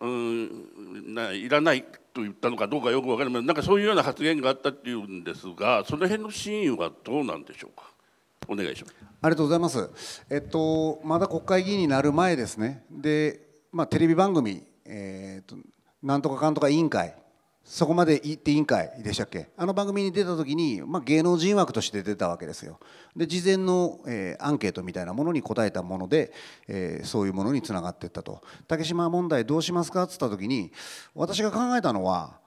うんないらないと言ったのかどうかよく分かりませんなんかそういうような発言があったっていうんですがその辺の真意はどうなんでしょうかお願いしますありがとうございます、えっと、まだ国会議員になる前ですねで、まあ、テレビ番組、えーと、となんとかかんとか委員会そこまで言って委員会でしたっけあの番組に出た時に、まあ、芸能人枠として出たわけですよで事前の、えー、アンケートみたいなものに答えたもので、えー、そういうものにつながっていったと竹島問題どうしますかっつった時に私が考えたのは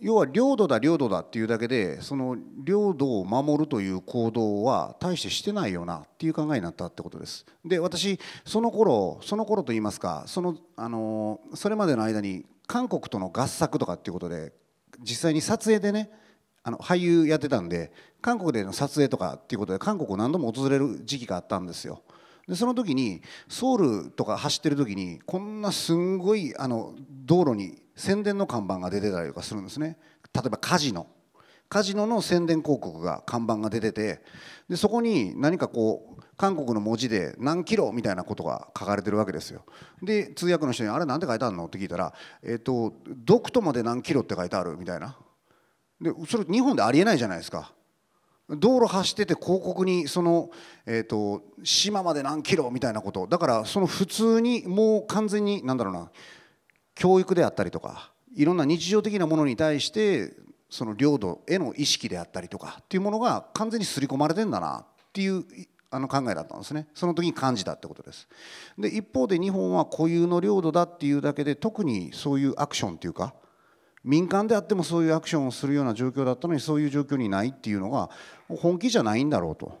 要は領土だ領土だっていうだけでその領土を守るという行動は大してしてないよなっていう考えになったってことですで私その頃その頃といいますかそのあのそれまでの間に韓国との合作とかっていうことで実際に撮影でねあの俳優やってたんで韓国での撮影とかっていうことで韓国を何度も訪れる時期があったんですよ。でその時にソウルとか走ってる時にこんなすんごいあの道路に宣伝の看板が出てたりとかするんですね例えばカジノカジノの宣伝広告が看板が出ててでそこに何かこう韓国の文字で何キロみたいなことが書かれてるわけですよで通訳の人に「あれ何て書いてあるの?」って聞いたら「えっ、ー、とドクトまで何キロって書いてある」みたいなでそれ日本でありえないじゃないですか道路走ってて広告にその、えーと、と島まで何キロみたいなことだからその普通にもう完全に何だろうな教育であったりとかいろんな日常的なものに対してその領土への意識であったりとかっていうものが完全に刷り込まれてんだなっていうあの考えだったんですねその時に感じたってことですで一方で日本は固有の領土だっていうだけで特にそういうアクションっていうか民間であってもそういうアクションをするような状況だったのにそういう状況にないっていうのが本気じゃないんだろうと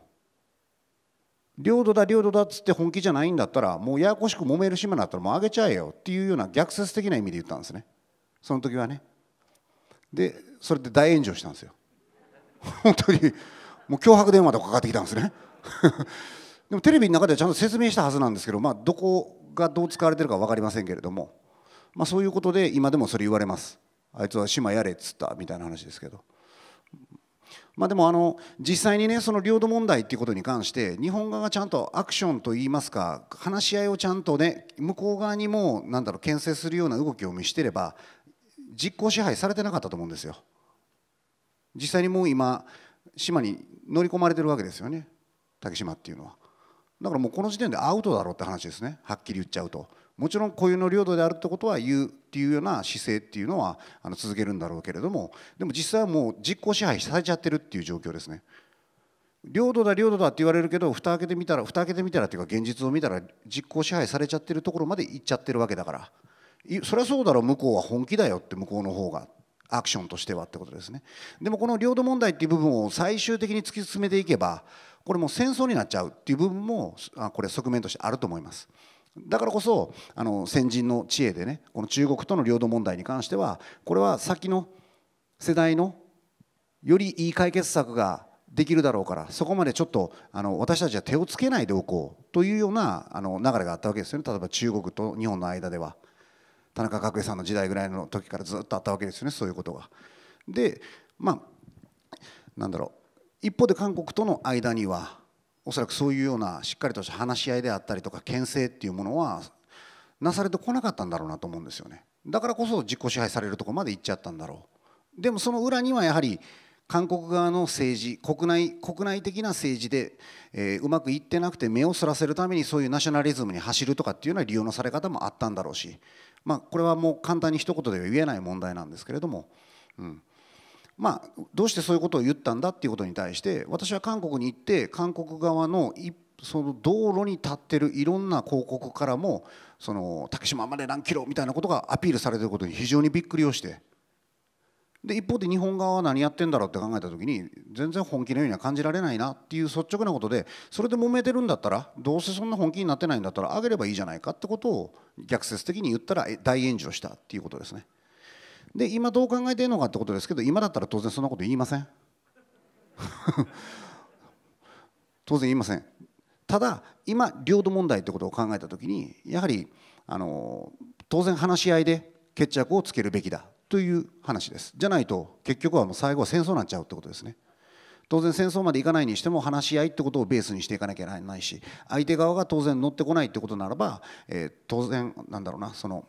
領土だ領土だっつって本気じゃないんだったらもうややこしく揉める島だったらもうあげちゃえよっていうような逆説的な意味で言ったんですねその時はねでそれで大炎上したんですよ 本当にもう脅迫電話とかかかってきたんですね でもテレビの中ではちゃんと説明したはずなんですけど、まあ、どこがどう使われてるか分かりませんけれども、まあ、そういうことで今でもそれ言われますあいつは島やれっつったみたいな話ですけど。まあ、でもあの実際にねその領土問題っていうことに関して日本側がちゃんとアクションといいますか話し合いをちゃんとね向こう側にもなんだろう牽制するような動きを見してれば実効支配されてなかったと思うんですよ実際にもう今島に乗り込まれてるわけですよね竹島っていうのはだからもうこの時点でアウトだろうって話ですねはっきり言っちゃうともちろん固有の領土であるってことは言うっていうような姿勢っていうのはあの続けるんだろうけれどもでも実際はもう実効支配されちゃってるっていう状況ですね領土だ領土だって言われるけど蓋開けてみたら蓋開けてみたらっていうか現実を見たら実効支配されちゃってるところまで行っちゃってるわけだからそりゃそうだろう向こうは本気だよって向こうの方がアクションとしてはってことですねでもこの領土問題っていう部分を最終的に突き進めていけばこれも戦争になっちゃうっていう部分もこれ側面としてあると思いますだからこそあの先人の知恵でねこの中国との領土問題に関してはこれは先の世代のよりいい解決策ができるだろうからそこまでちょっとあの私たちは手をつけないでおこうというようなあの流れがあったわけですよね例えば中国と日本の間では。田中角栄さんの時代ぐらいの時からずっとあったわけですよねそういうことが。でまあなんだろう一方で韓国との間にはおそらくそういうようなしっかりとした話し合いであったりとか牽制っていうものはなされてこなかったんだろうなと思うんですよねだからこそ自己支配されるとこまで行っちゃったんだろうでもその裏にはやはり韓国側の政治国内国内的な政治で、えー、うまくいってなくて目をそらせるためにそういうナショナリズムに走るとかっていうような利用のされ方もあったんだろうし、まあ、これはもう簡単に一言では言えない問題なんですけれども、うん、まあ、どうしてそういうことを言ったんだっていうことに対して私は韓国に行って韓国側のその道路に立ってるいろんな広告からもその竹島まで何キロみたいなことがアピールされてることに非常にびっくりをして。で一方で日本側は何やってんだろうって考えた時に全然本気のようには感じられないなっていう率直なことでそれで揉めてるんだったらどうせそんな本気になってないんだったらあげればいいじゃないかってことを逆説的に言ったら大炎上したっていうことですね。で今どう考えてるのかってことですけど今だったら当然そんなこと言いません 当然言いませんただ今領土問題ってことを考えた時にやはりあの当然話し合いで決着をつけるべきだという話ですじゃないと結局はもう最後は戦争になっちゃうってことですね当然戦争までいかないにしても話し合いってことをベースにしていかなきゃならないし相手側が当然乗ってこないってことならば、えー、当然なんだろうなその、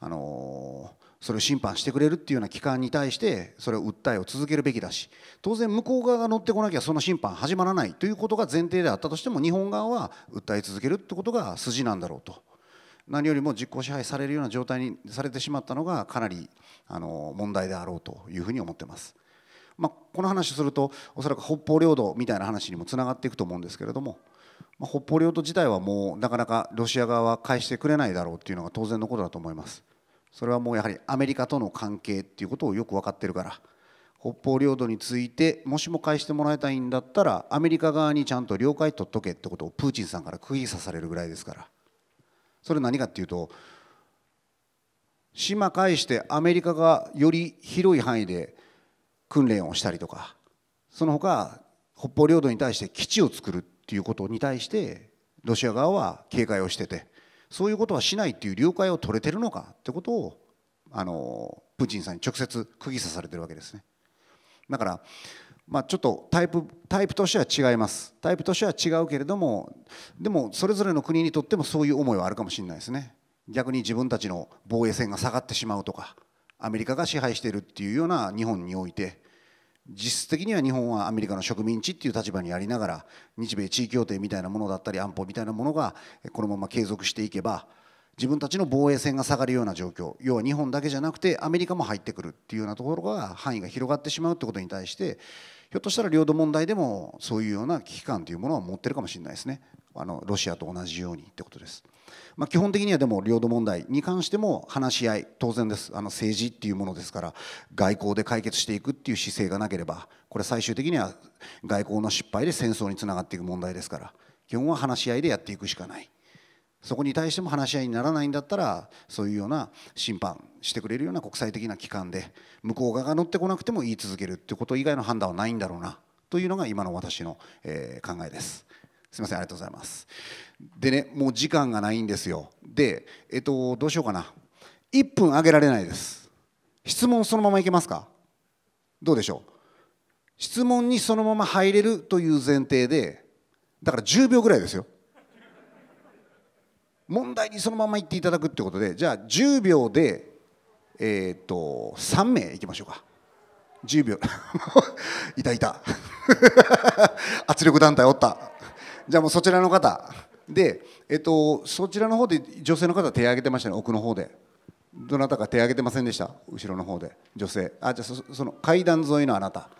あのー、それを審判してくれるっていうような機関に対してそれを訴えを続けるべきだし当然向こう側が乗ってこなきゃその審判始まらないということが前提であったとしても日本側は訴え続けるってことが筋なんだろうと何よりも実効支配されるような状態にされてしまったのがかなりあの問題であろうというふうに思ってます。まあ、この話をするとおそらく北方領土みたいな話にもつながっていくと思うんですけれども、まあ、北方領土自体はもうなかなかロシア側は返してくれないだろうというのが当然のことだと思います。それはもうやはりアメリカとの関係っていうことをよく分かってるから北方領土についてもしも返してもらいたいんだったらアメリカ側にちゃんと了解取っとけってことをプーチンさんから釘刺されるぐらいですから。それ何かっていうと島返してアメリカがより広い範囲で訓練をしたりとかその他北方領土に対して基地を作るっていうことに対してロシア側は警戒をしててそういうことはしないっていう了解を取れてるのかってことをあのプーチンさんに直接釘刺されてるわけですね。だからまあ、ちょっとタイプタイプとしては違いますタイプとしては違うけれどもでもそれぞれの国にとってもそういう思いはあるかもしれないですね逆に自分たちの防衛線が下がってしまうとかアメリカが支配しているっていうような日本において実質的には日本はアメリカの植民地っていう立場にありながら日米地位協定みたいなものだったり安保みたいなものがこのまま継続していけば自分たちの防衛線が下がるような状況要は日本だけじゃなくてアメリカも入ってくるっていうようなところが範囲が広がってしまうってことに対してひょっとしたら領土問題でもそういうような危機感というものは持ってるかもしれないですねあのロシアと同じようにってことです。まあ、基本的にはでも領土問題に関しても話し合い当然ですあの政治っていうものですから外交で解決していくっていう姿勢がなければこれ最終的には外交の失敗で戦争につながっていく問題ですから基本は話し合いでやっていくしかないそこに対しても話し合いにならないんだったらそういうような審判してくれるような国際的な機関で向こう側が乗ってこなくても言い続けるってこと以外の判断はないんだろうなというのが今の私の、え考えです。すみませんありがとうございます。でねもう時間がないんですよ。でえっとどうしようかな1分あげられないです。質問そのままいけますかどうでしょう質問にそのまま入れるという前提でだから10秒ぐらいですよ。問題にそのまま言っていただくということでじゃあ10秒で、えーと、3名いきましょうか10秒 いたいた 圧力団体おったじゃあもうそちらの方で、えー、と、そちらの方で女性の方手挙げてましたね奥の方でどなたか手挙げてませんでした後ろの方で女性あじゃあその階段沿いのあなた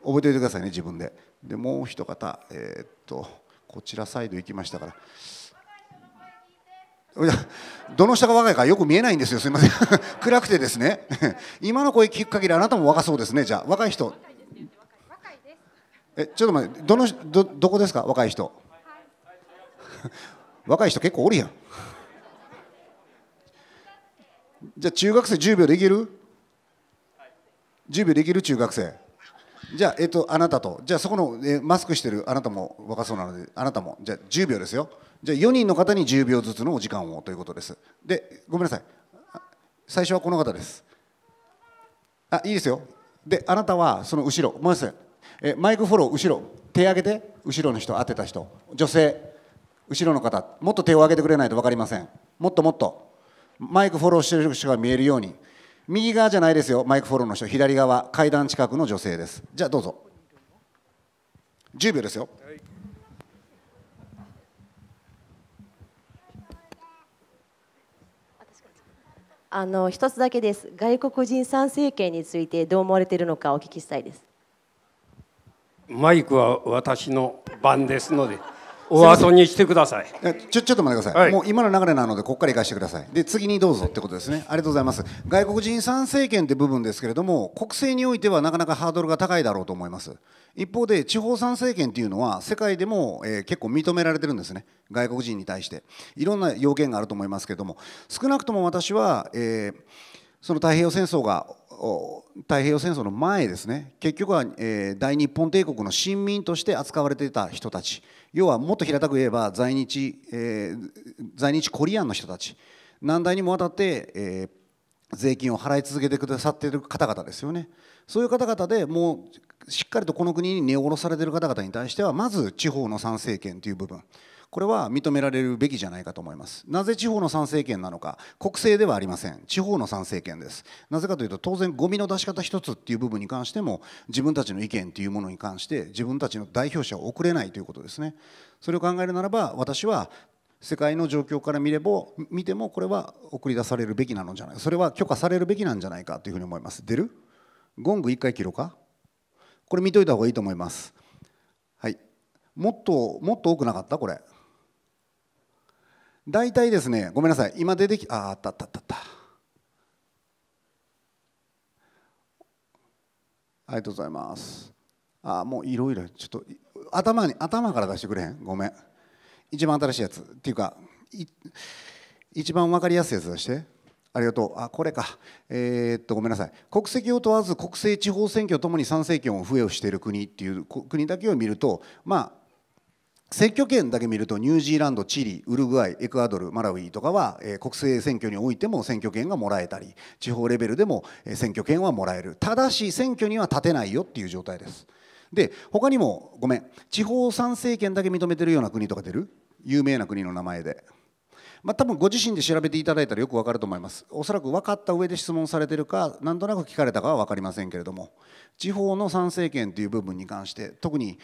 覚えておいてくださいね自分ででもう一方えー、とこちらサイド行きましたからどの下が若いかよく見えないんですよ、すみません、暗くてですね、今の声聞く限り、あなたも若そうですね、じゃあ、若い人、若いえちょっと待って、どのどどこですか、若い人、若い人、結構おるやん、じゃあ、中学生10秒でいける、10秒でいける、中学生。じゃあ、えっと、あなたと、じゃあそこの、えー、マスクしてるあなたも若そうなので、あなたも、じゃあ10秒ですよ。じゃあ4人の方に10秒ずつのお時間をということです。で、ごめんなさい。最初はこの方です。あ、いいですよ。で、あなたはその後ろ、ごめんなさい。えマイクフォロー、後ろ、手上げて、後ろの人、当てた人、女性、後ろの方、もっと手を上げてくれないと分かりません。もっともっと、マイクフォローしてる人が見えるように、右側じゃないですよマイクフォローの人左側階段近くの女性ですじゃあどうぞ10秒ですよ、はいあの一つだけです。外国人参政権についてどう思われているのかお聞きしたいです。マイクは私の番ですので。お後にしてくださいちょちょっと待ってください、はい、もう今の流れなのでここから行かしてくださいで次にどうぞってことですねありがとうございます外国人参政権って部分ですけれども国政においてはなかなかハードルが高いだろうと思います一方で地方参政権っていうのは世界でも、えー、結構認められてるんですね外国人に対していろんな要件があると思いますけれども少なくとも私は、えー、その太平洋戦争が太平洋戦争の前ですね結局は、えー、大日本帝国の臣民として扱われていた人たち要はもっと平たく言えば在日、えー、在日コリアンの人たち何代にもわたって、えー、税金を払い続けてくださっている方々ですよねそういう方々でもうしっかりとこの国に根を下ろされている方々に対してはまず地方の参政権という部分これは認められるべきじゃないかと思いますなぜ地方の参政権なのか国政ではありません地方の参政権ですなぜかというと当然ゴミの出し方一つっていう部分に関しても自分たちの意見というものに関して自分たちの代表者を送れないということですねそれを考えるならば私は世界の状況から見れば見てもこれは送り出されるべきなのじゃないそれは許可されるべきなんじゃないかというふうに思います出るゴング1回切ろうかこれ見といた方がいいと思いますはいもっともっと多くなかったこれ大体ですねごめんなさい今出てきああったあったあったありがとうございますああもういろいろちょっと頭に頭から出してくれへんごめん一番新しいやつっていうか一番分かりやすいやつ出してありがとうあこれかえー、っとごめんなさい国籍を問わず国政地方選挙ともに参政権を付与している国っていう国だけを見るとまあ選挙権だけ見るとニュージーランド、チリ、ウルグアイ、エクアドル、マラウイとかは、え国政選挙においても選挙権がもらえたり地方レベルでも、え選挙権はもらえるただし選挙には立てないよっていう状態です。で他にもごめん地方参政権だけ認めてるような国とか出る有名な国の名前で。まあ、多分ご自身で調べていただいたらよくわかると思いますおそらく分かった上で質問されてるかなんとなく聞かれたかは分かりませんけれども地方の参政権という部分に関して特に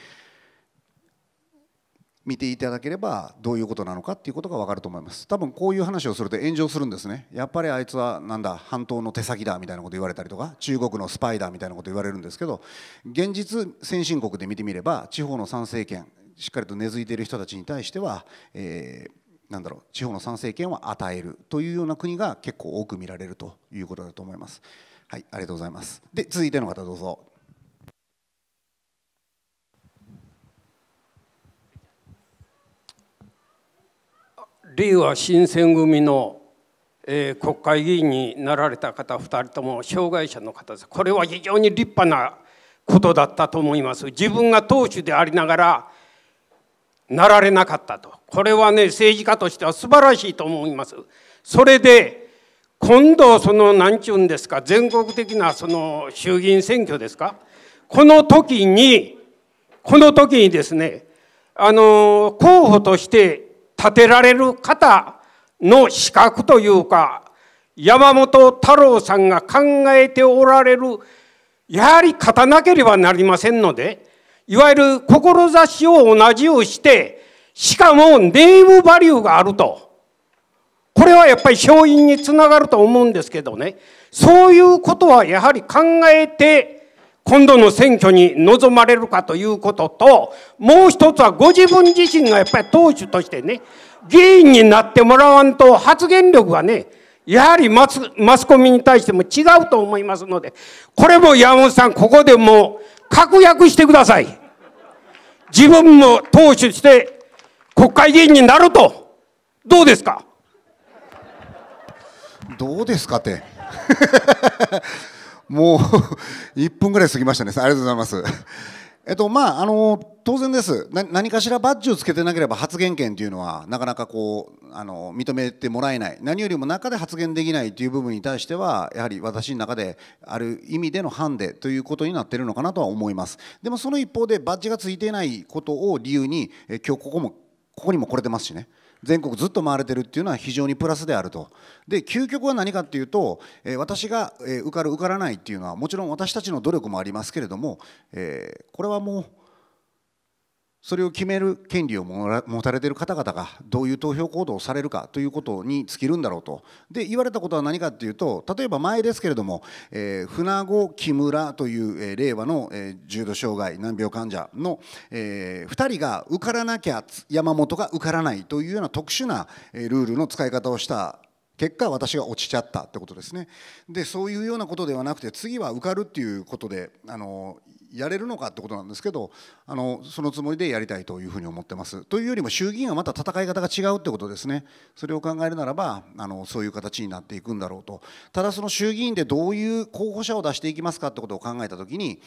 見ていただければどういうことなのかっていうことがわかると思います多分こういう話をすると炎上するんですねやっぱりあいつはなんだ半島の手先だみたいなこと言われたりとか中国のスパイだみたいなこと言われるんですけど現実先進国で見てみれば地方の参政権しっかりと根付いている人たちに対しては、えー、なんだろう地方の参政権を与えるというような国が結構多く見られるということだと思います。はい、ありがとうございます。で、続いての方どうぞ。令和新選組の、えー、国会議員になられた方2人とも障害者の方ですこれは非常に立派なことだったと思います自分が党首でありながらなられなかったとこれはね政治家としては素晴らしいと思いますそれで今度その何ちゅうんですか全国的なその衆議院選挙ですかこの時にこの時にですねあの候補として立てられる方の資格というか山本太郎さんが考えておられるやはり勝たなければなりませんのでいわゆる志を同じをしてしかもネームバリューがあるとこれはやっぱり勝因につながると思うんですけどねそういうことはやはり考えて今度の選挙に臨まれるかということと、もう一つはご自分自身がやっぱり党首としてね、議員になってもらわんと発言力がね、やはりマスマスコミに対しても違うと思いますので、これも山本さん、ここでもう確約してください。自分も党首して国会議員になると、どうですかどうですかって。もう1 分ぐらい過ぎましたね。ありがとうございます。えっとまあ、あの当然です何かしらバッジをつけてなければ発言権というのはなかなかこうあの認めてもらえない何よりも中で発言できないという部分に対してはやはり私の中である意味でのハンデということになっているのかなとは思いますでもその一方でバッジがついていないことを理由に今日ここもここにも来れてますしね全国ずっと回れてるっていうのは非常にプラスであるとで究極は何かっていうと、えー、私が、えー、受かる受からないっていうのはもちろん私たちの努力もありますけれども、えー、これはもうそれを決める権利を持たれている方々がどういう投票行動をされるかということに尽きるんだろうとで言われたことは何かというと例えば前ですけれども、えー、船子木村という、えー、令和の、えー、重度障害難病患者の、えー、2人が受からなきゃ山本が受からないというような特殊な、えー、ルールの使い方をした結果私が落ちちゃったってことですねでそういうようなことではなくて次は受かるっていうことであのやれるのかってことなんですけどあのそのつもりでやりたいというふうに思ってます。というよりも衆議院はまた戦い方が違うってことですねそれを考えるならばあのそういう形になっていくんだろうとただその衆議院でどういう候補者を出していきますかってことを考えた時に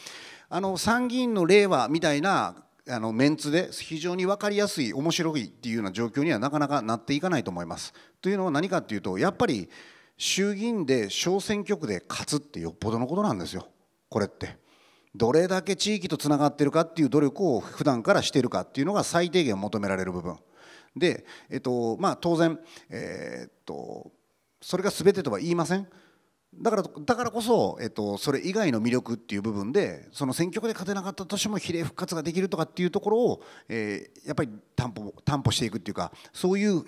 あの参議院の令和みたいなあのメンツで非常に分かりやすい面白いっていうような状況にはなかなかなっていかないと思います。というのは何かっていうとやっぱり衆議院で小選挙区で勝つってよっぽどのことなんですよこれって。どれだけ地域とつながってるかっていう努力を普段からしてるかっていうのが最低限求められる部分で、えっとまあ、当然、えー、っとそれが全てとは言いません。だからだからこそ、えっと、それ以外の魅力っていう部分でその選挙区で勝てなかったとしても比例復活ができるとかっていうところを、えー、やっぱり担保担保していくっていうかそういう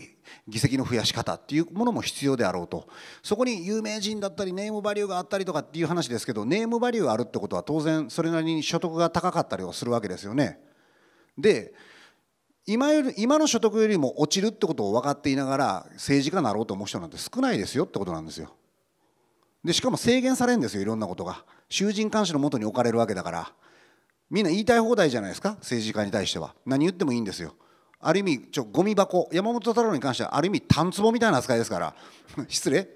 議席の増やし方っていうものも必要であろうとそこに有名人だったりネームバリューがあったりとかっていう話ですけどネームバリューがあるってことは当然それなりに所得が高かったりはするわけですよね。で今より今の所得よりも落ちるってことを分かっていながら政治家になろうと思う人なんて少ないですよってことなんですよ。でしかも制限されるんですよいろんなことが囚人監視のもとに置かれるわけだからみんな言いたい放題じゃないですか政治家に対しては何言ってもいいんですよある意味ちょゴミ箱山本太郎に関してはある意味タンみたいな扱いですから 失礼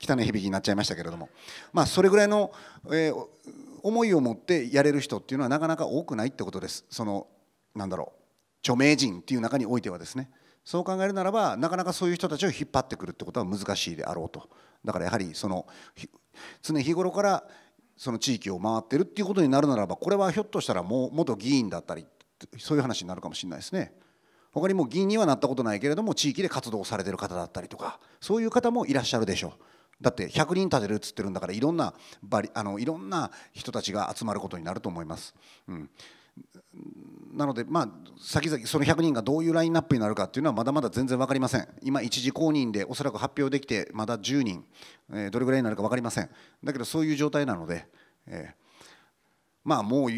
汚い響きになっちゃいましたけれどもまあそれぐらいの、えー、思いを持ってやれる人っていうのはなかなか多くないってことですそのなんだろう著名人っていう中においてはですねそう考えるならばなかなかそういう人たちを引っ張ってくるってことは難しいであろうとだからやはりその常日頃からその地域を回ってるっていうことになるならばこれはひょっとしたらもう元議員だったりそういう話になるかもしれないですね。他にも議員にはなったことないけれども地域で活動されてる方だったりとかそういう方もいらっしゃるでしょう。だって100人立てるっつってるんだからいろんなあのいろんな人たちが集まることになると思います。うん、なので、まあ、先々その100人がどういうラインナップになるかというのはまだまだ全然分かりません今一時公認でおそらく発表できてまだ10人、えー、どれぐらいになるか分かりませんだけどそういう状態なので、えー、まあもう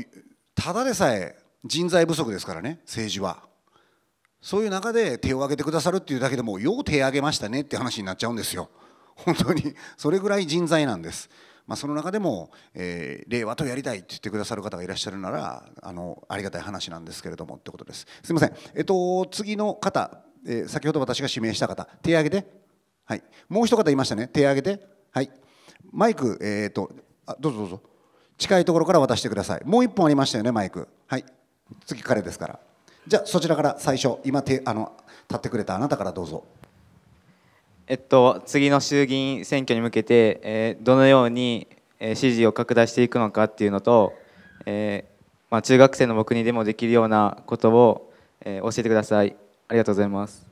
ただでさえ人材不足ですからね政治はそういう中で手を挙げてくださるっていうだけでもよう手を挙げましたねって話になっちゃうんですよ本当にそれぐらい人材なんです。まあ、その中でも、えー、令和とやりたいって言ってくださる方がいらっしゃるならあのありがたい話なんですけれどもってことですすいません、えっと、次の方、えー、先ほど私が指名した方手挙げて、はい、もう一方いましたね手挙げて、はい、マイク、えー、っとあどうぞどうぞ近いところから渡してくださいもう一本ありましたよねマイクはい次彼ですからじゃあそちらから最初今手あの立ってくれたあなたからどうぞ。えっと、次の衆議院選挙に向けて、えー、どのように、え支持を拡大していくのかっていうのと、えーまあ、中学生の僕にでもできるようなことを、えー、教えてください。ありがとうございます。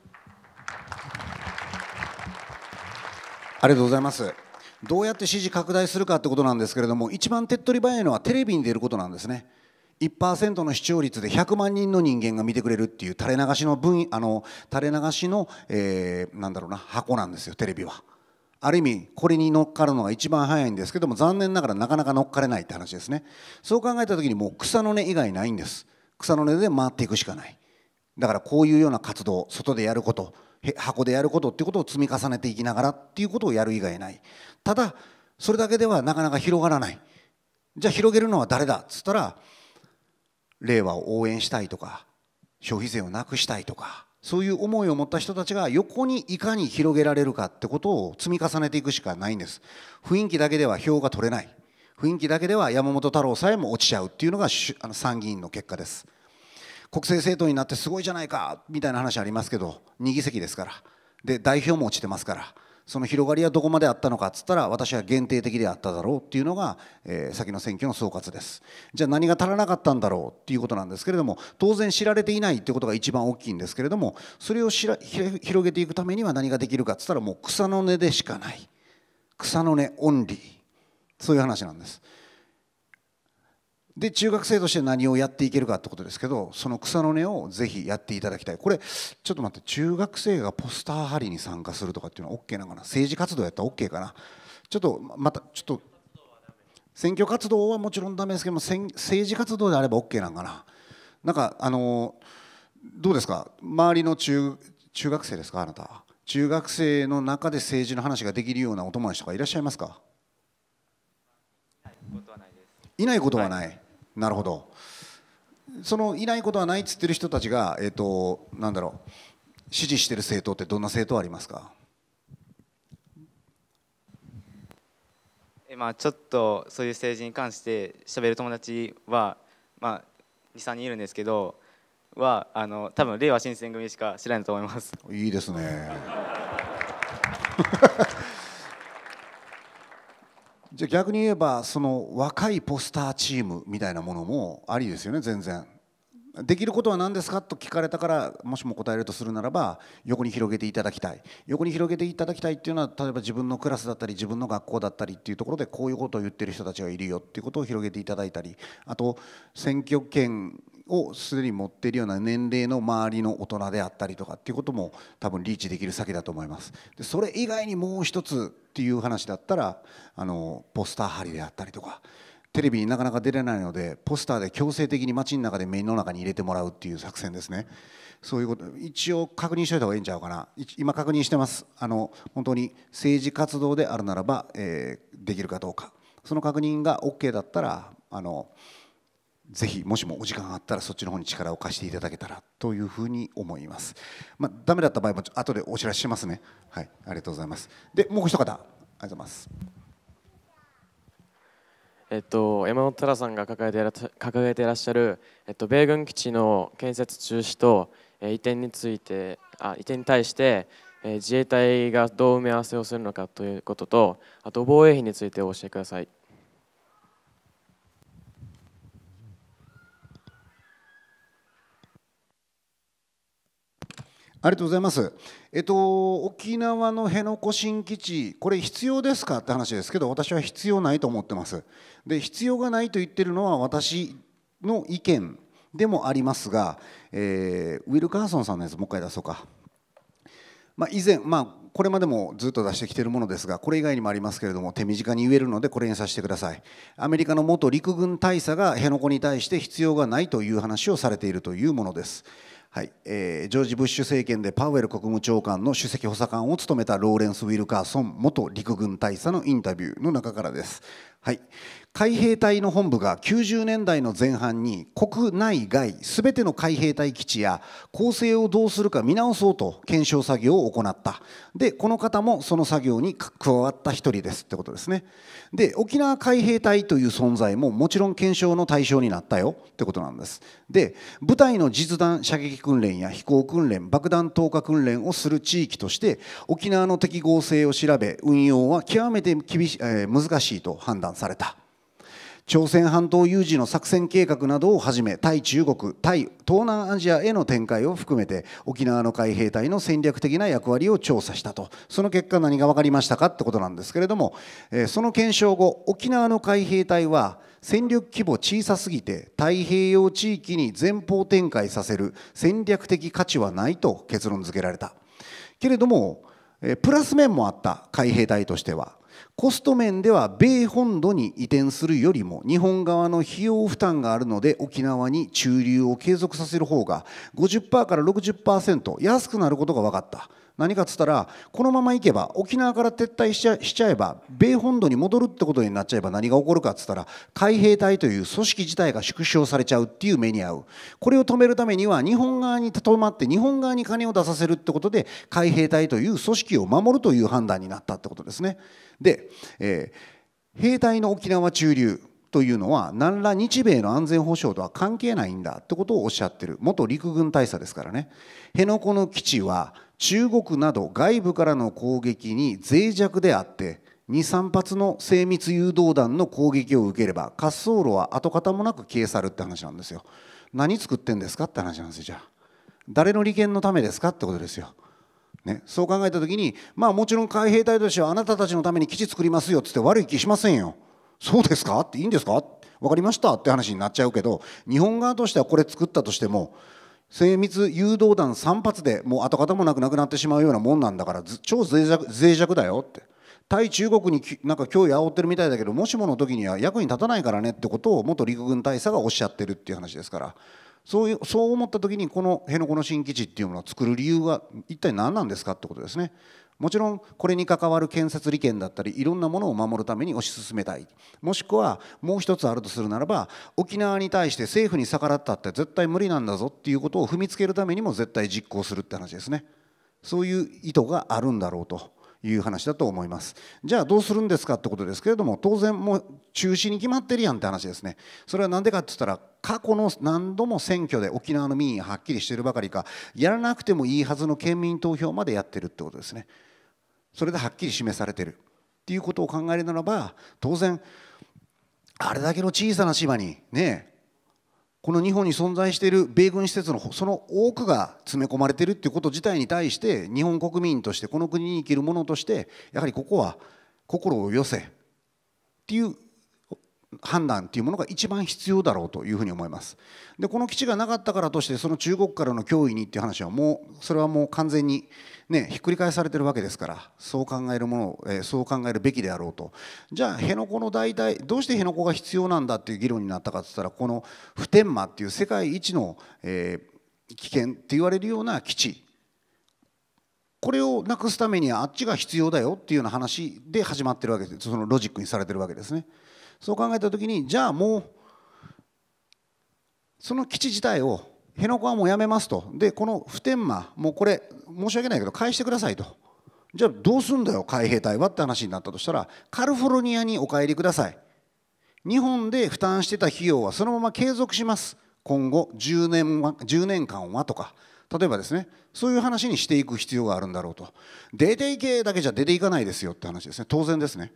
ありがとうございます。どうやって支持拡大するかってことなんですけれども、一番手っ取り早いのはテレビに出ることなんですね。1%の視聴率で100万人の人間が見てくれるっていう垂れ流しの分あの垂れ流しの、えー、なんだろうな箱なんですよテレビは。ある意味これに乗っかるのが一番早いんですけども残念ながらなかなか乗っかれないって話ですねそう考えた時にもう草の根以外ないんです草の根で回っていくしかないだからこういうような活動外でやること箱でやることっていうことを積み重ねていきながらっていうことをやる以外ないただそれだけではなかなか広がらないじゃあ広げるのは誰だっつったら令和を応援したいとか消費税をなくしたいとかそういう思いを持った人たちが横にいかに広げられるかってことを積み重ねていくしかないんです雰囲気だけでは票が取れない雰囲気だけでは山本太郎さえも落ちちゃうっていうのがあの参議院の結果です国政政党になってすごいじゃないかみたいな話ありますけど2議席ですからで代表も落ちてますからその広がりはどこまであったのかっつったら私は限定的であっただろうっていうのが、えー、先の選挙の総括ですじゃあ何が足らなかったんだろうっていうことなんですけれども当然知られていないってことが一番大きいんですけれどもそれを広げていくためには何ができるかっつったらもう草の根でしかない草の根オンリーそういう話なんです。で中学生として何をやっていけるかってことですけどその草の根をぜひやっていただきたいこれちょっと待って中学生がポスター貼りに参加するとかっていうのは OK なのかな政治活動やったら OK かなちょっとまたちょっと選挙活動はもちろんダメですけども政治活動であれば OK なのかななんかあのどうですか周りの中中学生ですかあなた中学生の中で政治の話ができるようなお友達とかいらっしゃいますかいないことはない、はいなるほどそのいないことはないっつってる人たちが、えーと、なんだろう支持してる政党ってどんな政党ありますかまあ、ちょっとそういう政治に関して喋る友達は、まあ、23人いるんですけどはあの多分れいわ新選組しか知らないと思いますいいですねじゃあ逆に言えばその若いポスターチームみたいなものもありですよね全然。できることは何ですかと聞かれたからもしも答えるとするならば横に広げていただきたい横に広げていただきたいっていうのは例えば自分のクラスだったり自分の学校だったりっていうところでこういうことを言ってる人たちがいるよっていうことを広げていただいたりあと選挙権をすでに持っているような年齢の周りの大人であったりとかっていうことも多分リーチできる先だと思いますでそれ以外にもう一つっていう話だったらあのポスター貼りであったりとかテレビになかなか出れないのでポスターで強制的に街の中で目の中に入れてもらうっていう作戦ですねそういうこと一応確認しといた方がいいんちゃうかな今確認してますあの本当に政治活動であるならば、えー、できるかどうかその確認が OK だったらあのぜひもしもお時間があったらそっちの方に力を貸していただけたらというふうに思います。まあ、ダメだった場合も後でお知らせしますね。はい、ありがとうございます。で、もう一方、ありがとうございます。えっと、山本太郎さんが掲げて掲げていらっしゃる、えっと、米軍基地の建設中止と、え移転についてあ移転に対して、え自衛隊がどう埋め合わせをするのかということとあと防衛費についてお教えください。ありがとうございます。えっと、沖縄の辺野古新基地、これ必要ですかって話ですけど、私は必要ないと思ってます。で、必要がないと言ってるのは私の意見でもありますが、えー、ウィル・カーソンさんのやつ、もう一回出そうか。まあ、以前、まあ、これまでもずっと出してきているものですがこれ以外にもありますけれども手短に言えるのでこれにさせてくださいアメリカの元陸軍大佐が辺野古に対して必要がないという話をされているというものですはい、えー、ジョージ・ブッシュ政権でパウエル国務長官の首席補佐官を務めたローレンス・ウィルカーソン元陸軍大佐のインタビューの中からです。はい、海兵隊の本部が90年代の前半に国内外すべての海兵隊基地や構成をどうするか見直そうと検証作業を行ったでこの方もその作業に加わった一人ですってことですねで沖縄海兵隊という存在ももちろん検証の対象になったよってことなんですで部隊の実弾射撃訓練や飛行訓練爆弾投下訓練をする地域として沖縄の適合性を調べ運用は極めて厳し、えー、難しいと判断された朝鮮半島有事の作戦計画などをはじめ対中国対東南アジアへの展開を含めて沖縄の海兵隊の戦略的な役割を調査したとその結果何が分かりましたかってことなんですけれども、その検証後沖縄の海兵隊は戦力規模小さすぎて太平洋地域に前方展開させる戦略的価値はないと結論付けられたけれどもプラス面もあった海兵隊としてはコスト面では米本土に移転するよりも日本側の費用負担があるので沖縄に駐留を継続させる方が50%から60%安くなることが分かった。何かっつったらこのままいけば沖縄から撤退しちゃえば米本土に戻るってことになっちゃえば何が起こるかっつったら海兵隊という組織自体が縮小されちゃうっていう目に遭うこれを止めるためには日本側にとまって日本側に金を出させるってことで海兵隊という組織を守るという判断になったってことですね。で、えー、兵隊の沖縄駐留というのは何ら日米の安全保障とは関係ないんだってことをおっしゃってる元陸軍大佐ですからね辺野古の基地は中国など外部からの攻撃に脆弱であって23発の精密誘導弾の攻撃を受ければ滑走路は跡形もなく消え去るって話なんですよ。何作ってんですかって話なんですよじゃあ。誰の利権のためですかってことですよ。ね、そう考えた時にまあもちろん海兵隊としてはあなたたちのために基地作りますよっつって悪い気しませんよ。そうですかっていいんですか分かりましたって話になっちゃうけど日本側としてはこれ作ったとしても精密誘導弾3発でもう跡形もなくなくなってしまうようなもんなんだから超脆弱脆弱だよって対中国になんか脅威煽ってるみたいだけどもしもの時には役に立たないからねってことを元陸軍大佐がおっしゃってるっていう話ですからそういうそう思った時にこの辺野古の新基地っていうものを作る理由は一体何なんですかってことですね。もちろんこれに関わる建設利権だったりいろんなものを守るために推し進めたいもしくはもう一つあるとするならば沖縄に対して政府に逆らったって絶対無理なんだぞっていうことを踏みつけるためにも絶対実行するって話ですねそういう意図があるんだろうという話だと思いますじゃあどうするんですかってことですけれども当然もう中止に決まってるやんって話ですねそれは何でかって言ったら過去の何度も選挙で沖縄の民意はっきりしてるばかりかやらなくてもいいはずの県民投票までやってるってことですね。それではっきり示されてるっていうことを考えるならば当然あれだけの小さな島にねこの日本に存在している米軍施設のその多くが詰め込まれているということ自体に対して日本国民としてこの国に生きる者としてやはりここは心を寄せっていう判断というものが一番必要だろうというふうに思いますでこの基地がなかったからとしてその中国からの脅威にっていう話はもうそれはもう完全に、ね、ひっくり返されてるわけですからそう考えるものを、えー、そう考えるべきであろうとじゃあ辺野古の代替どうして辺野古が必要なんだっていう議論になったかっいったらこの普天間っていう世界一の、えー、危険って言われるような基地これをなくすためにはあっちが必要だよっていうような話で始まってるわけですそのロジックにされてるわけですね。そう考えたときにじゃあもうその基地自体を辺野古はもうやめますとでこの普天間もうこれ申し訳ないけど返してくださいとじゃあどうすんだよ海兵隊はって話になったとしたらカルフォルニアにお帰りください日本で負担してた費用はそのまま継続します今後10年 ,10 年間はとか例えばですねそういう話にしていく必要があるんだろうと出ていけだけじゃ出ていかないですよって話ですね当然ですね。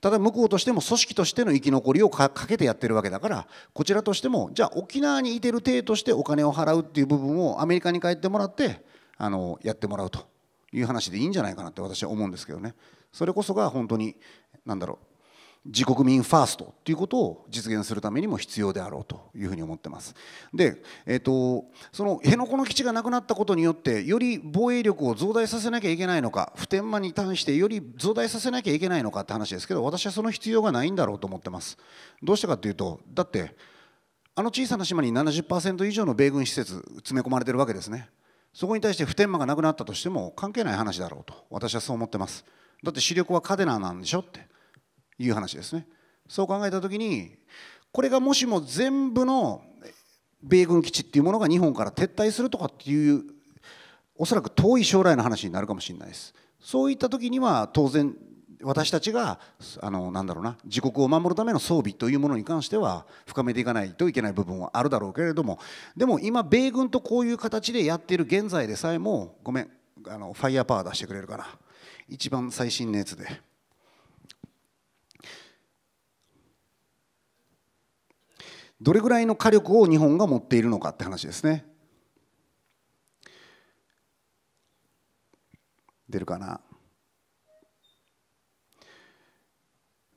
ただ向こうとしても組織としての生き残りをかけてやってるわけだからこちらとしてもじゃあ沖縄にいてる体としてお金を払うっていう部分をアメリカに帰ってもらってあのやってもらうという話でいいんじゃないかなって私は思うんですけどねそれこそが本当に何だろう自国民ファーストということを実現するためにも必要であろうというふうに思ってます。で、えーと、その辺野古の基地がなくなったことによってより防衛力を増大させなきゃいけないのか普天間に対してより増大させなきゃいけないのかって話ですけど私はその必要がないんだろうと思ってます。どうしてかというとだってあの小さな島に70%以上の米軍施設詰め込まれてるわけですね。そこに対して普天間がなくなったとしても関係ない話だろうと私はそう思ってます。だって主力は嘉手納なんでしょって。いう話ですねそう考えた時にこれがもしも全部の米軍基地っていうものが日本から撤退するとかっていうおそらく遠い将来の話になるかもしれないですそういった時には当然私たちがあのなんだろうな自国を守るための装備というものに関しては深めていかないといけない部分はあるだろうけれどもでも今米軍とこういう形でやっている現在でさえもごめんあのファイヤーパワー出してくれるかな一番最新のやつで。どれぐらいの火力を日本が持っているのかって話ですね。出るかな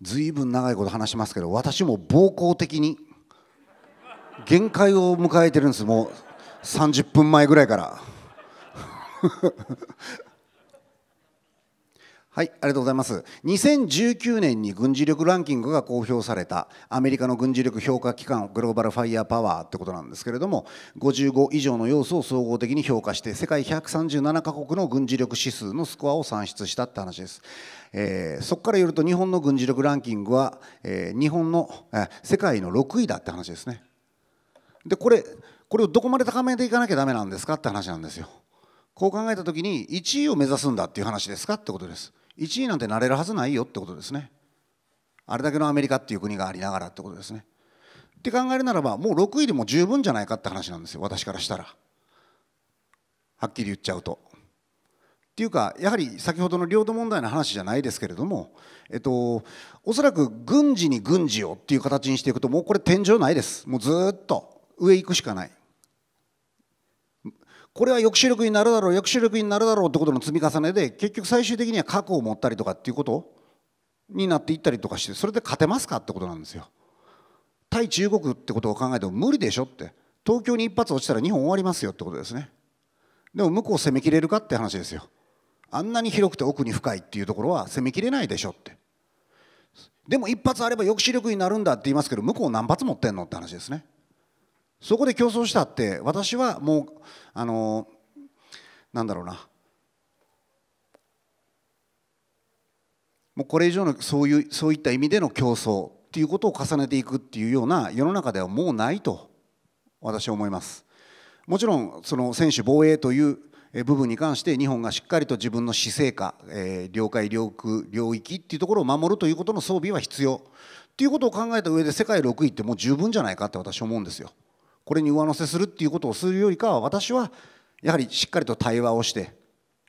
ずいぶん長いこと話しますけど私も暴行的に限界を迎えてるんですもう30分前ぐらいからはい、ありがとうございます。2019年に軍事力ランキングが公表されたアメリカの軍事力評価機関グローバルファイヤーパワーってことなんですけれども、55以上の要素を総合的に評価して世界137カ国の軍事力指数のスコアを算出したって話です。えー、そこからよると日本の軍事力ランキングは、えー、日本の、えー、世界の6位だって話ですね。で、これこれをどこまで高めていかなきゃダメなんですかって話なんですよ。こう考えた時に1位を目指すんだっていう話ですかってことです。1位なんてなれるはずないよってことですねあれだけのアメリカっていう国がありながらってことですねって考えるならばもう6位でも十分じゃないかって話なんですよ私からしたらはっきり言っちゃうとっていうかやはり先ほどの領土問題の話じゃないですけれども、えっと、おそらく軍事に軍事をっていう形にしていくともうこれ天井ないですもうずっと上行くしかないこれは抑止力になるだろう抑止力になるだろうってことの積み重ねで結局最終的には核を持ったりとかっていうことになっていったりとかしてそれで勝てますかってことなんですよ。対中国ってことを考えても無理でしょって東京に一発落ちたら日本終わりますよってことですね。でも向こう攻めきれるかって話ですよ。あんなに広くて奥に深いっていうところは攻めきれないでしょって。でも一発あれば抑止力になるんだって言いますけど向こう何発持ってんのって話ですね。そこで競争したって私はもうあのなんだろうなもうこれ以上のそういうそういった意味での競争っていうことを重ねていくっていうような世の中ではもうないと私は思います。もちろんその選手防衛という部分に関して日本がしっかりと自分の姿勢か、えー、領海領空領域っていうところを守るということの装備は必要っていうことを考えた上で世界6位ってもう十分じゃないかって私は思うんですよ。これに上乗せするっていうことをするよりかは私はやはりしっかりと対話をして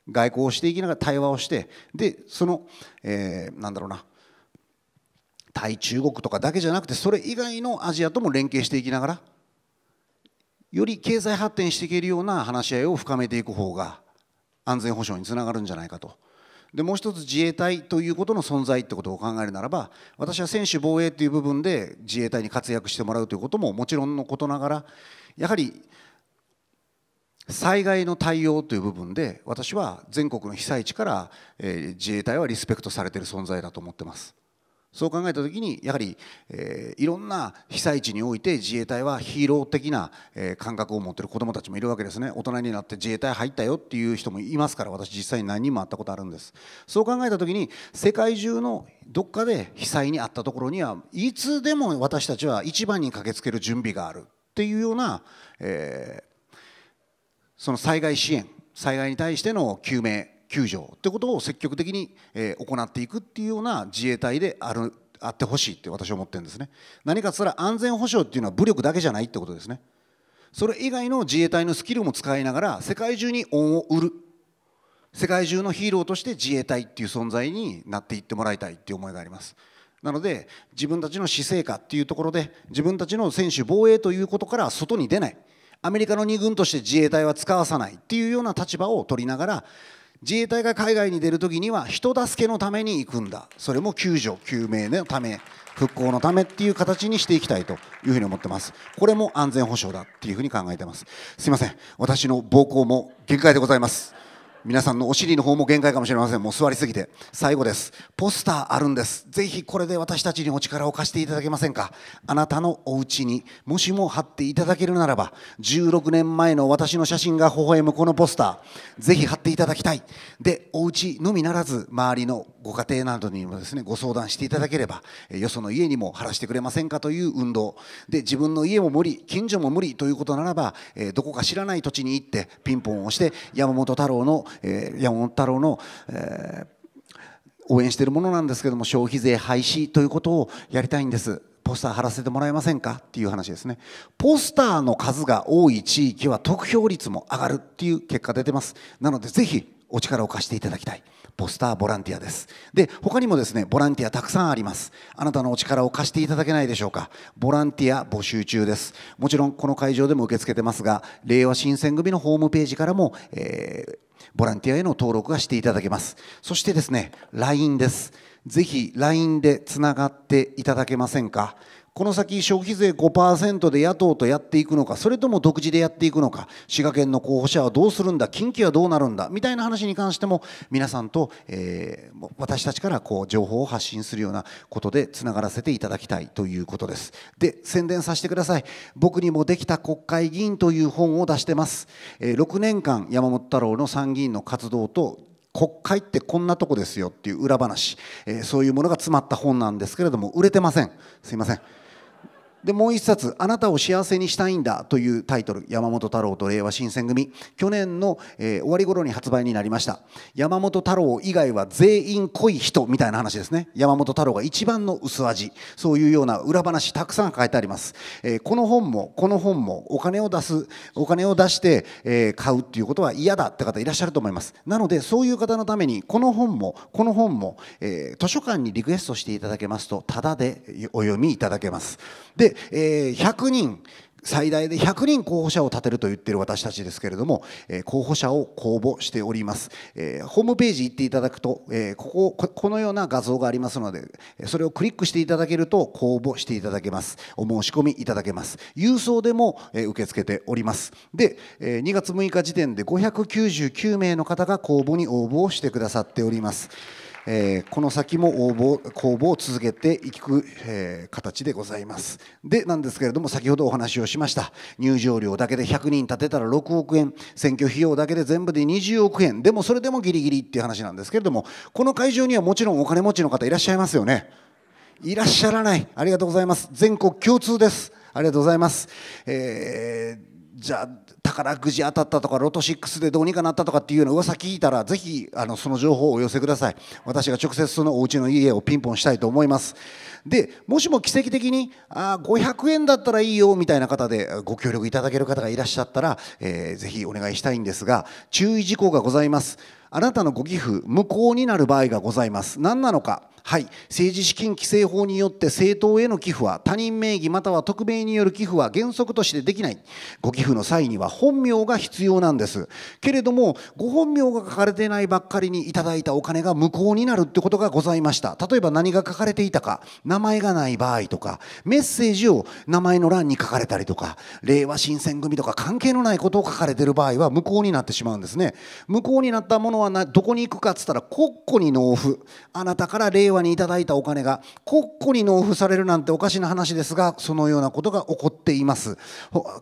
外交をしていきながら対話をしてでその、えー、なんだろうな対中国とかだけじゃなくてそれ以外のアジアとも連携していきながらより経済発展していけるような話し合いを深めていく方が安全保障につながるんじゃないかとでもう一つ自衛隊ということの存在ってことを考えるならば私は専守防衛という部分で自衛隊に活躍してもらうということももちろんのことながらやはり災害の対応という部分で私は全国の被災地から自衛隊はリスペクトされている存在だと思ってます。そう考えた時にやはり、えー、いろんな被災地において自衛隊はヒーロー的な、えー、感覚を持ってる子どもたちもいるわけですね大人になって自衛隊入ったよっていう人もいますから私実際に何人も会ったことあるんですそう考えた時に世界中のどっかで被災に遭ったところにはいつでも私たちは一番に駆けつける準備があるっていうような、えー、その災害支援災害に対しての救命救助ってことを積極的に行っていくっていうような自衛隊であるあってほしいって私は思ってるんですね何かつったら安全保障っていうのは武力だけじゃないってことですねそれ以外の自衛隊のスキルも使いながら世界中に恩を売る世界中のヒーローとして自衛隊っていう存在になっていってもらいたいっていう思いがありますなので自分たちの死生化っていうところで自分たちの専守防衛ということから外に出ないアメリカの2軍として自衛隊は使わさないっていうような立場を取りながら自衛隊が海外に出るときには人助けのために行くんだそれも救助救命のため復興のためっていう形にしていきたいというふうに思ってますこれも安全保障だっていうふうに考えてますすいません私の暴行も限界でございます皆さんのお尻の方も限界かもしれませんもう座りすぎて最後ですポスターあるんですぜひこれで私たちにお力を貸していただけませんかあなたのお家にもしも貼っていただけるならば16年前の私の写真が微笑むこのポスターぜひ貼っていただきたいでお家のみならず周りのご家庭などにもですねご相談していただければよその家にも貼らしてくれませんかという運動で自分の家も無理近所も無理ということならばどこか知らない土地に行ってピンポンをして山本太郎の山本太郎の、え応援しているものなんですけども消費税廃止ということをやりたいんですポスター貼らせてもらえませんかっていう話ですねポスターの数が多い地域は得票率も上がるっていう結果出てますなのでぜひお力を貸していただきたいポスターボランティアですで他にもですねボランティアたくさんありますあなたのお力を貸していただけないでしょうかボランティア募集中ですもちろんこの会場でも受け付けてますが令和新選組のホームページからも、えー、ボランティアへの登録がしていただけますそしてですね LINE ですぜひ LINE でつながっていただけませんかこの先消費税5%で野党とやっていくのかそれとも独自でやっていくのか滋賀県の候補者はどうするんだ近畿はどうなるんだみたいな話に関しても皆さんと、えー、私たちからこう情報を発信するようなことでつながらせていただきたいということですで宣伝させてください僕にもできた国会議員という本を出してます、えー、6年間山本太郎の参議院の活動と国会ってこんなとこですよっていう裏話、えー、そういうものが詰まった本なんですけれども売れてませんすいませんでもう1冊「あなたを幸せにしたいんだ」というタイトル山本太郎と令和新選組去年の、えー、終わり頃に発売になりました山本太郎以外は全員濃い人みたいな話ですね山本太郎が一番の薄味そういうような裏話たくさん書いてあります、えー、この本もこの本もお金を出すお金を出して、えー、買うっていうことは嫌だって方いらっしゃると思いますなのでそういう方のためにこの本もこの本も、え図書館にリクエストしていただけますとタダでお読みいただけますでえー、100人最大で100人候補者を立てると言ってる私たちですけれども、えー、候補者を公募しております、えー、ホームページ行っていただくと、えー、こここのような画像がありますのでそれをクリックしていただけると公募していただけますお申し込みいただけます郵送でも、えー、受け付けておりますで、えー、2月6日時点で599名の方が公募に応募をしてくださっておりますえー、この先も応募公募を続けていく、えー、形でございますでなんですけれども先ほどお話をしました入場料だけで100人立てたら6億円選挙費用だけで全部で20億円でもそれでもギリギリっていう話なんですけれどもこの会場にはもちろんお金持ちの方いらっしゃいますよねいらっしゃらないありがとうございます全国共通ですありがとうございます、えー、じゃあ宝くじ当たったとかロト6でどうにかなったとかっていうような噂聞いたらぜひあのその情報をお寄せください私が直接そのお家の家をピンポンしたいと思いますでもしも奇跡的にあ500円だったらいいよみたいな方でご協力いただける方がいらっしゃったら、えー、ぜひお願いしたいんですが注意事項がございますあなたのご寄付無効になる場合がございます何なのかはい政治資金規正法によって政党への寄付は他人名義または匿名による寄付は原則としてできないご寄付の際には本名が必要なんですけれどもご本名が書かれてないばっかりにいただいたお金が無効になるってことがございました例えば何が書かれていたか名前がない場合とかメッセージを名前の欄に書かれたりとか令和新選組とか関係のないことを書かれてる場合は無効になってしまうんですね無効になったものはどこに行くかっつったら国庫に納付あなたから令和和にいただいたお金が国庫に納付されるなんておかしな話ですがそのようなことが起こっています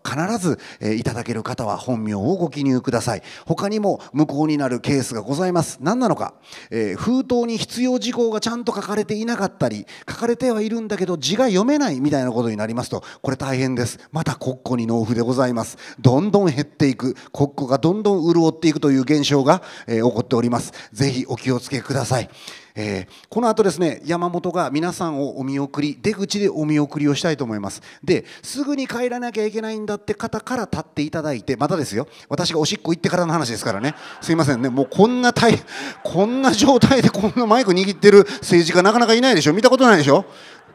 必ず、えいただける方は本名をご記入ください他にも無効になるケースがございます何なのか、えー、封筒に必要事項がちゃんと書かれていなかったり書かれてはいるんだけど字が読めないみたいなことになりますとこれ大変ですまた国庫に納付でございますどんどん減っていく国庫がどんどん潤っていくという現象が、えー、起こっておりますぜひお気をつけくださいえー、この後ですね山本が皆さんをお見送り出口でお見送りをしたいと思いますですぐに帰らなきゃいけないんだって方から立っていただいてまたですよ私がおしっこ行ってからの話ですからねすいませんねもうこんな体こんな状態でこんなマイク握ってる政治家なかなかいないでしょ見たことないでしょ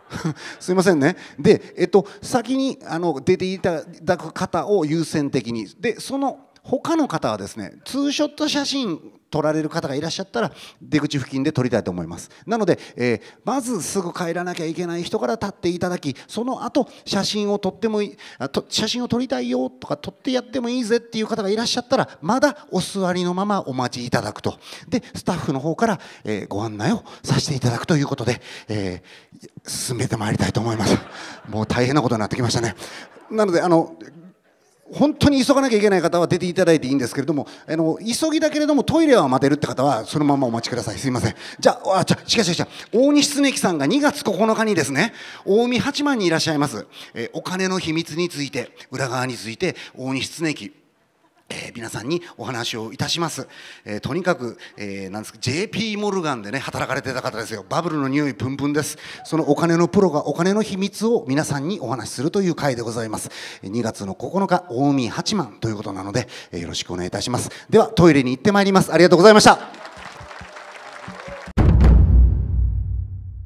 すいませんね。で、えっと、先にあの出ていただく方を優先的に。で、その他の方はですねツーショット写真撮られる方がいらっしゃったら出口付近で撮りたいと思いますなので、えー、まずすぐ帰らなきゃいけない人から立っていただきその後写真を撮ってもいい写真を撮りたいよとか撮ってやってもいいぜっていう方がいらっしゃったらまだお座りのままお待ちいただくとでスタッフの方から、えー、ご案内をさせていただくということで、えー、進めてまいりたいと思いますもう大変なことになってきましたねなのであの本当に急がなきゃいけない方は出ていただいていいんですけれども、あの、急ぎだけれどもトイレは待てるって方は、そのままお待ちください。すいません。じゃあ、あ、じゃ、違う違う違う。大西恒樹さんが2月9日にですね、大見八幡にいらっしゃいます。えお金の秘密について、裏側について、大西恒樹。えー、皆さんにお話をいたします、えー、とにかく、えー、なんですか JP モルガンでね働かれてた方ですよバブルの匂いプンプンですそのお金のプロがお金の秘密を皆さんにお話しするという回でございます2月の9日近江八幡ということなので、えー、よろしくお願いいたしますではトイレに行ってまいりますありがとうございました